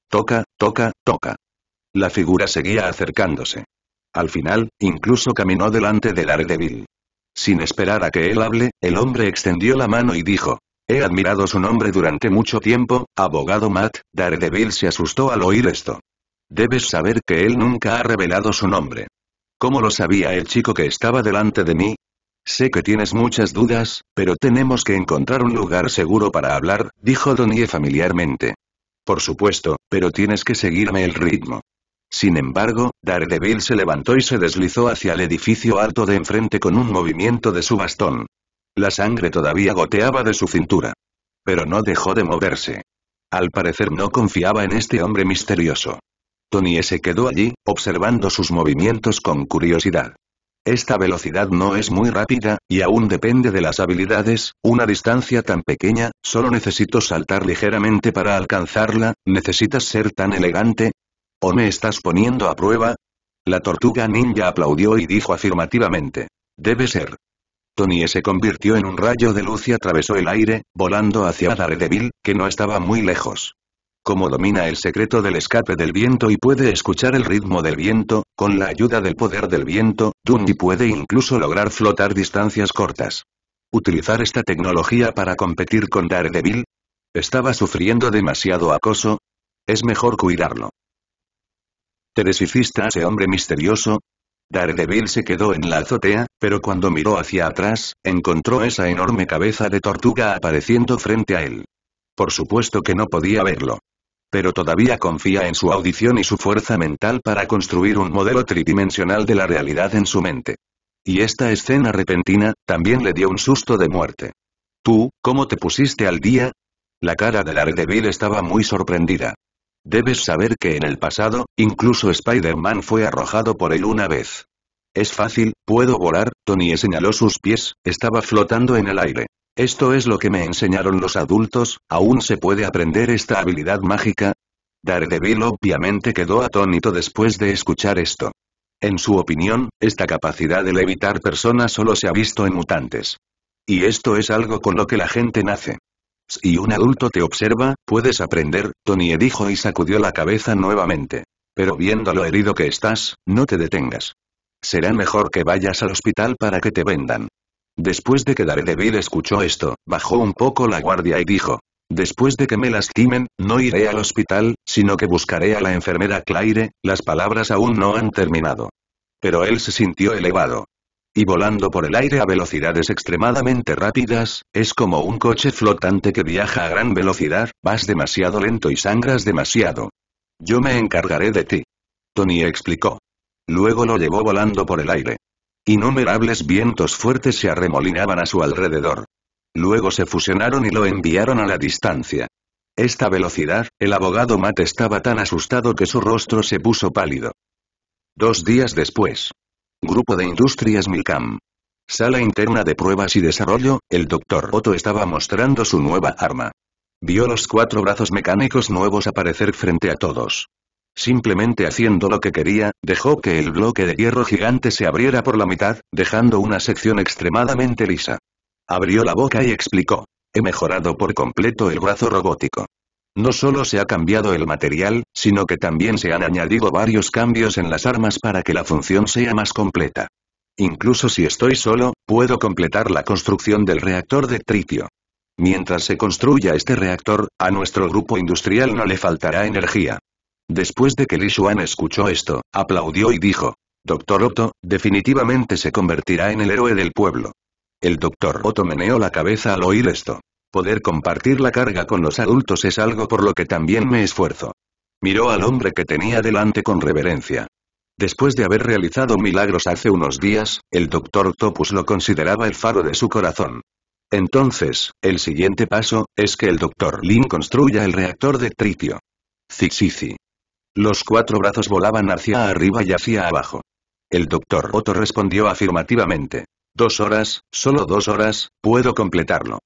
Toca, toca, toca. La figura seguía acercándose. Al final, incluso caminó delante de Daredevil. Sin esperar a que él hable, el hombre extendió la mano y dijo. He admirado su nombre durante mucho tiempo, abogado Matt, Daredevil se asustó al oír esto. Debes saber que él nunca ha revelado su nombre. ¿Cómo lo sabía el chico que estaba delante de mí? Sé que tienes muchas dudas, pero tenemos que encontrar un lugar seguro para hablar, dijo Donnie familiarmente. Por supuesto, pero tienes que seguirme el ritmo. Sin embargo, Daredevil se levantó y se deslizó hacia el edificio alto de enfrente con un movimiento de su bastón. La sangre todavía goteaba de su cintura. Pero no dejó de moverse. Al parecer no confiaba en este hombre misterioso. Tony se quedó allí, observando sus movimientos con curiosidad. Esta velocidad no es muy rápida, y aún depende de las habilidades, una distancia tan pequeña, solo necesito saltar ligeramente para alcanzarla, necesitas ser tan elegante, ¿O me estás poniendo a prueba? La tortuga ninja aplaudió y dijo afirmativamente. Debe ser. Tony se convirtió en un rayo de luz y atravesó el aire, volando hacia Daredevil, que no estaba muy lejos. Como domina el secreto del escape del viento y puede escuchar el ritmo del viento, con la ayuda del poder del viento, Dundee puede incluso lograr flotar distancias cortas. ¿Utilizar esta tecnología para competir con Daredevil? ¿Estaba sufriendo demasiado acoso? Es mejor cuidarlo. ¿Te a ese hombre misterioso? Daredevil se quedó en la azotea, pero cuando miró hacia atrás, encontró esa enorme cabeza de tortuga apareciendo frente a él. Por supuesto que no podía verlo. Pero todavía confía en su audición y su fuerza mental para construir un modelo tridimensional de la realidad en su mente. Y esta escena repentina, también le dio un susto de muerte. Tú, ¿cómo te pusiste al día? La cara de Daredevil estaba muy sorprendida. Debes saber que en el pasado, incluso Spider-Man fue arrojado por él una vez. Es fácil, puedo volar, Tony señaló sus pies, estaba flotando en el aire. Esto es lo que me enseñaron los adultos, ¿aún se puede aprender esta habilidad mágica? Daredevil obviamente quedó atónito después de escuchar esto. En su opinión, esta capacidad de levitar personas solo se ha visto en mutantes. Y esto es algo con lo que la gente nace. Si pues, un adulto te observa, puedes aprender, Tony dijo y sacudió la cabeza nuevamente. Pero viendo lo herido que estás, no te detengas. Será mejor que vayas al hospital para que te vendan. Después de que Daredevil escuchó esto, bajó un poco la guardia y dijo. Después de que me lastimen, no iré al hospital, sino que buscaré a la enfermera Claire, las palabras aún no han terminado. Pero él se sintió elevado y volando por el aire a velocidades extremadamente rápidas, es como un coche flotante que viaja a gran velocidad, vas demasiado lento y sangras demasiado. Yo me encargaré de ti. Tony explicó. Luego lo llevó volando por el aire. Innumerables vientos fuertes se arremolinaban a su alrededor. Luego se fusionaron y lo enviaron a la distancia. Esta velocidad, el abogado Matt estaba tan asustado que su rostro se puso pálido. Dos días después, Grupo de Industrias Milcam. Sala interna de pruebas y desarrollo, el Dr. Otto estaba mostrando su nueva arma. Vio los cuatro brazos mecánicos nuevos aparecer frente a todos. Simplemente haciendo lo que quería, dejó que el bloque de hierro gigante se abriera por la mitad, dejando una sección extremadamente lisa. Abrió la boca y explicó. He mejorado por completo el brazo robótico. No solo se ha cambiado el material, sino que también se han añadido varios cambios en las armas para que la función sea más completa. Incluso si estoy solo, puedo completar la construcción del reactor de tritio. Mientras se construya este reactor, a nuestro grupo industrial no le faltará energía. Después de que Li escuchó esto, aplaudió y dijo, Doctor Otto, definitivamente se convertirá en el héroe del pueblo. El doctor Otto meneó la cabeza al oír esto. Poder compartir la carga con los adultos es algo por lo que también me esfuerzo. Miró al hombre que tenía delante con reverencia. Después de haber realizado milagros hace unos días, el doctor Topus lo consideraba el faro de su corazón. Entonces, el siguiente paso, es que el doctor Lin construya el reactor de tritio. Zixizi. Los cuatro brazos volaban hacia arriba y hacia abajo. El doctor Otto respondió afirmativamente. Dos horas, solo dos horas, puedo completarlo.